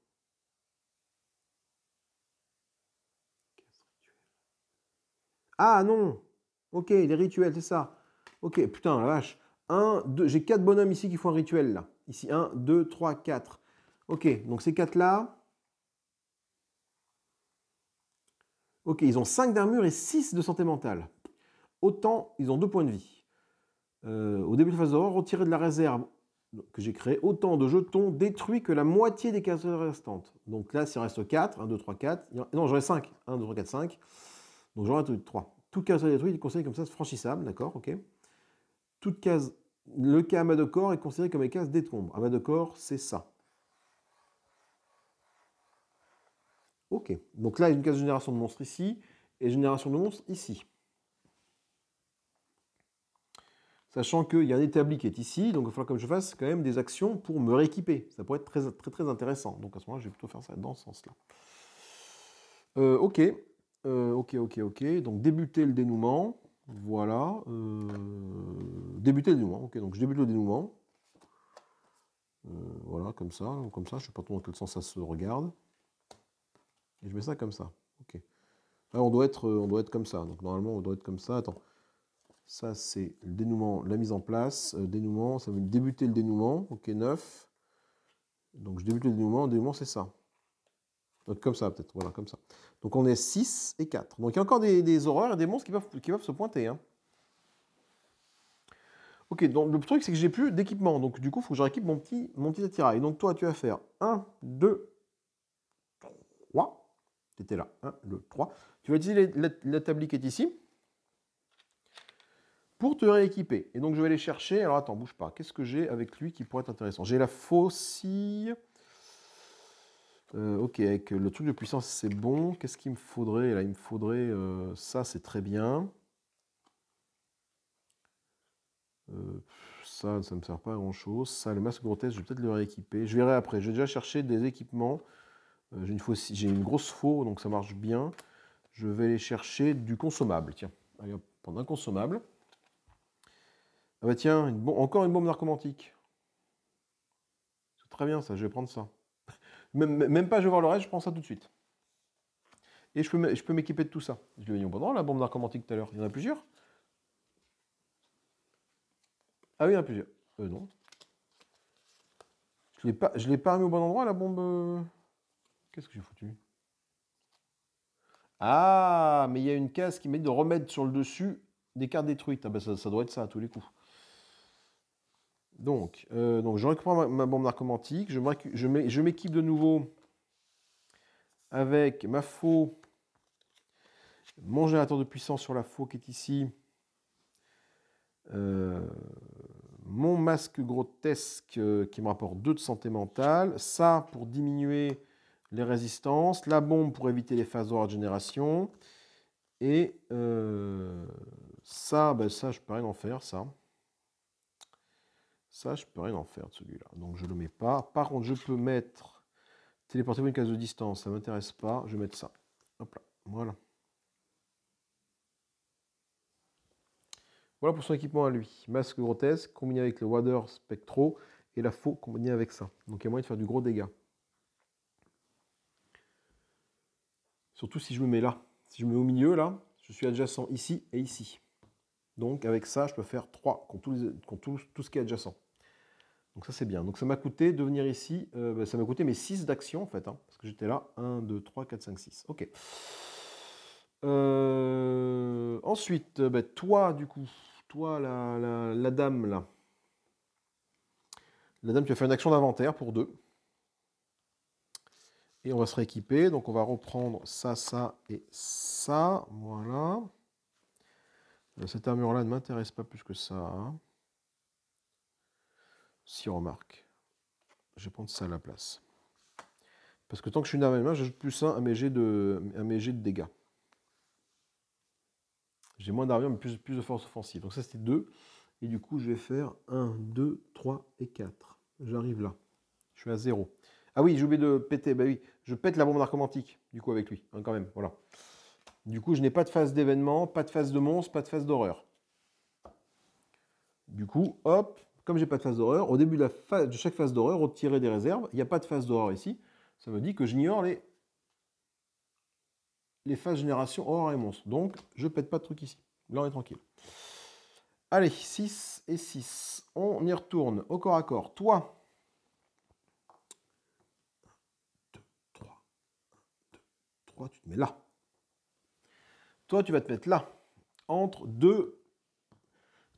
Ah non Ok, les rituels, c'est ça. Ok, putain, la vache. 1, 2, j'ai 4 bonhommes ici qui font un rituel là. Ici, 1, 2, 3, 4. Ok, donc ces 4 là. Ok, ils ont 5 d'armure et 6 de santé mentale. Autant, ils ont 2 points de vie. Euh, au début de phase d'horreur, retirer de la réserve que j'ai créé autant de jetons détruits que la moitié des cases restantes. Donc là, s'il reste 4, 1, 2, 3, 4. Non, j'aurais 5. 1, 2, 3, 4, 5. Donc j'en de 3. Toute case détruite est considérée comme ça franchissable, d'accord, ok Toute case, le cas amas de corps est considéré comme une case à Amas de corps, c'est ça. Ok, donc là, il y a une case génération de monstres ici, et génération de monstres ici. Sachant qu'il y a un établi qui est ici, donc il faudra que je fasse quand même des actions pour me rééquiper. Ça pourrait être très très, très intéressant. Donc à ce moment-là, je vais plutôt faire ça dans ce sens-là. Euh, ok, euh, ok, ok, ok. Donc débuter le dénouement. Voilà. Euh, débuter le dénouement. Ok, donc je débute le dénouement. Euh, voilà, comme ça, comme ça. Je ne sais pas trop dans quel sens ça se regarde. Et je mets ça comme ça. Ok. on doit être, on doit être comme ça. Donc normalement, on doit être comme ça. Attends. Ça, c'est le dénouement, la mise en place. dénouement, ça veut dire débuter le dénouement. Ok, 9. Donc je débute le dénouement. dénouement, c'est ça. Donc comme ça, peut-être. Voilà, comme ça. Donc on est 6 et 4. Donc il y a encore des, horreurs et des monstres qui peuvent, qui peuvent se pointer. Hein. Ok, donc le truc c'est que j'ai plus d'équipement. Donc du coup, il faut que je rééquipe mon petit, mon petit attirail. Donc toi, tu vas faire 1, 2, 3. Tu étais là. 1, 2, 3. Tu vas utiliser la qui est ici pour te rééquiper. Et donc je vais aller chercher. Alors attends, bouge pas. Qu'est-ce que j'ai avec lui qui pourrait être intéressant J'ai la faucille. Euh, ok, avec euh, le truc de puissance, c'est bon. Qu'est-ce qu'il me faudrait Là, il me faudrait euh, ça, c'est très bien. ça, ça ne me sert pas à grand-chose. Ça, le masque grotesque, je vais peut-être le rééquiper. Je verrai après. J'ai déjà cherché des équipements. J'ai une, une grosse faux, donc ça marche bien. Je vais aller chercher du consommable. Tiens, allez, prendre un consommable. Ah bah tiens, encore une bombe narcomantique. C'est très bien ça, je vais prendre ça. Même, pas je vais voir le reste, je prends ça tout de suite. Et je peux, je peux m'équiper de tout ça. Je l'ai mis au bon endroit, la bombe narcomantique tout à l'heure. Il y en a plusieurs Ah oui, il y en a plusieurs. Euh, non. Je ne l'ai, pas, pas mis au bon endroit, la bombe. Euh. Qu'est-ce que j'ai foutu Ah, mais il y a une case qui m'aide de remettre sur le dessus des cartes détruites. Ah ben ça doit être ça à tous les coups. Donc, euh, donc je récupère ma, bombe narcomantique, je m'équipe de nouveau avec ma faux, mon générateur de puissance sur la faux qui est ici, euh, mon masque grotesque euh, qui me rapporte 2 de santé mentale, ça pour diminuer les résistances, la bombe pour éviter les phases de régénération, et ça, ben ça, je peux rien en faire, ça. Ça, je peux rien en faire de celui-là. Donc je ne le mets pas. Par contre, je peux mettre téléporter une case de distance. Ça ne m'intéresse pas. Je vais mettre ça. Hop là. Voilà. Voilà pour son équipement à lui. Masque grotesque combiné avec le Wader Spectro et la faux combinée avec ça. Donc il y a moyen de faire du gros dégât. Surtout si je me mets là. Si je me mets au milieu là, je suis adjacent ici et ici. Donc avec ça, je peux faire 3 contre, tous tout ce qui est adjacent. Donc ça c'est bien. Donc ça m'a coûté de venir ici, euh, bah, ça m'a coûté mes 6 d'action, en fait, hein, parce que j'étais là 1, 2, 3, 4, 5, 6. Ok. Euh, ensuite, euh, bah, toi du coup, toi la, la, la, dame là. La dame, tu as fait une action d'inventaire pour deux Et on va se rééquiper. Donc on va reprendre ça, ça et ça. Voilà. Cette armure-là ne m'intéresse pas plus que ça. Hein on remarque. Je vais prendre ça à la place. Parce que tant que je suis une arme j'ajoute plus 1 à mes jets de, à dégâts. J'ai moins d'armure, mais plus, plus de force offensive. Donc ça, c'était 2. Et du coup, je vais faire 1, 2, 3 et 4. J'arrive là. Je suis à 0. Ah oui, j'ai oublié de péter. Bah oui, je pète la bombe romantique. du coup, avec lui. Hein, quand même, voilà. Du coup, je n'ai pas de phase d'événement, pas de phase de monstre, pas de phase d'horreur. Du coup, hop, comme j'ai pas de phase d'horreur, au début de, la phase, de chaque phase d'horreur, retirer des réserves, il n'y a pas de phase d'horreur ici, ça me dit que j'ignore les, les phases génération horreur et monstre. Donc, je pète pas de truc ici. Là, on est tranquille. Allez, 6 et 6. On y retourne au corps à corps. Toi, 3. 3. tu te mets là. Toi, tu vas te mettre là, entre deux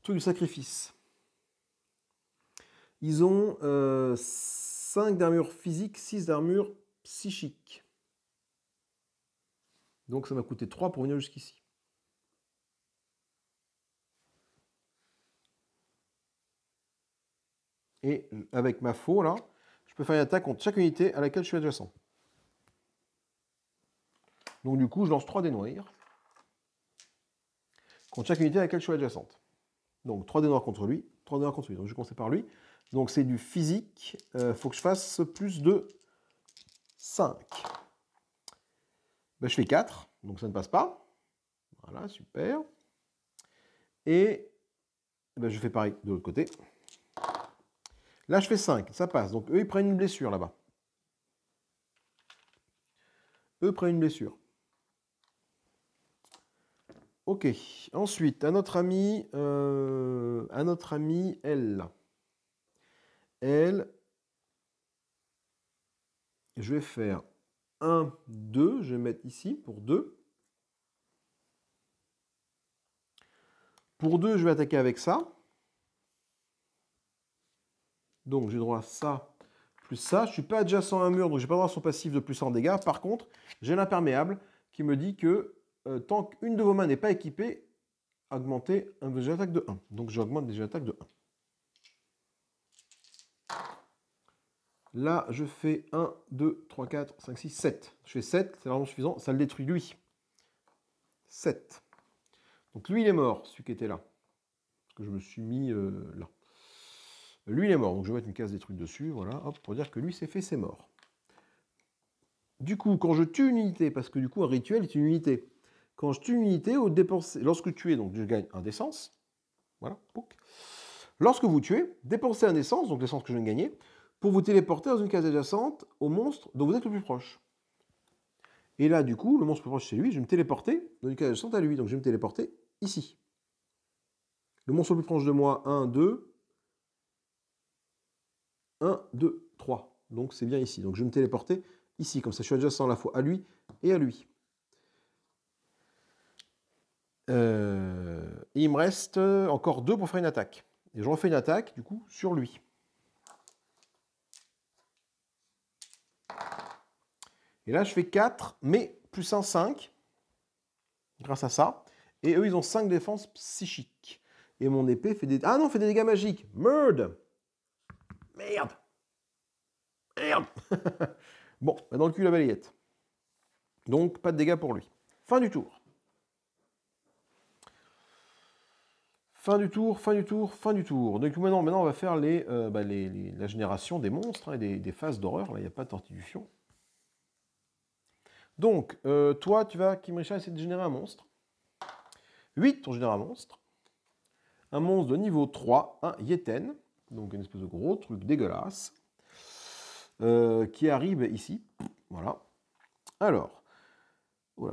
trucs du sacrifice. Ils ont 5 euh, d'armure physique, 6 d'armure psychique. Donc ça m'a coûté 3 pour venir jusqu'ici. Et avec ma faux, là, je peux faire une attaque contre chaque unité à laquelle je suis adjacent. Donc du coup, je lance 3 dénoirs. noirs contre chaque unité à laquelle je suis adjacente. Donc 3 des noirs contre lui, 3 des noirs contre lui. Donc je vais commencer par lui. Donc c'est du physique. Il euh, faut que je fasse plus de 5. Ben, je fais 4, donc ça ne passe pas. Voilà, super. Et ben, je fais pareil de l'autre côté. Là, je fais 5, ça passe. Donc eux, ils prennent une blessure là-bas. Eux prennent une blessure. Ok. Ensuite, à notre ami, euh, à notre ami L. L. Je vais faire 1, 2, je vais mettre ici pour 2. Pour 2, je vais attaquer avec ça. Donc j'ai droit à ça plus ça. Je ne suis pas adjacent à un mur, donc je n'ai pas droit à son passif de plus en dégâts. Par contre, j'ai l'imperméable qui me dit que euh, tant qu'une de vos mains n'est pas équipée, augmentez un de attaque de 1. Donc j'augmente déjà l'attaque de 1. Là, je fais 1, 2, 3, 4, 5, 6, 7. Je fais 7, c'est vraiment suffisant, ça le détruit lui. 7. Donc lui, il est mort, celui qui était là. Parce que je me suis mis euh, là. Lui, il est mort, donc je vais mettre une case détruite dessus, voilà, hop, pour dire que lui, c'est fait, c'est mort. Du coup, quand je tue une unité, parce que du coup, un rituel est une unité. Quand je tue une unité, au lorsque tu es, donc je gagne un d'essence. Voilà, Lorsque vous tuez, dépensez un essence, donc l'essence que je viens de gagner, pour vous téléporter dans une case adjacente au monstre dont vous êtes le plus proche. Et là, du coup, le monstre le plus proche, c'est lui, je vais me téléporter dans une case adjacente à lui. Donc je vais me téléporter ici. Le monstre le plus proche de moi, 1, 2. 1, 2, 3. Donc c'est bien ici. Donc je vais me téléporter ici. Comme ça, je suis adjacent à la fois à lui et à lui. Euh, il me reste encore deux pour faire une attaque. Et je refais une attaque, du coup, sur lui. Et là, je fais 4, mais plus 1, 5, grâce à ça. Et eux, ils ont 5 défenses psychiques. Et mon épée fait des... Ah non, fait des dégâts magiques. Merde Merde Merde Bon, bah, dans le cul la balayette. Donc, pas de dégâts pour lui. Fin du tour. Fin du tour, fin du tour, fin du tour. Donc maintenant, maintenant on va faire les, euh, bah, la génération des monstres hein, et des, phases d'horreur. Là, il n'y a pas de donc, euh, toi, tu vas, Kim Richard, essayer de générer un monstre. 8, on génère un monstre. Un monstre de niveau 3, un Yeten, donc une espèce de gros truc dégueulasse, euh, qui arrive ici. Voilà. Alors, oh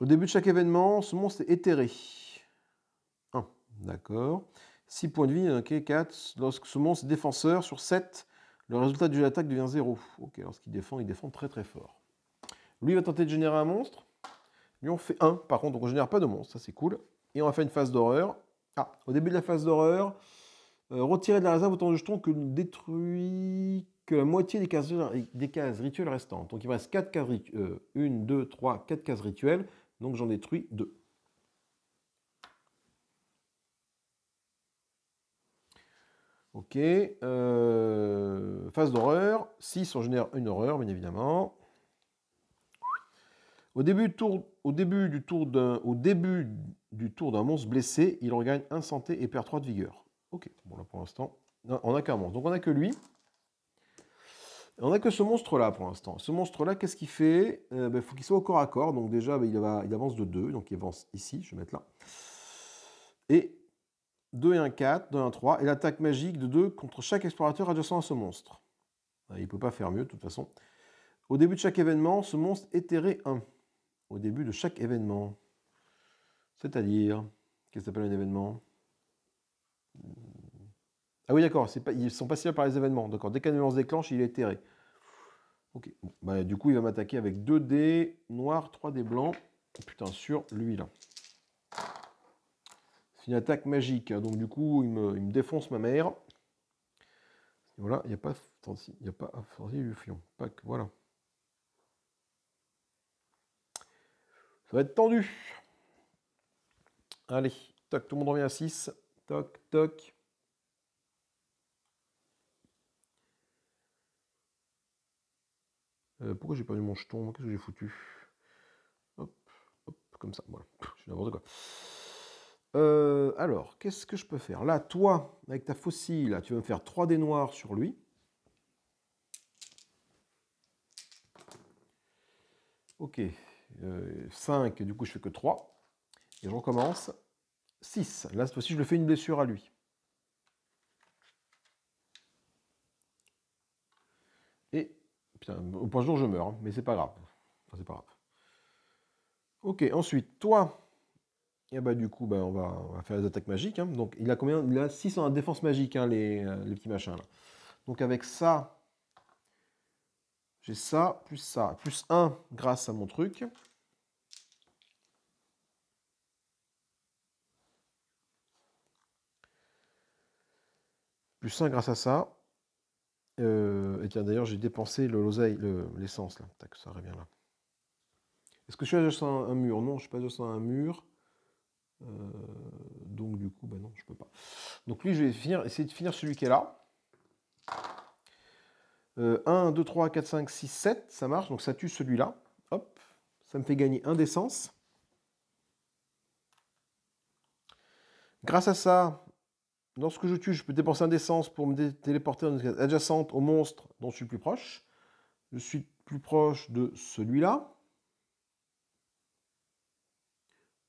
au début de chaque événement, ce monstre est éthéré. 1, d'accord. 6 points de vie, ok, 4. Lorsque ce monstre est défenseur, sur 7, le résultat de d'attaque devient 0. Ok, lorsqu'il défend, il défend très très fort. Lui va tenter de générer un monstre. Lui, on fait un. Par contre, on ne génère pas de monstre. Ça, c'est cool. Et on va faire une phase d'horreur. Ah, au début de la phase d'horreur, euh, retirer de la réserve autant de jetons que détruit que la moitié des cases, des cases rituelles restantes. Donc, il me reste 4 cases rituelles. 1, 2, 3, 4 cases rituelles. Donc, j'en détruis 2. Ok. Euh, phase d'horreur. 6, on génère une horreur, bien évidemment. Au début du tour, au début du tour d'un, début du tour monstre blessé, il regagne 1 santé et perd 3 de vigueur. Ok, bon là pour l'instant, on n'a qu'un monstre. Donc on n'a que lui. On n'a que ce monstre-là pour l'instant. Ce monstre-là, qu'est-ce qu'il fait Il euh, ben, faut qu'il soit au corps à corps. Donc déjà, ben, il, va, il avance de 2. Donc il avance ici, je vais mettre là. Et 2 et 1, 4, 2 et 1, 3. Et l'attaque magique de 2 contre chaque explorateur adjacent à ce monstre. Ben, il ne peut pas faire mieux de toute façon. Au début de chaque événement, ce monstre éthéré 1 au début de chaque événement. C'est-à-dire, qu'est-ce s'appelle un événement hmm. Ah oui, d'accord, pas ils sont passés par les événements. D'accord, dès qu'un événement déclenche, il est terré Ok, bah, du coup, il va m'attaquer avec 2 dés noirs, 3 dés blancs. Putain, sur lui là. C'est une attaque magique, hein. donc du coup, il me, défonce ma mère. Voilà, il n'y a pas. Il n'y a pas. fion. Pas que. Voilà. Ça va être tendu. Allez, toc, tout le monde revient à 6. Toc, toc. Euh, pourquoi j'ai perdu mon jeton Qu'est-ce que j'ai foutu Hop, hop, comme ça. Voilà, je suis n'importe quoi. Euh, alors, qu'est-ce que je peux faire Là, toi, avec ta faucille, là, tu vas me faire 3 d noirs sur lui. Ok, 5, euh, du coup je fais que 3. Et je recommence. 6. Là, cette fois-ci, je le fais une blessure à lui. Et, au point de jour, je meurs, hein, mais c'est pas grave. Enfin, c'est pas grave. Ok, ensuite, toi, et eh bah ben, du coup, bah, on, va, faire les attaques magiques. Hein. Donc, il a combien Il a 6 en défense magique, hein, euh, les, petits machins. Donc, avec ça, j'ai ça, plus ça, plus 1 grâce à mon truc. Plus 1 grâce à ça. Euh, et tiens, d'ailleurs, j'ai dépensé l'essence, là. Tac, ça revient là. Est-ce que je suis adjacent à un mur Non, je ne suis pas adjacent à un mur. Euh, donc, du coup, bah non, je ne peux pas. Donc, lui, je vais essayer de finir celui qui est là. 1, 2, 3, 4, 5, 6, 7, ça marche, donc ça tue celui-là. Hop, ça me fait gagner un d'essence. Grâce à ça, lorsque je tue, je peux dépenser un d'essence pour me téléporter dans adjacente au monstre dont je suis plus proche. Je suis plus proche de celui-là.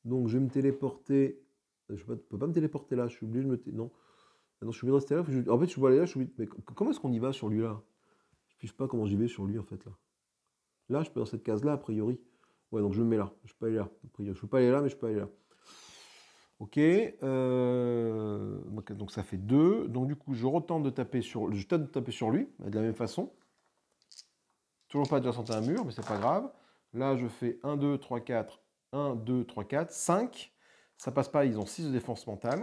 Donc je vais me téléporter. Je ne peux pas me téléporter là, je suis obligé de me. Non. Ah non, je suis obligé de rester là. En fait, je peux obligé là, je suis Mais comment est-ce qu'on y va sur lui là je sais pas comment j'y vais sur lui en fait là. Là, je peux dans cette case là a priori. Ouais, donc je me mets là. Je peux aller là. A priori, je peux pas aller là, mais je peux aller là. Euh, ok. Donc ça fait 2. Donc du coup, je retente de taper sur, je tente de taper sur lui de la même façon. Toujours pas de à un mur, mais c'est pas grave. Là, je fais 1, 2, 3, 4, 1, 2, 3, 4, 5. Ça passe pas, ils ont 6 de défense mentale.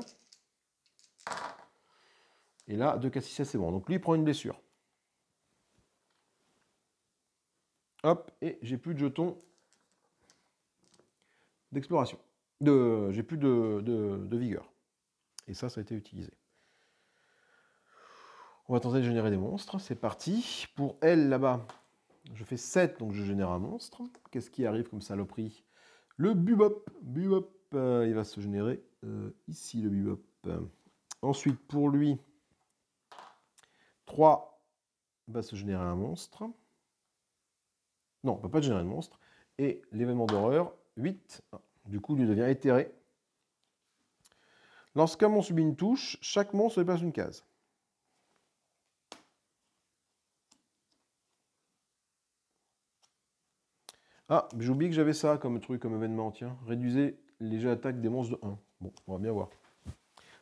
Et là, 2, 4, 6, 7, c'est bon. Donc lui, il prend une blessure. Hop, et j'ai plus de jetons d'exploration. De, j'ai plus de, vigueur. Et ça, ça a été utilisé. On va tenter de générer des monstres. C'est parti. Pour elle, là-bas, je fais 7, donc je génère un monstre. Qu'est-ce qui arrive comme saloperie Le bubop. Bubop, euh, il va se générer euh, ici, le bubop. ensuite, pour lui, 3 va se générer un monstre. Non, on ne peut pas générer de monstre. Et l'événement d'horreur, 8, du coup, lui devient éthéré. Lorsqu'un monstre subit une touche, chaque monstre dépasse une case. Ah, j'ai oublié que j'avais ça comme truc, comme événement, tiens. Réduisez les jets d'attaque des monstres de 1. Bon, on va bien voir. Le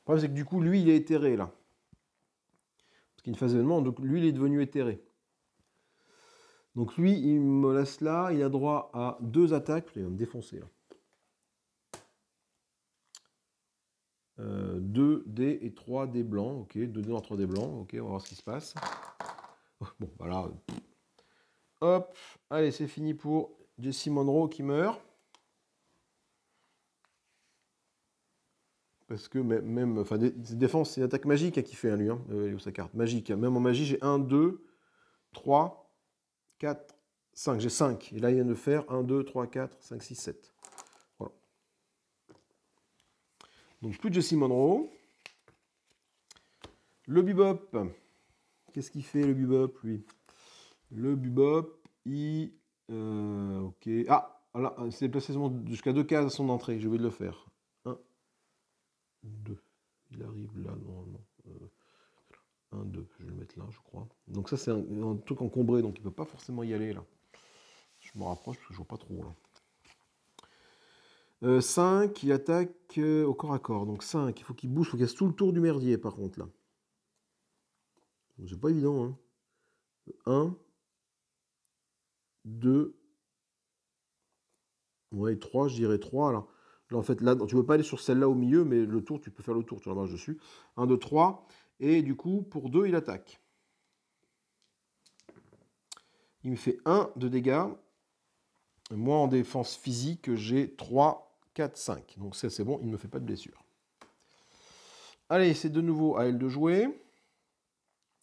problème, c'est que du coup, lui, il est éthéré, là. Parce qu'il ne a pas d'événement, donc lui, il est devenu éthéré. Donc lui, il me laisse là, il a droit à deux attaques. Il va me défoncer là. Hein. Euh, 2 dés et 3 d blancs, ok, 2 dés en 3 dés blancs, ok, on va voir ce qui se passe. Bon, voilà. Bah hop, allez, c'est fini pour Jesse Monroe qui meurt. Parce que même, enfin, défense, c'est une attaque magique hein, qui fait, hein, lui, hein, euh, sa carte. Magique. Hein. Même en magie, j'ai 1, 2, 3, 4, 5. J'ai 5. Et là, il vient de faire 1, 2, 3, 4, 5, 6, 7. Voilà. Donc, plus de Jesse Monroe. Le bebop. Qu'est-ce qu'il fait, le bebop, lui Le bebop, il... Euh, ok. Ah, là, il s'est déplacé jusqu'à deux cases à son entrée. Je vais de le faire. 1, 2. Il arrive là, normalement. 1, 2, je vais le mettre là, je crois. Donc ça, c'est un, truc encombré, donc il ne peut pas forcément y aller, là. Je me rapproche parce que je vois pas trop, là. 5, euh, il attaque euh, au corps à corps. Donc 5, il faut qu'il bouge, il faut qu'il fasse tout le tour du merdier, par contre, là. C'est pas évident, hein. 1, euh, 2, ouais, 3, je dirais 3, là. Là, en fait, là, tu peux pas aller sur celle-là au milieu, mais le tour, tu peux faire le tour, tu je dessus. 1, 2, 3. Et du coup, pour 2, il attaque. Il me fait 1 de dégâts. moi, en défense physique, j'ai 3, 4, 5. Donc ça, c'est bon, il ne me fait pas de blessure. Allez, c'est de nouveau à elle de jouer.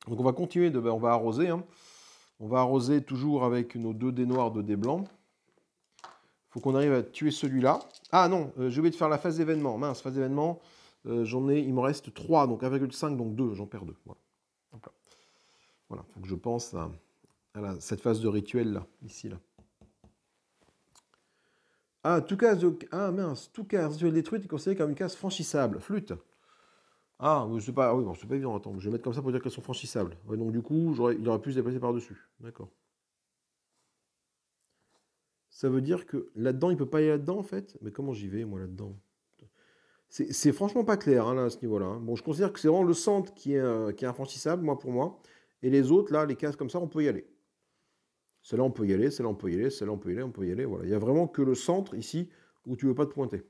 Donc on va continuer, ben, on va arroser. Hein. On va arroser toujours avec nos deux dés noirs, deux dés blancs. faut qu'on arrive à tuer celui-là. Ah non, euh, j'ai oublié de faire la phase d'événement. Mince, phase d'événement. Euh, j'en ai, il me reste 3, donc 1,5, donc 2, j'en perds 2. Voilà. Voilà, faut que je pense à, cette phase de rituel là, ici là. Ah, tout cas, ah mince, tout cas rituel détruite est considéré comme une case franchissable. Flûte. Ah, c'est pas, ah oui, bon, c'est pas évident. Attends, je vais mettre comme ça pour dire qu'elles sont franchissables. donc du coup, il aurait pu se déplacer par-dessus. D'accord. Ça veut dire que là-dedans, il peut pas y aller là-dedans en fait. Mais comment j'y vais moi là-dedans c'est franchement pas clair hein, là, à ce niveau-là. Hein. Bon, je considère que c'est vraiment le centre qui est, euh, qui est, infranchissable, moi pour moi. Et les autres, là, les cases comme ça, on peut y aller. Celle-là, on peut y aller, celle-là, on peut y aller, celle-là, on peut y aller, on peut y aller. Voilà. Il n'y a vraiment que le centre ici où tu ne veux pas te pointer.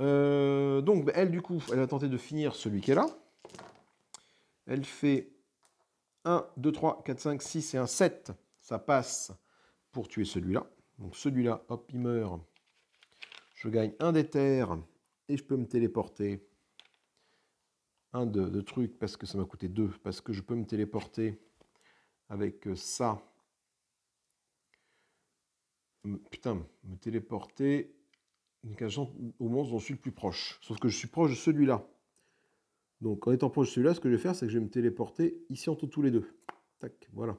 Euh, donc, bah, elle, du coup, elle a tenté de finir celui qui est là. Elle fait 1, 2, 3, 4, 5, 6 et un 7. Ça passe pour tuer celui-là. Donc celui-là, hop, il meurt. Je gagne un des et je peux me téléporter. Un de, de trucs parce que ça m'a coûté deux, parce que je peux me téléporter avec euh, ça. Putain, me téléporter au monstre dont je suis le plus proche. Sauf que je suis proche de celui-là. Donc en étant proche de celui-là, ce que je vais faire, c'est que je vais me téléporter ici entre tous les deux. Tac, voilà.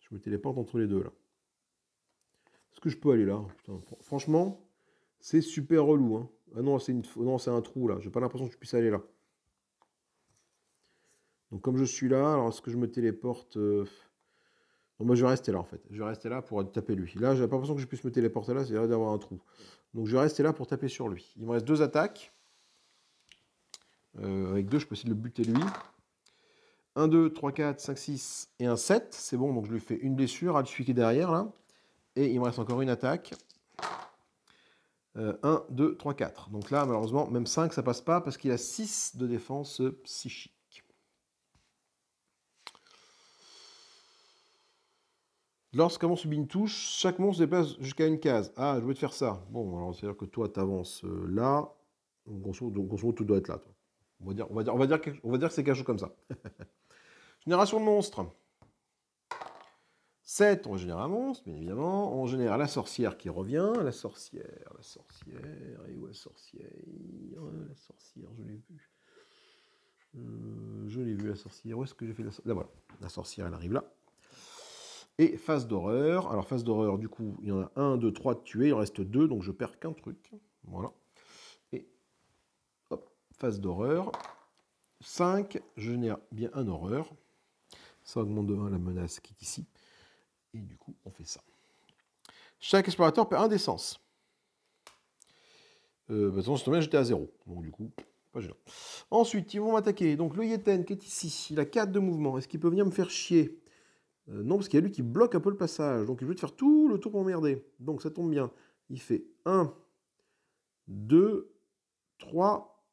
Je me téléporte entre les deux là. Est-ce que je peux aller là Putain, Franchement, c'est super relou. Hein. Ah non, c'est un trou là. J'ai pas l'impression que je puisse aller là. Donc comme je suis là, alors est-ce que je me téléporte euh, non, moi je vais rester là en fait. Je vais rester là pour taper lui. Là, j'ai pas l'impression que je puisse me téléporter là, c'est là d'avoir un trou. Donc je vais rester là pour taper sur lui. Il me reste deux attaques. Euh, avec deux, je peux essayer de le buter lui. 1, 2, 3, 4, 5, 6 et un 7. C'est bon, donc je lui fais une blessure à suis qui est derrière là. Et il me reste encore une attaque. 1, 2, 3, 4. Donc là, malheureusement, même 5, ça passe pas parce qu'il a 6 de défense psychique. Lorsqu'un monstre subit une touche, chaque monstre se déplace jusqu'à une case. Ah, je voulais te faire ça. Bon, alors c'est-à-dire que toi, tu avances euh, là. Donc grosso, donc, tout doit être là. On, va dire, on va dire que c'est quelque chose comme ça. Génération de monstres. 7, on génère un monstre, bien évidemment. On génère la sorcière qui revient. La sorcière, la sorcière, et où la sorcière La sorcière, je l'ai vue. Euh, je l'ai vue, la sorcière. Où est-ce que j'ai fait la sorcière ben voilà. La sorcière, elle arrive là. Et phase d'horreur. Alors, phase d'horreur, du coup, il y en a 1, 2, 3 de tués. Il en reste 2, donc je perds qu'un truc. Voilà. Et hop, phase d'horreur. 5, je génère bien un horreur. Ça augmente de 1 la menace qui est ici. Et du coup, on fait ça. Chaque explorateur perd un des sens. Euh, bah, j'étais à zéro. Donc, du coup, pas gênant. Ensuite, ils vont m'attaquer. Donc, le Yeten qui est ici, il a 4 de mouvement. Est-ce qu'il peut venir me faire chier euh, Non, parce qu'il y a lui qui bloque un peu le passage. Donc, il veut te faire tout le tour pour m'emmerder. Donc, ça tombe bien. Il fait 1, 2, 3,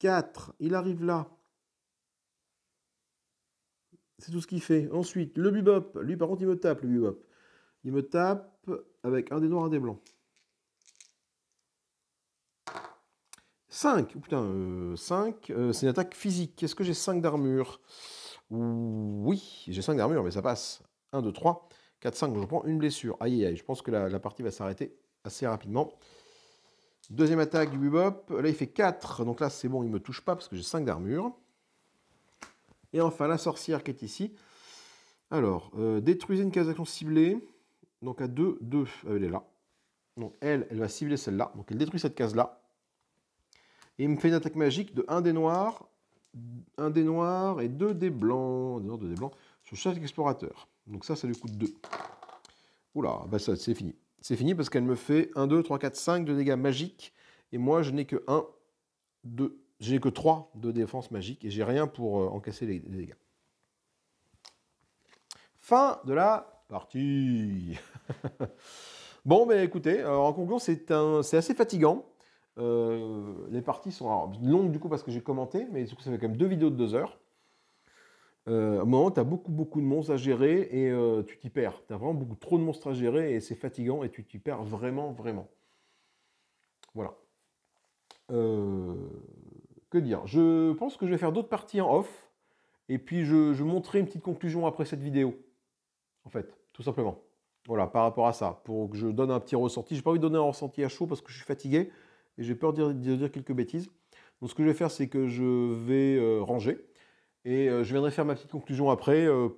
4. Il arrive là. C'est tout ce qu'il fait. Ensuite, le bubop. Lui, par contre, il me tape, le bubop. Il me tape avec un des noirs, un des blancs. 5. 5. Euh, euh, c'est une attaque physique. Est-ce que j'ai 5 d'armure Oui, j'ai 5 d'armure, mais ça passe. 1, 2, 3, 4, 5. Je prends une blessure. Aïe, aïe, je pense que la, partie va s'arrêter assez rapidement. Deuxième attaque du bubop. Là, il fait 4. Donc là, c'est bon, il ne me touche pas parce que j'ai 5 d'armure. Et enfin, la sorcière qui est ici. Alors, euh, détruisez une case d'action ciblée. Donc à 2, 2, ah, elle est là. Donc elle, elle va cibler celle-là. Donc elle détruit cette case-là. Et il me fait une attaque magique de 1 des noirs, 1 des noirs et 2 des blancs. 2 des blancs sur chaque explorateur. Donc ça, ça lui coûte 2. Oula, bah ça, c'est fini. C'est fini parce qu'elle me fait 1, 2, 3, 4, 5 de dégâts magiques. Et moi, je n'ai que 1, 2, j'ai que 3 de défense magique et j'ai rien pour euh, encasser les, dégâts. Fin de la partie. bon, mais ben, écoutez, euh, en conclusion, c'est, assez fatigant. Euh, les parties sont longues du coup parce que j'ai commenté, mais du coup, ça fait quand même deux vidéos de 2 heures. Euh, un moment, tu as beaucoup, beaucoup de monstres à gérer et tu t'y perds. Tu as vraiment beaucoup trop de monstres à gérer et c'est fatigant et tu t'y perds vraiment, vraiment. Voilà. Euh, que dire Je pense que je vais faire d'autres parties en off, et puis je, je montrerai une petite conclusion après cette vidéo. En fait, tout simplement. Voilà, par rapport à ça, pour que je donne un petit ressenti. J'ai pas envie de donner un ressenti à chaud parce que je suis fatigué et j'ai peur de dire, quelques bêtises. Donc ce que je vais faire, c'est que je vais euh, ranger et euh, je viendrai faire ma petite conclusion après euh, bah,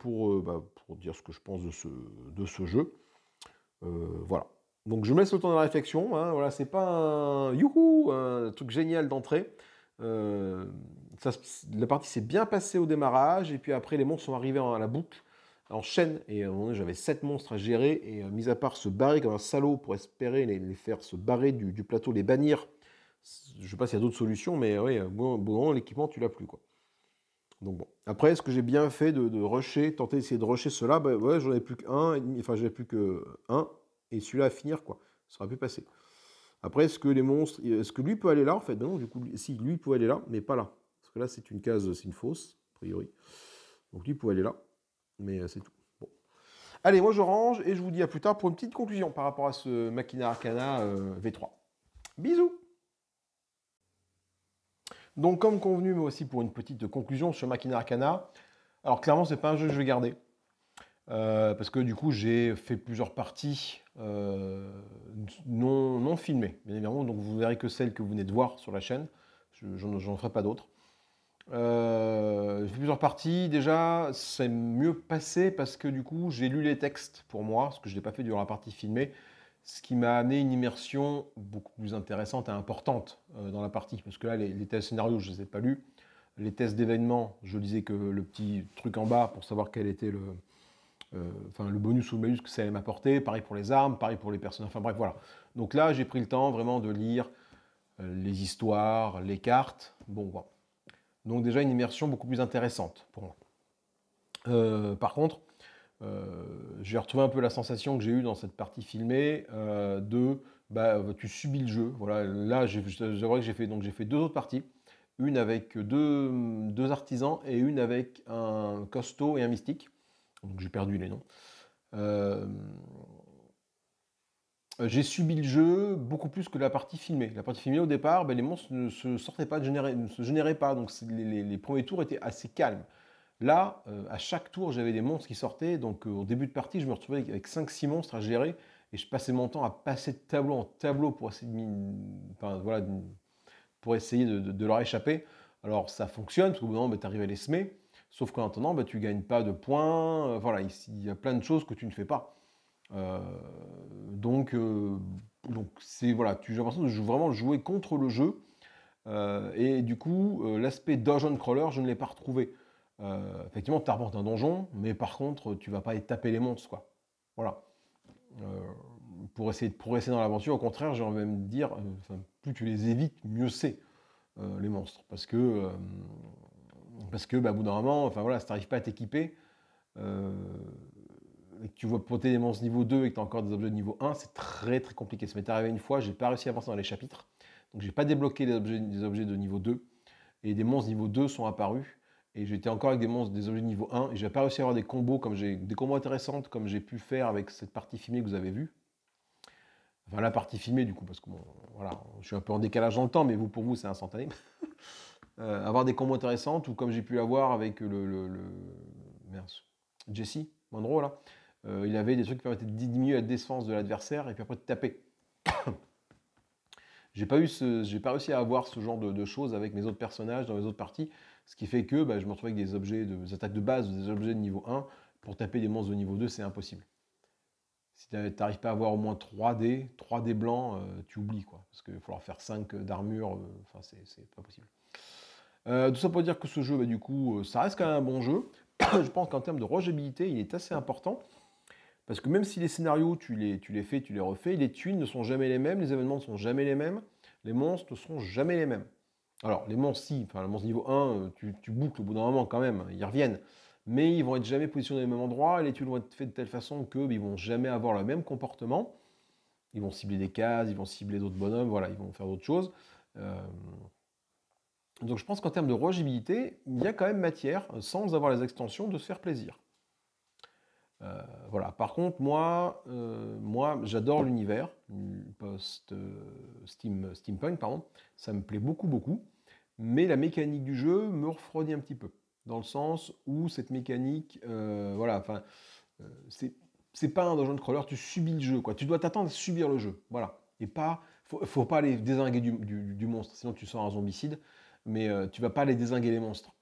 pour, dire ce que je pense de ce, jeu. voilà. Donc je me laisse le temps de la réflexion. Hein, voilà, c'est pas un youhou, un truc génial d'entrée. Euh, la partie s'est bien passée au démarrage, et puis après, les monstres sont arrivés à la boucle, en chaîne, et j'avais 7 monstres à gérer, et euh, mis à part se barrer comme un salaud pour espérer les, faire se barrer du, plateau, les bannir, je sais pas s'il y a d'autres solutions, mais bon, l'équipement, tu l'as plus, quoi. Donc bon. Après, est-ce que j'ai bien fait de, rusher, tenter d'essayer de rusher cela bah, ouais, j'en avais plus qu'un, enfin j'en plus que et celui-là à finir, quoi. Ça aurait pu passer. Après, est-ce que les monstres, est-ce que lui peut aller là en fait ben Non, du coup, si lui peut aller là, mais pas là, parce que là c'est une case, c'est une fausse a priori. Donc lui peut aller là, mais euh, c'est tout. Bon. Allez, moi je range et je vous dis à plus tard pour une petite conclusion par rapport à ce Machina Arcana euh, V3. Bisous. Donc comme convenu, mais aussi pour une petite conclusion sur Machina Arcana. Alors clairement, c'est pas un jeu que je vais garder. Euh, parce que du coup, j'ai fait plusieurs parties euh, non, non filmées, bien évidemment. Donc vous verrez que celles que vous venez de voir sur la chaîne. J'en ferai pas d'autres. Euh, j'ai fait plusieurs parties. Déjà, c'est mieux passé parce que du coup, j'ai lu les textes pour moi, ce que je n'ai pas fait durant la partie filmée, ce qui m'a amené une immersion beaucoup plus intéressante et importante euh, dans la partie. Parce que là, les, tests scénarios, je ne les ai pas lus. Les tests d'événements, je disais que le petit truc en bas pour savoir quel était le, euh, enfin, le bonus ou le malus que ça allait m'apporter, pareil pour les armes, pareil pour les personnages, enfin bref, voilà. Donc là, j'ai pris le temps vraiment de lire euh, les histoires, les cartes, bon, voilà. Donc déjà une immersion beaucoup plus intéressante pour moi. Euh, par contre, j'ai retrouvé un peu la sensation que j'ai eue dans cette partie filmée de bah, tu subis le jeu. Voilà, là, que j'ai fait, donc j'ai fait deux autres parties. Une avec deux, artisans et une avec un costaud et un mystique. Donc j'ai perdu les noms. Euh, j'ai subi le jeu beaucoup plus que la partie filmée. La partie filmée, au départ, ben, les monstres ne se sortaient pas, ne se généraient pas. Donc les, premiers tours étaient assez calmes. Là, euh, à chaque tour, j'avais des monstres qui sortaient. Donc euh, au début de partie, je me retrouvais avec 5-6 monstres à gérer. Et je passais mon temps à passer de tableau en tableau pour essayer de, essayer de, leur échapper. Alors ça fonctionne, parce qu'au bout d'un moment, ben, tu arrives à les semer. Sauf qu'en attendant, bah, tu ne gagnes pas de points. Euh, voilà, il y a plein de choses que tu ne fais pas. Euh, donc, euh, donc c'est voilà, tu j'ai l'impression de vraiment jouer contre le jeu. et du coup, l'aspect dungeon crawler, je ne l'ai pas retrouvé. effectivement, tu arpentes un donjon, mais par contre, tu vas pas y taper les monstres, quoi. Voilà. pour essayer de progresser dans l'aventure, au contraire, j'ai envie de me dire, plus tu les évites, mieux c'est les monstres, parce que parce que, bah, au bout d'un moment, enfin, voilà, si tu n'arrives pas à t'équiper, euh, et que tu vois poter des monstres niveau 2 et que tu as encore des objets de niveau 1, c'est très très compliqué. Ça m'est arrivé une fois, je n'ai pas réussi à avancer dans les chapitres, donc je n'ai pas débloqué des objets de niveau 2, et des monstres niveau 2 sont apparus, et j'étais encore avec des monstres, des objets de niveau 1, et je n'ai pas réussi à avoir des combos, comme des combos intéressantes comme j'ai pu faire avec cette partie filmée que vous avez vue. Enfin, la partie filmée, du coup, parce que voilà, je suis un peu en décalage dans le temps, mais vous, pour vous, c'est instantané. Euh, avoir des combos intéressantes, ou comme j'ai pu l'avoir avec le, Jesse là. Euh, il avait des trucs qui permettaient de diminuer la défense de l'adversaire et puis après de taper. j'ai pas eu j'ai pas réussi à avoir ce genre de, choses avec mes autres personnages dans les autres parties, ce qui fait que bah, je me retrouvais avec des objets, de, attaques de base, des objets de niveau 1 pour taper des monstres de niveau 2, c'est impossible. Si tu n'arrives pas à avoir au moins 3D, 3D blancs, euh, tu oublies quoi, parce qu'il va falloir faire 5 d'armure, enfin c'est pas possible. Euh, tout ça pour dire que ce jeu, bah, du coup, euh, ça reste quand même un bon jeu. je pense qu'en termes de rejabilité, il est assez important. Parce que même si les scénarios, tu les, fais, tu les refais, les tuiles ne sont jamais les mêmes, les événements ne sont jamais les mêmes, les monstres ne sont jamais les mêmes. Alors, les monstres, si, enfin, les monstres niveau 1, euh, tu, boucles au bout d'un moment quand même, hein, ils reviennent. Mais ils vont être jamais positionnés au même endroit, les tuiles vont être faites de telle façon qu'ils bah, ne vont jamais avoir le même comportement. Ils vont cibler des cases, ils vont cibler d'autres bonhommes, voilà, ils vont faire d'autres choses. Euh, donc je pense qu'en termes de rogibilité, il y a quand même matière, euh, sans avoir les extensions, de se faire plaisir. Euh, voilà. Par contre, moi, euh, moi j'adore l'univers post steam, steampunk, pardon. Ça me plaît beaucoup, beaucoup. Mais la mécanique du jeu me refroidit un petit peu, dans le sens où cette mécanique, voilà, enfin, c'est pas un dungeon crawler, tu subis le jeu, quoi. Tu dois t'attendre à subir le jeu, voilà. Et pas, faut, pas aller désinguer du, du, monstre, sinon tu sors un zombicide mais euh, tu vas pas les désinguer les monstres.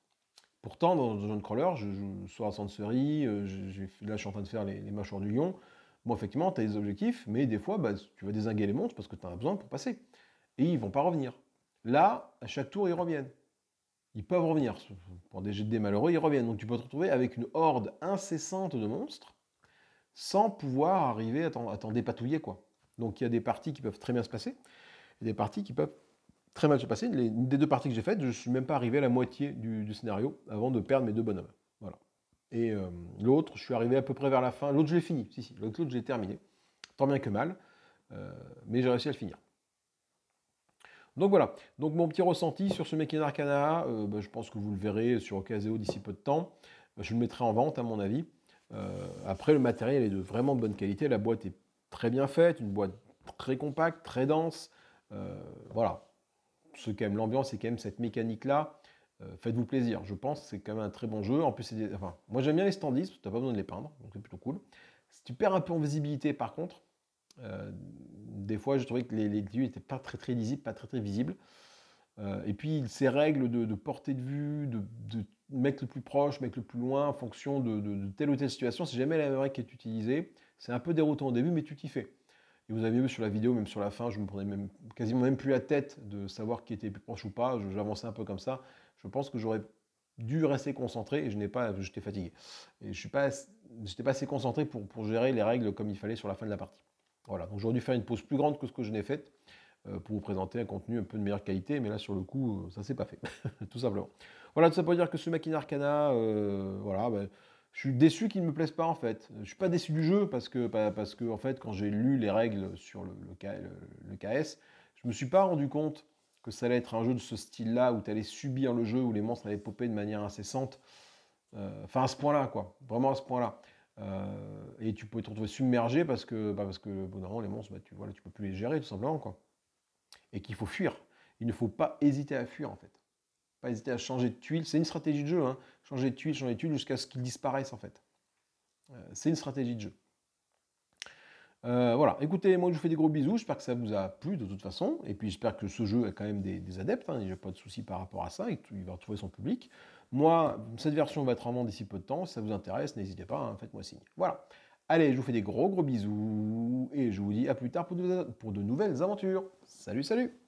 Pourtant, dans John Crawler, je joue à à je, euh, là je suis en train de faire les, mâchoires du lion. Bon, effectivement, tu as des objectifs, mais des fois, bah, tu vas désinguer les monstres parce que tu en as besoin pour passer. Et ils vont pas revenir. Là, à chaque tour, ils reviennent. Ils peuvent revenir. Pour des GD malheureux, ils reviennent. Donc tu peux te retrouver avec une horde incessante de monstres sans pouvoir arriver à t'en dépatouiller. quoi. Donc il y a des parties qui peuvent très bien se passer, et des parties qui peuvent très mal se passé, des deux parties que j'ai faites, je ne suis même pas arrivé à la moitié du, scénario avant de perdre mes deux bonhommes. Voilà. Et euh, l'autre, je suis arrivé à peu près vers la fin. L'autre, je l'ai fini. Si, si. L'autre, je l'ai terminé. Tant bien que mal. Euh, mais j'ai réussi à le finir. Donc voilà. Donc mon petit ressenti sur ce Mekin Arcana, euh, bah, je pense que vous le verrez sur Ocaseo d'ici peu de temps. Bah, je le mettrai en vente, à mon avis. après, le matériel est de vraiment bonne qualité. La boîte est très bien faite, une boîte très compacte, très dense. voilà, ceux qui l'ambiance et quand même cette mécanique-là, euh, faites-vous plaisir. Je pense c'est quand même un très bon jeu. En plus, moi j'aime bien les standees, tu n'as pas besoin de les peindre, donc c'est plutôt cool. Si tu perds un peu en visibilité, par contre, euh, des fois, je trouvais que les, lieux n'étaient pas très très lisibles, pas très très visibles. Euh, et puis, ces règles de, portée de vue, de, mettre le plus proche, mettre le plus loin, en fonction de, telle ou telle situation, c'est jamais la même règle qui est utilisée. C'est un peu déroutant au début, mais tu t'y fais. Et vous avez vu sur la vidéo, même sur la fin, je me prenais même, quasiment même plus la tête de savoir qui était plus proche ou pas. J'avançais un peu comme ça. Je pense que j'aurais dû rester concentré et je n'ai pas, j'étais fatigué. Et je suis pas, j'étais pas assez concentré pour, pour gérer les règles comme il fallait sur la fin de la partie. Voilà. Donc j'aurais dû faire une pause plus grande que ce que je n'ai faite euh, pour vous présenter un contenu un peu de meilleure qualité, mais là sur le coup, euh, ça s'est pas fait, tout simplement. Voilà, tout ça pour dire que ce Machine Arcana, euh, voilà. Ben, je suis déçu qu'il ne me plaise pas en fait. Je ne suis pas déçu du jeu parce que, parce que en fait, quand j'ai lu les règles sur le, KS, je ne me suis pas rendu compte que ça allait être un jeu de ce style-là où tu allais subir le jeu, où les monstres allaient popper de manière incessante. Euh, enfin, à ce point-là, quoi. Vraiment à ce point-là. Euh, et tu pouvais te retrouver submergé parce que, bah, parce que les monstres, bah, tu, ne tu peux plus les gérer tout simplement, quoi. Et qu'il faut fuir. Il ne faut pas hésiter à fuir, en fait. Pas hésiter à changer de tuile. C'est une stratégie de jeu. Hein. Changer de tuile, changer de tuile jusqu'à ce qu'ils disparaissent en fait. Euh, c'est une stratégie de jeu. Euh, voilà, écoutez, moi je vous fais des gros bisous, j'espère que ça vous a plu de toute façon, et puis j'espère que ce jeu a quand même des, adeptes, hein. il n'y a pas de souci par rapport à ça, et il va retrouver son public. Moi, cette version va être en vente d'ici peu de temps, si ça vous intéresse, n'hésitez pas, hein. faites-moi signe. Voilà, allez, je vous fais des gros gros bisous, et je vous dis à plus tard pour de nouvelles aventures. Salut, salut